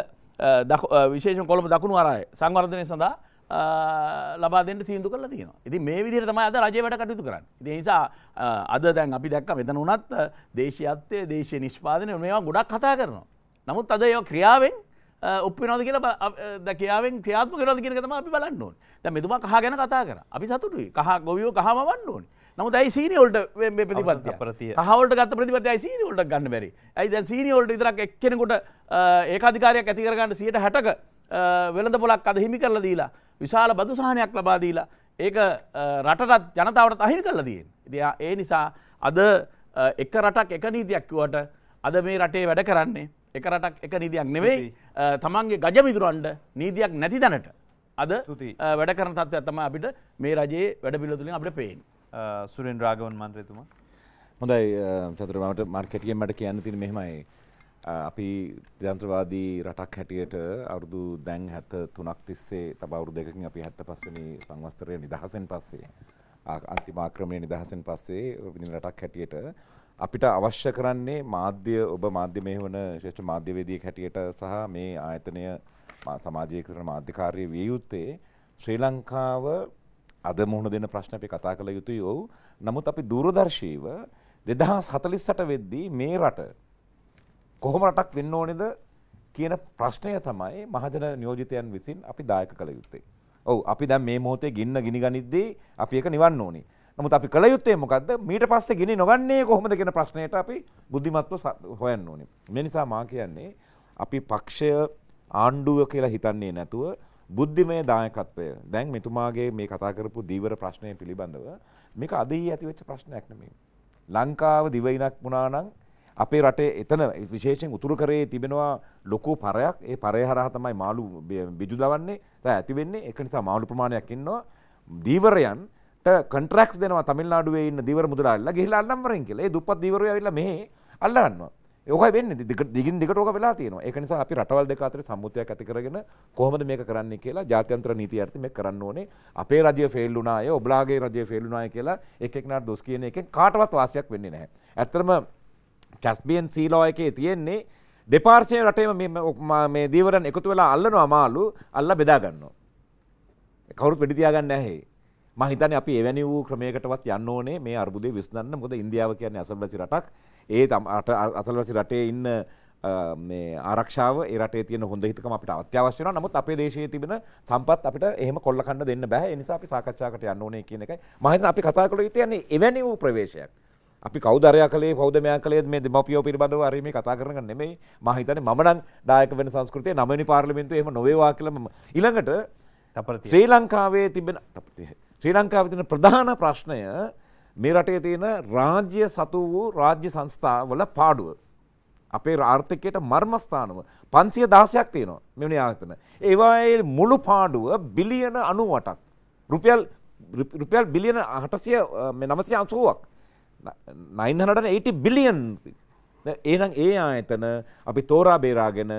විශේෂ කොළඹ දකුණු අරය සංවර්ධනය සඳහා ලබාදෙන්ට තීන්දු කල තියෙන ඉති මේ විදිර තමයි අද රජ වැඩ කටයුතු කරන්න නිසා අද දැන් අපි දැක්ක මෙතන වනත් දේශයත්තය දේශය නිෂ්පාදනය මේවා ගොඩක් කතා කරනවා. නමුත් අද ඒ ක්‍රියාවෙන් උපිනොද කියල දකියාවෙන් ක්‍රියාත්ම කරද කියෙන තම අපි බලන්න ඕන් දැ මෙතුමා කහ ගැන කතා කර අපි සතුටුයි කහ ගොවියෝ කහමවන්න ඕනේ නමුත් ඇයි සීනිවලට ප්‍රතිපත්ති ප්‍රතිය හවලට ගත් ප්‍රතිපති සීනිවලට ගන්න බැරි ඇයි දැන් සීනිවලට ඉදරක් එක්කෙනෙකුට ඒකාධිකාරයක් ඇතිකරගන්න සියට හැටක වෙළඳ පොලක් අද හිමි කරලා දීලා විශාල බදුසාහනයක් ලබා දීලා ඒක රටටත් ජනතාවට අහිමි කරලා දීන් ඉතියා ඒ නිසා අද එක රටක් එක නීතියක් කිව්වට අද මේ රටේ වැඩ කරන්නේ එක රටක් එක නීතියක් නෙවෙයි තමන්ගේ ගජමිතුරන්ට නීතියක් නැති දැනට අද වැඩ කරන තත්ත්වයක් තමයි අපිට මේ රජයේ වැඩ පිළිවෙල තුලින් අපිට පේන්නේ සුරෙන් රාගවන් මන්ත්‍රයතුමා හොඳයි චතුරමට මර්කටියෙන් මට කියන්න තින මෙහෙමයි අපි ජන්ත්‍රවාදී රටක් හැටියට අවුරුදු දැන් හැත තුනක් තිස්සේ තබ අවුරු දෙකින් අපි හැත්ත පස්වනි සංවස්තරය නිදහසෙන් පස්සේ අන්තිමාක්‍රමණය නිදහසෙන් පස්සේ විදින රටක් හැටියට අපිට අවශ්‍ය කරන්නේ මාධ්‍ය ඔබ මාධ්‍ය මේ වන ශේෂ්ඨ මාධ්‍යවේදියෙක් හැටියට සහ මේ ආයතනය සමාජය කරන මාධ්‍යකාරය විය යුත්තේ ශ්‍රී ලංකාව අද මුහුණ දෙන ප්‍රශ්න අපි කතා කළ යුතුයි ඔව් නමුත් අපි දුරදර්ශීව 2048 වෙද්දී මේ රට කොහොම රටක් වෙන්න ඕනේද කියන ප්‍රශ්නය තමයි මහජන නියෝජිතයන් විසින් අපි දායක කළ යුත්තේ. ඔව් අපි දැන් මේ මොහොතේ ගින්න ගිනි ගනිද්දී අපි ඒක නිවන්න ඕනේ. නමුත් අපි කළ යුත්තේ මොකද්ද? මීට පස්සේ ගිනි නොගන්නේ කොහොමද කියන ප්‍රශ්නයට අපි බුද්ධිමත්ව හොයන්න ඕනේ. මේ නිසා මා කියන්නේ අපි පක්ෂය ආණ්ඩුව කියලා හිතන්නේ නැතුව බුද්ධිමය දායකත්වය දැන් මෙතුමාගේ මේ කතා කරපු දීවර ප්‍රශ්නය පිළිබඳව මේක අදහි ඇතිවෙච්ච ප්‍රශ්නයක් නෙමේ. ලංකාව දිවයිනක් වුණානං අපේ රටේ එතන විශේෂෙන් උතුරු කරේ තිබෙනවා ලොකෝ පරයක් ඒ පරය හරහා තමයි මාළු බිජු දවන්නේ තැ ඇති වෙන්නේ එක නිසා මාළු ප්‍රමාණයක් ඉන්නවා දීවරයන්ට කන්ට්‍රක්ස් දෙනවා තමිල්නාඩුවේ ඉන්න දීවර මුදලාල්ලා ගිහිල්ලා අල්ලම්වරින් කියලා ඒ දුප්පත් දීවරයෝ ඇවිල්ලා මෙහි අල්ලගන්නවා යෝක වෙන්න දිගින් දිගට ඕක වෙලා තියෙනවා ඒක නිසා අපි රටවල් දෙක අතර සම්මුතියක් ඇති කරගෙන කොහොමද මේක කරන්නේ කියලා ජාත්‍යන්තර නීති අර්ථ මේක කරන්න ඕනේ අපේ රජය ෆේල් වුණා අය ඔබලාගේ රජය ෆේල් වුණා අය කියලා එක එකනාට දොස් කියන එකෙන් කාටවත් වාසියක් වෙන්නේ නැහැ ඇත්තටම කැස්බියන් සීලෝ එකේ තියෙන්නේ දෙපාර්ශවයේ රටේම මේ දීවරන් එකතු වෙලා අල්ලනවා අමාලු අල්ලා බෙදා ගන්නවා කවුරුත් වෙඩි තියාගන්නේ නැහැ මහිතන අපි එවැනි වූ ක්‍රමයකටවත් යන්න ඕනේ මේ අර්බුදය විසඳන්න මොකද ඉන්දියාව කියන්නේ අසබලසි රටක් ඒ තම අසල්වැසි රටේ ඉන්න ආරක්ෂාව රටේ තියන හොඳ හිතකම අපිට අත්‍යවශ්‍ය වෙනවා. නමුත් අපේ දේශයේ තිබෙන සම්පත් අපිට එහෙම කොල්ල කන්න දෙන්න බෑ. ඒ නිසා අපි සාකච්ඡාකට යන්න ඕනේ කියන එකයි. මම හිතන අපි කතා කළ යුත්තේ යන්නේ එවැනි වූ ප්‍රවේශයක්. අපි කෞදරයා කළේ පෞදමයා කළේ මේ දෙමපියෝ පිළිබඳව අර මේ කතා කරන එක නෙමෙයි. මම හිතන්නේ මම නම් දායක වෙන සංස්කෘතිය නවවෙනි පාර්ලිමේන්තුවේ එහෙම නොවේවා කියලා මම ඊළඟට ශ්‍රී ලංකාවේ තිබෙන ශ්‍රී ලංකාවේ තියෙන ප්‍රධාන ප්‍රශ්නය මේ රටේ තියෙන රාජ්‍ය සතු වූ රාජ්‍ය සංස්ථාවල පාඩුව. අපේ ආර්ථිකයට මර්මස්ථානම පන්සිය දාසයක් තියෙනවා මෙනි ආතන. ඒවායේ මුළු පාඩුව බිලියන අනුවටක්. රුපියල් රුපියල් බිලියන හටසිය නමසය අසුවක්. 980 බිලියන් ඒනම් ඒ ආයතන අපි තෝරා බේරාගෙන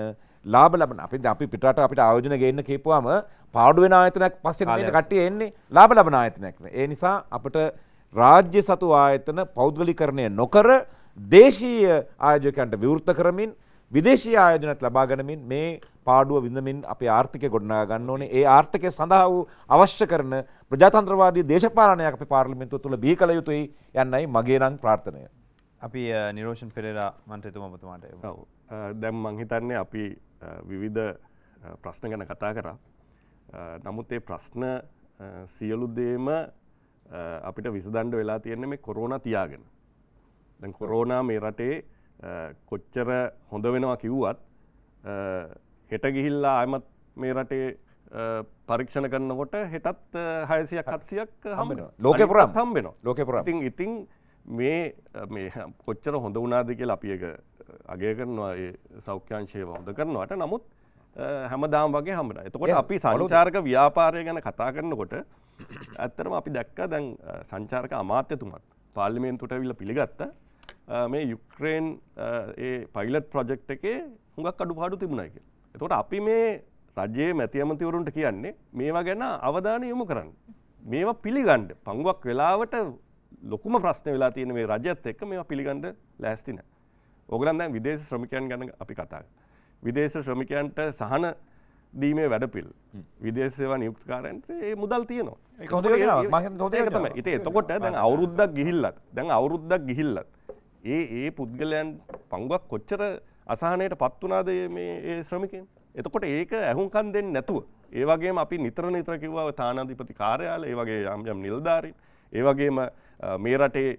ලාබ ලබන අපි අපි පිටට අපිට ආයෝජන ගේන්න කීපුවාම පාඩුවෙන ආයතනයක් පස්සේ කට්ටිය එන්නේ ලාබ ලබන ආයතනයක්. ඒ නිසා අපට රාජ්‍ය සතු ආයතන පෞද්ගලිකරණය නොකර දේශීය ආයෝජකයන්ට විවෘත කරමින් විදේශීය ආයෝජනත් ලබා ගනිමින් මේ පාඩුව විඳමින් අපේ ආර්ථිකය ගොඩනගා ගන්න ඕනේ. ඒ ආර්ථිකය සඳහා වූ අවශ්‍ය කරන ප්‍රජාතන්ත්‍රවාදී දේශපාලනයක් අපේ පාර්ලිමේන්තුව තුළ බිහි කළ යුතුයි යන්නයි මගේ නම් ප්‍රාර්ථනය. අපි නිරෝෂන් පෙරේරා මන්ත්‍රීතුමා ඔබතුමාට. ඔව්. දැන් මං හිතන්නේ අපි විවිධ ප්‍රශ්න ගැන කතා කරා. නමුත් ඒ ප්‍රශ්න සියලු දේම අපිට විසදන්ඩ වෙලා තියෙන්නේ මේ කොරෝණ තියාගෙන. දැන් කොරෝනා මේ රටේ කොච්චර හොඳ වෙනවා කිව්වත් හෙට ගිහිල්ලා අයමත් මේ රටේ පරීක්ෂණ කරන්නකොට හෙටත් හයසියක් හත්සියක් හම ලෝක පුරම් හම්බෙන ලෝක පුරතින් ඉතින් මේ කොච්චර හොඳ වනාද කියලා අපියක අගේ කරනවා සෞඛ්‍යංශය වහද කරනවට නමුත් හැමදාම් වගේ හමට එතකොට අපි සංචාර්ක ව්‍යාපාරය ගැන කතා කරන්නකොට ඇත්තරම අපි දැක්ක දැන් සංචාරක අමාත්‍යතුමත් පාර්ලිමේන්තුට විල්ල පිළිගත්ත මේ යුක්්‍රේන් ඒ පයිලට් ප්‍රජෙක්් එකේ හුඟක් අඩු පාඩු තිබුණයික. එතොට අපි මේ රජයේ මැතියමතිවරුන්ට කියන්නේ මේවා ගැන අවධානය යොමු කරන්න. මේවා පිළිගණ්ඩ පංගුවක් වෙලාවට ලොකුම ප්‍රශ්න වෙලා තියෙන මේ රජත් එක්ක මේවා පිළිගණ්ඩ ලෑස්තින. ඕගලන් දැන් විදේශ ශ්‍රමිකයන් ගැන අපි කතා. විදේශ ශ්‍රමිකයන්ට සහන දීමේ වැඩපිල් විදේශවා නියුක්කාරන්සේ මුදල් තියනවා ඉතේ එතකොට දැන් අවුරුද්දක් ගිහිල්ලත් දැන් අවුරුද්දක් ගිහිල්ලත් ඒ ඒ පුද්ගලයන් පංගුවක් කොච්චර අසාහනයට පත්වනාද මේ ඒ ශ්‍රමිකෙන් එතකොට ඒක ඇහුම්කන් දෙන්න නැතුව ඒවගේ අපි නිතර නිතර කිව්ව තානාධිපති කාරයාල ඒවගේ යම් යම් නිල්ධාරින් ඒවගේම මේ රටේ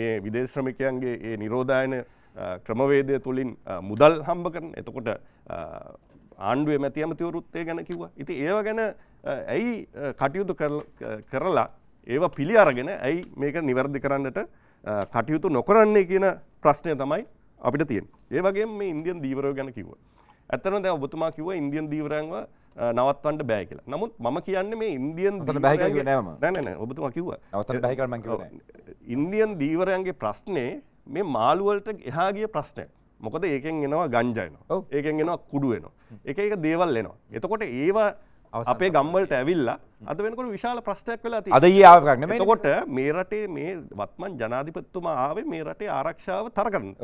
මේ විදේශ්‍රමිකයන්ගේ ඒ නිරෝධායන ක්‍රමවේදය තුළින් මුදල් හම්බ කරන එතකොට ආණ්ඩුව මැති ඇමතිවරුත්තය ගැන කිව්වා ඉති ඒව ගැන ඇයි කටයුතු කරලා ඒවා පිළි අරගෙන ඇයි මේක නිවැරදි කරන්නට කටයුතු නොකරන්නේ කියන ප්‍රශ්නය තමයි අපිට තියෙන් ඒ වගේ මේ ඉන්දියන් දීවරෝ ගැන කිව ඇත්තන දැ ඔබතුමා කිව ඉන්දියන් දීවරංව නවත්වන්ට බෑ කියලා නමුත් ම කියන්නේ මේ ඉන්දියන් බැ ඔබතුමා කිව ඉන්දියන් දීවරයන්ගේ ප්‍රශ්නය මේ මාළුවලට එහාගේ ප්‍රශ්නය මොකද ඒකෙන් එනවා ගංජයන ඒකෙන් එෙනවා කුඩුවෙනවා එක එක දේවල් එනවා එතකොට ඒවා අපේ ගම්වලට ඇවිල්ලා අද වෙනකට විශාල ප්‍රශ්නයක් වෙලා අද ආරන්න කොට මේ රටේ මේ වත්මන් ජනාධිපත්තුමා ආවේ මේ රටේ ආරක්ෂාව තරගන්න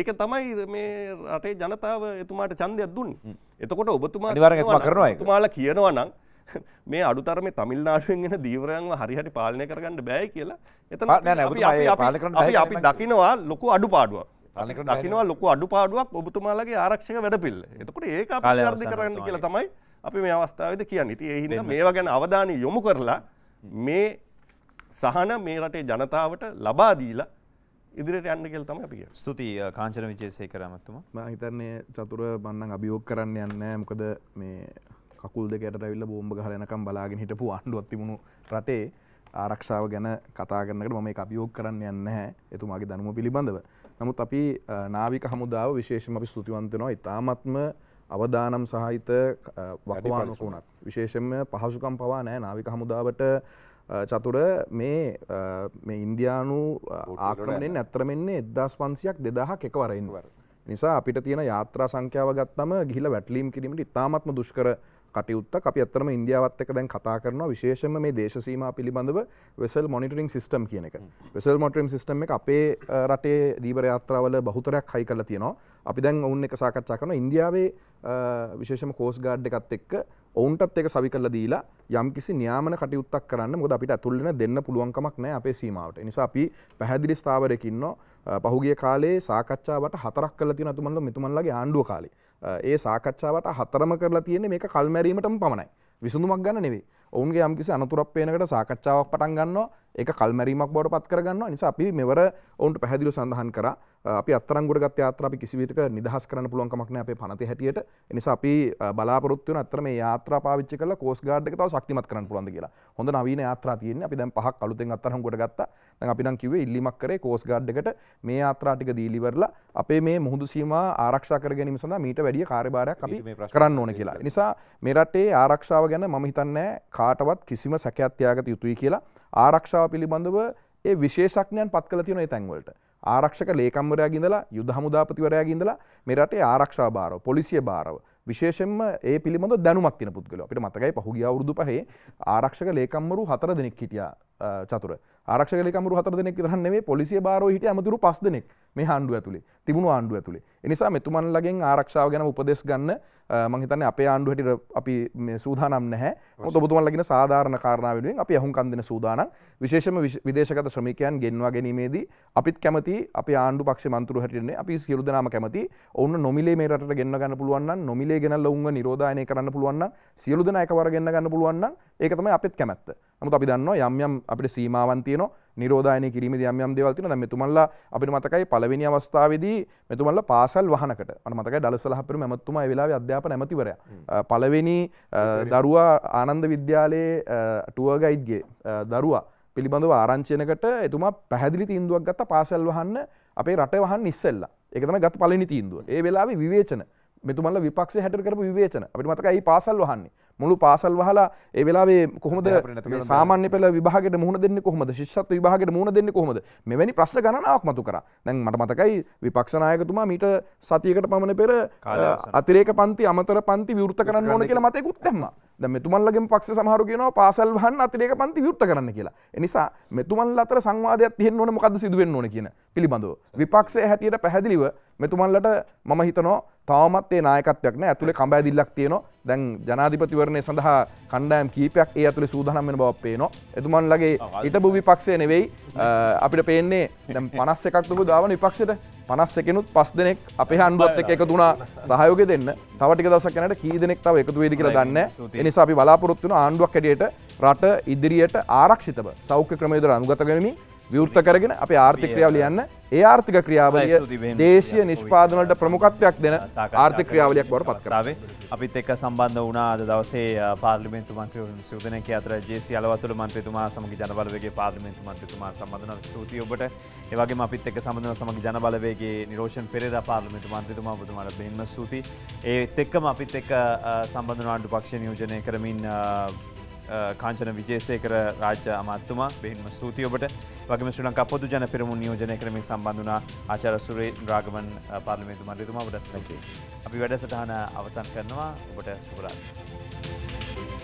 ඒක තමයි මේ රටේ ජනතාව එතුමාට චන්දයක් දුන් එතකොට ඔබතුමා නිවරගත්ම කරනවා එතුමාලා කියනවා නම් *laughs* මේ අඩුතරම තමිල්නාඩුවෙන්ගෙන දීවරයන්ව හරිහට පාලනය කරගන්න බෑ කියලා එත අපි දකිනවා ලොකු අඩු පාඩුවක් අනික දකිනවා ලොකු අඩුපාඩුවක් ඔබතුමාලගේ ආරක්ෂක වැඩපිල් එතකොට ඒක ආරදි කරන්න කියලා තමයි අපි මේ අවස්ථාවද කියන්න ඉති එහිද මේවා ගැන අවධානය යොමු කරලා මේ සහන මේ රටේ ජනතාවට ලබාදීලා ඉදිරිට යන්න කෙල් තම අපිය ස්තුති කාංචන විචේසය කරමත්තුම ම හිතරන්නේ චතුර බන්නන් අභියෝග කරන්න යන්න මොකද මේ කකුල් දෙකට රැවිල්ල බෝම්භ හලනකම් බලාගෙන හිටපු අන්ඩුවත් තිබුණු රටේ ආරක්ෂාව ගැන කතාගන්නකට මම අභියෝග කරන්න යන්න හැ එතුමාගේ දනුම පිළිබඳව නමුත් අපි නාවික හමුදාව විශේෂම අපි ස්තුතිවන්තනවා ඉතාමත්ම අවදානම් සහිත වකවානුකුණක් විශේෂෙන්ම පහසුකම් පවා නෑ නාවික හමුදාවට චතුර මේ ඉන්දයානු ආක්‍රමණයෙන් ඇත්තරමෙන්නේ එදදාස් පන්සියක් දෙදහක් එකවරයින්වර නිසා අපිට තියෙන යාත්‍රා සංඛ්‍යාව ගත්තම ගිහිල වැටලීම් කිරීමට ඉතාමත්ම දුෂ්කර කටයුත්තක් අපි ඇත්තරම ඉන්දියාවත් එක දැන් කතා කරනවා විශේෂම මේ දේශසීම පිළිබඳව වෙසල් මොනිටරින් සිස්ටම් කියන එක වෙසල් මොටරිම් සිස්ටම් එක අපේ රටේ දීවර යාත්‍රාවල බහුතරයක් හයි කරලා තියෙනවා අපි දැන් ඔවුන් එක සාකච්ඡා කරන ඉන්දියාවේ විශේෂම කෝස් ගාඩ් එකත් එක්ක ඔවුන්ටත් එක සවි කරලා දීලා යම් කිසි නියාමන කටයුත්තක් කරන්න මොකද අපිට ඇතුල් වෙන දෙන්න පුළුවන්කමක් නැහැ අපේ සීමාවට. ඒ නිසා අපි පැහැදිලි ස්ථාවරයක ඉන්නෝ පහුගිය කාලේ සාකච්ඡාවට හතරක් කරලා තියෙන අතුමන්ලා මෙතුමන්ලාගේ ආණ්ඩුව කාලේ. ඒ සාකච්ඡාවට හතරම කරලා තියෙන්නේ මේක කල්මැරීමටම පමණයි විසඳුමක් ගන්න නෙවෙයි ඔවුන්ගේ යම්කිසි අනතුරක් පේනකට සාකච්ඡාවක් පටන් ගන්නවා එක කල්මැරීමක් බවට පත් කරගන්න නිසා අපි මෙවර ඔවුන්ට පැහැදිලි සඳහන් කර අපි අත්තරංගුට ගත් යාත්‍රා අපි කිසිවිටක නිදහස් කරන්න පුළුවන් කමක් නැහැ අපේ පනතේ හැටියට ඒ නිසා අපි බලාපොරොත්තු වෙන අතර මේ යාත්‍රා පාවිච්චි කරලා කෝස් ගාඩ් එක තව ශක්තිමත් කරන්න පුළුවන්ද කියලා හොඳ නවීන යාත්‍රා තියෙන්නේ අපි දැන් පහක් අලුතෙන් අත්තරංගුට ගත්තා දැන් අපි නම් කිව්වේ ඉල්ලීමක් කරේ කෝස් ගාඩ් එකට මේ යාත්‍රා ටික දීලා ඉවරලා අපේ මේ මුහුදු සීමා ආරක්ෂා කර ගැනීම සඳහා මීට වැඩිය කාර්යභාරයක් අපි කරන්න ඕන කියලා නිසා මේ රටේ ආරක්ෂාව ගැන මම හිතන්නේ කාටවත් කිසිම සැකයක් තියාගත යුතුයි කියලා ආරක්ෂාව පිළිබඳව ඒ විශේෂක්ඥයන් පත් කළ තියෙන තැන්වලට ආරක්ෂක ලේකම්වරයා ගිඳලා යුද හමුදාපතිවරයා ගිඳලා මේ රටේ ආරක්ෂා භාරව පොලිසිය භාරව විශේෂයෙන්ම ඒ පිළිබඳ දැනුමක් තියෙන පුද්ගලයෝ අපිට මතකයි පහුගිය අවුරුදු පහේ ආරක්ෂක ලේකම්වරු හතර දෙනෙක් හිටියා චතුර ආරක්ෂකලකමරු හතර දෙනෙක් රන්නේ පොලිසිය බාරෝ හිට අමතුරු පස් දෙනෙක් මේ හාණ්ඩුව ඇතුළේ තිබුණු ආණ්ඩුව ඇතුළේ එනිසා මෙතුමන්ලගෙන් ආරක්ෂාව ගැන උපදෙස් ගන්න මහිතන අපේ ආණ්ඩු හැටිට අපි සූදානම් නැහැ මොකද ඔබතුමන්ලගෙන සාධාරණ කාරණා වෙනුවෙන් අපි අහුම්කම් දෙන සූදානම් විශේෂම විදේශගත ශ්‍රමිකයන් ගෙන්වා ගැනීමේදී අපිත් කැමති අපේ ආණ්ඩු පක්ෂ මන්ත්‍රු හැටියන්නේ අපි සියලු දෙනාම කැමති ඔවුන් නොමිලේ මේ රටට ගෙන්න ගන්න පුළුවන් නම් නොමිලේ ගෙනල්ලා ඔවුන්ව නිරෝධායනය කරන්න පුළුවන් නම් සියලු දෙනා එකවර ගෙන්න ගන්න පුළුවන් නම් ඒක තමයි අපිත් කැමැත්ත නමුත් අපි දන්නවා යම් යම් අපට සීමාවන්තියන නිරෝධායනය කිරීම දයම් දෙවල්තින මෙතුමල්ලා අපි මතකයි පලවෙනි අවස්ථාවදී මෙතුමල්ල පාසල් වහනකට අනමතක දලසලහපර මැතුම වෙලා අධ්‍යාප නැමතිවර පලවෙනි දරුවා ආනන්ද විද්‍යාලයේ ටුවගයිඩ්ගේ දරුවා පිළිබඳව ආරංචයනකට එතුමා පැහැදිලි තීන්දුවක් ගත්ත පාසල් වහන්න අපේ රට වහන් ඉස්සෙල්ලා එකතම ගත් පලනි තීන්දුව ඒ වෙලාව විවේචන මෙතුමල්ල විපක්ෂ හැට කරපු විවේචන අපිට මතකයි පාසල් වහන්නේ මුළු පාසල් වහලා ඒ වෙලාවේ කොහොමද සාමාන්‍ය පෙළ විභාගයට මුහුණ දෙන්නේ කොහොමද ශිෂ්‍යත්ව විභාගයට මුහුණ දෙන්නේ කොහොමද මෙවැනි ප්‍රශ්න ගණනාවක් මතු කරා දැන් මට මතකයි විපක්ෂ නායකතුමා මීට සතියකට පමණ පෙර අතිරේක පන්ති අමතර පන්ති විවෘත කරන්න ඕන කියලා මතයකුත් දැම්මා දැන් මෙතුමල්ලගෙන් පක්ෂ සමහරු කියනවා පාසල් වහන්න අතිරේක පන්ති විවෘත කරන්න කියලා ඒ නිසා මෙතුමන්ලා අතර සංවාදයක් තියෙන්න ඕන මොකද්ද සිදු වෙන්න ඕන කියන පිළිබඳව විපක්ෂය හැටියට පැහැදිලිව මෙතුමල්ලට මම හිතනෝ තවමත්තේ නායකත්යක් නෑ ඇතුළේ කඹෑදිල්ලක් තියෙනවා දැන් ජනාධිපතිවරණය සඳහා කණ්ඩායම් කීපයක් ඒ ඇතුළේ සූදානම් වෙන බව පේනවා. එතුමන්ලගේ හිටපු විපක්ෂය නෙවෙයි අපිට පේන්නේ දැන් 51ක් දුක දාවන විපක්ෂයට 51කිනුත් 5 දෙනෙක් අපේ හඬුවත් එක්ක එකතු වුණා සහයෝගය දෙන්න. තව ටික දවසක් යනකොට කී දෙනෙක් තව එකතු වෙයිද කියලා දන්නේ නැහැ. ඒ නිසා අපි බලාපොරොත්තු වෙන ආණ්ඩුවක් හැටියට රට ඉදිරියට ආරක්ෂිතව සෞඛ්‍ය ක්‍රමයකට අනුගත වෙමින් විවෘත කරගෙන අප ආර්ථික ක්‍රියාවල යන්න ඒ ආර්ථික ක්‍රියාවලිය දේශය නිෂ්පාදනට ප්‍රමුකත්වයක් දෙන ආර්ථික ක්‍රියාවලයක් බවට පත්කරාවේ අපිත් එක්ක සම්බන්ධ වුණා අද දවසේ පාර්ලිමේන්තු මන්ත්‍රී සූදනක අතර ජේසී අලවතුල මන්ත්‍රීතුමා සමග ජනබලවේගේ පාර්ලිමේන්තු මන්ත්‍රීතුමා සම්බන්ධන සූතිය ඔබට ඒ වගේම අපිත් එක්ක සම්බන්ධන සමග ජනබලවේගේ නිරෝෂන් පෙරේරා පාර්ලිමේන්තු මන්ත්‍රීතුමා ඔබතුමාට බෙන්ම සූති ඒත් එක්කම අපිත් එක්ක සම්බන්ධ වන ආණ්ඩු පක්ෂ නියෝජනය කරමින් කාංචන විජේසයකර රාජ්‍ය අමාත්තුමා බෙහිම සූතියඔබට වගේම ශ්‍රී ලංකා පොදු ජන පෙරමුණ නියෝජනය කරමින් සම්බන්ධනා ආචාර සුරේ රාගමන් පාර්ලිමේන්තු මන්ත්‍රතුමා ඔබටත් සැකේ. අපි වැඩසටහන අවසන් කරනවා ඔබට සුබරාත්‍රියක්.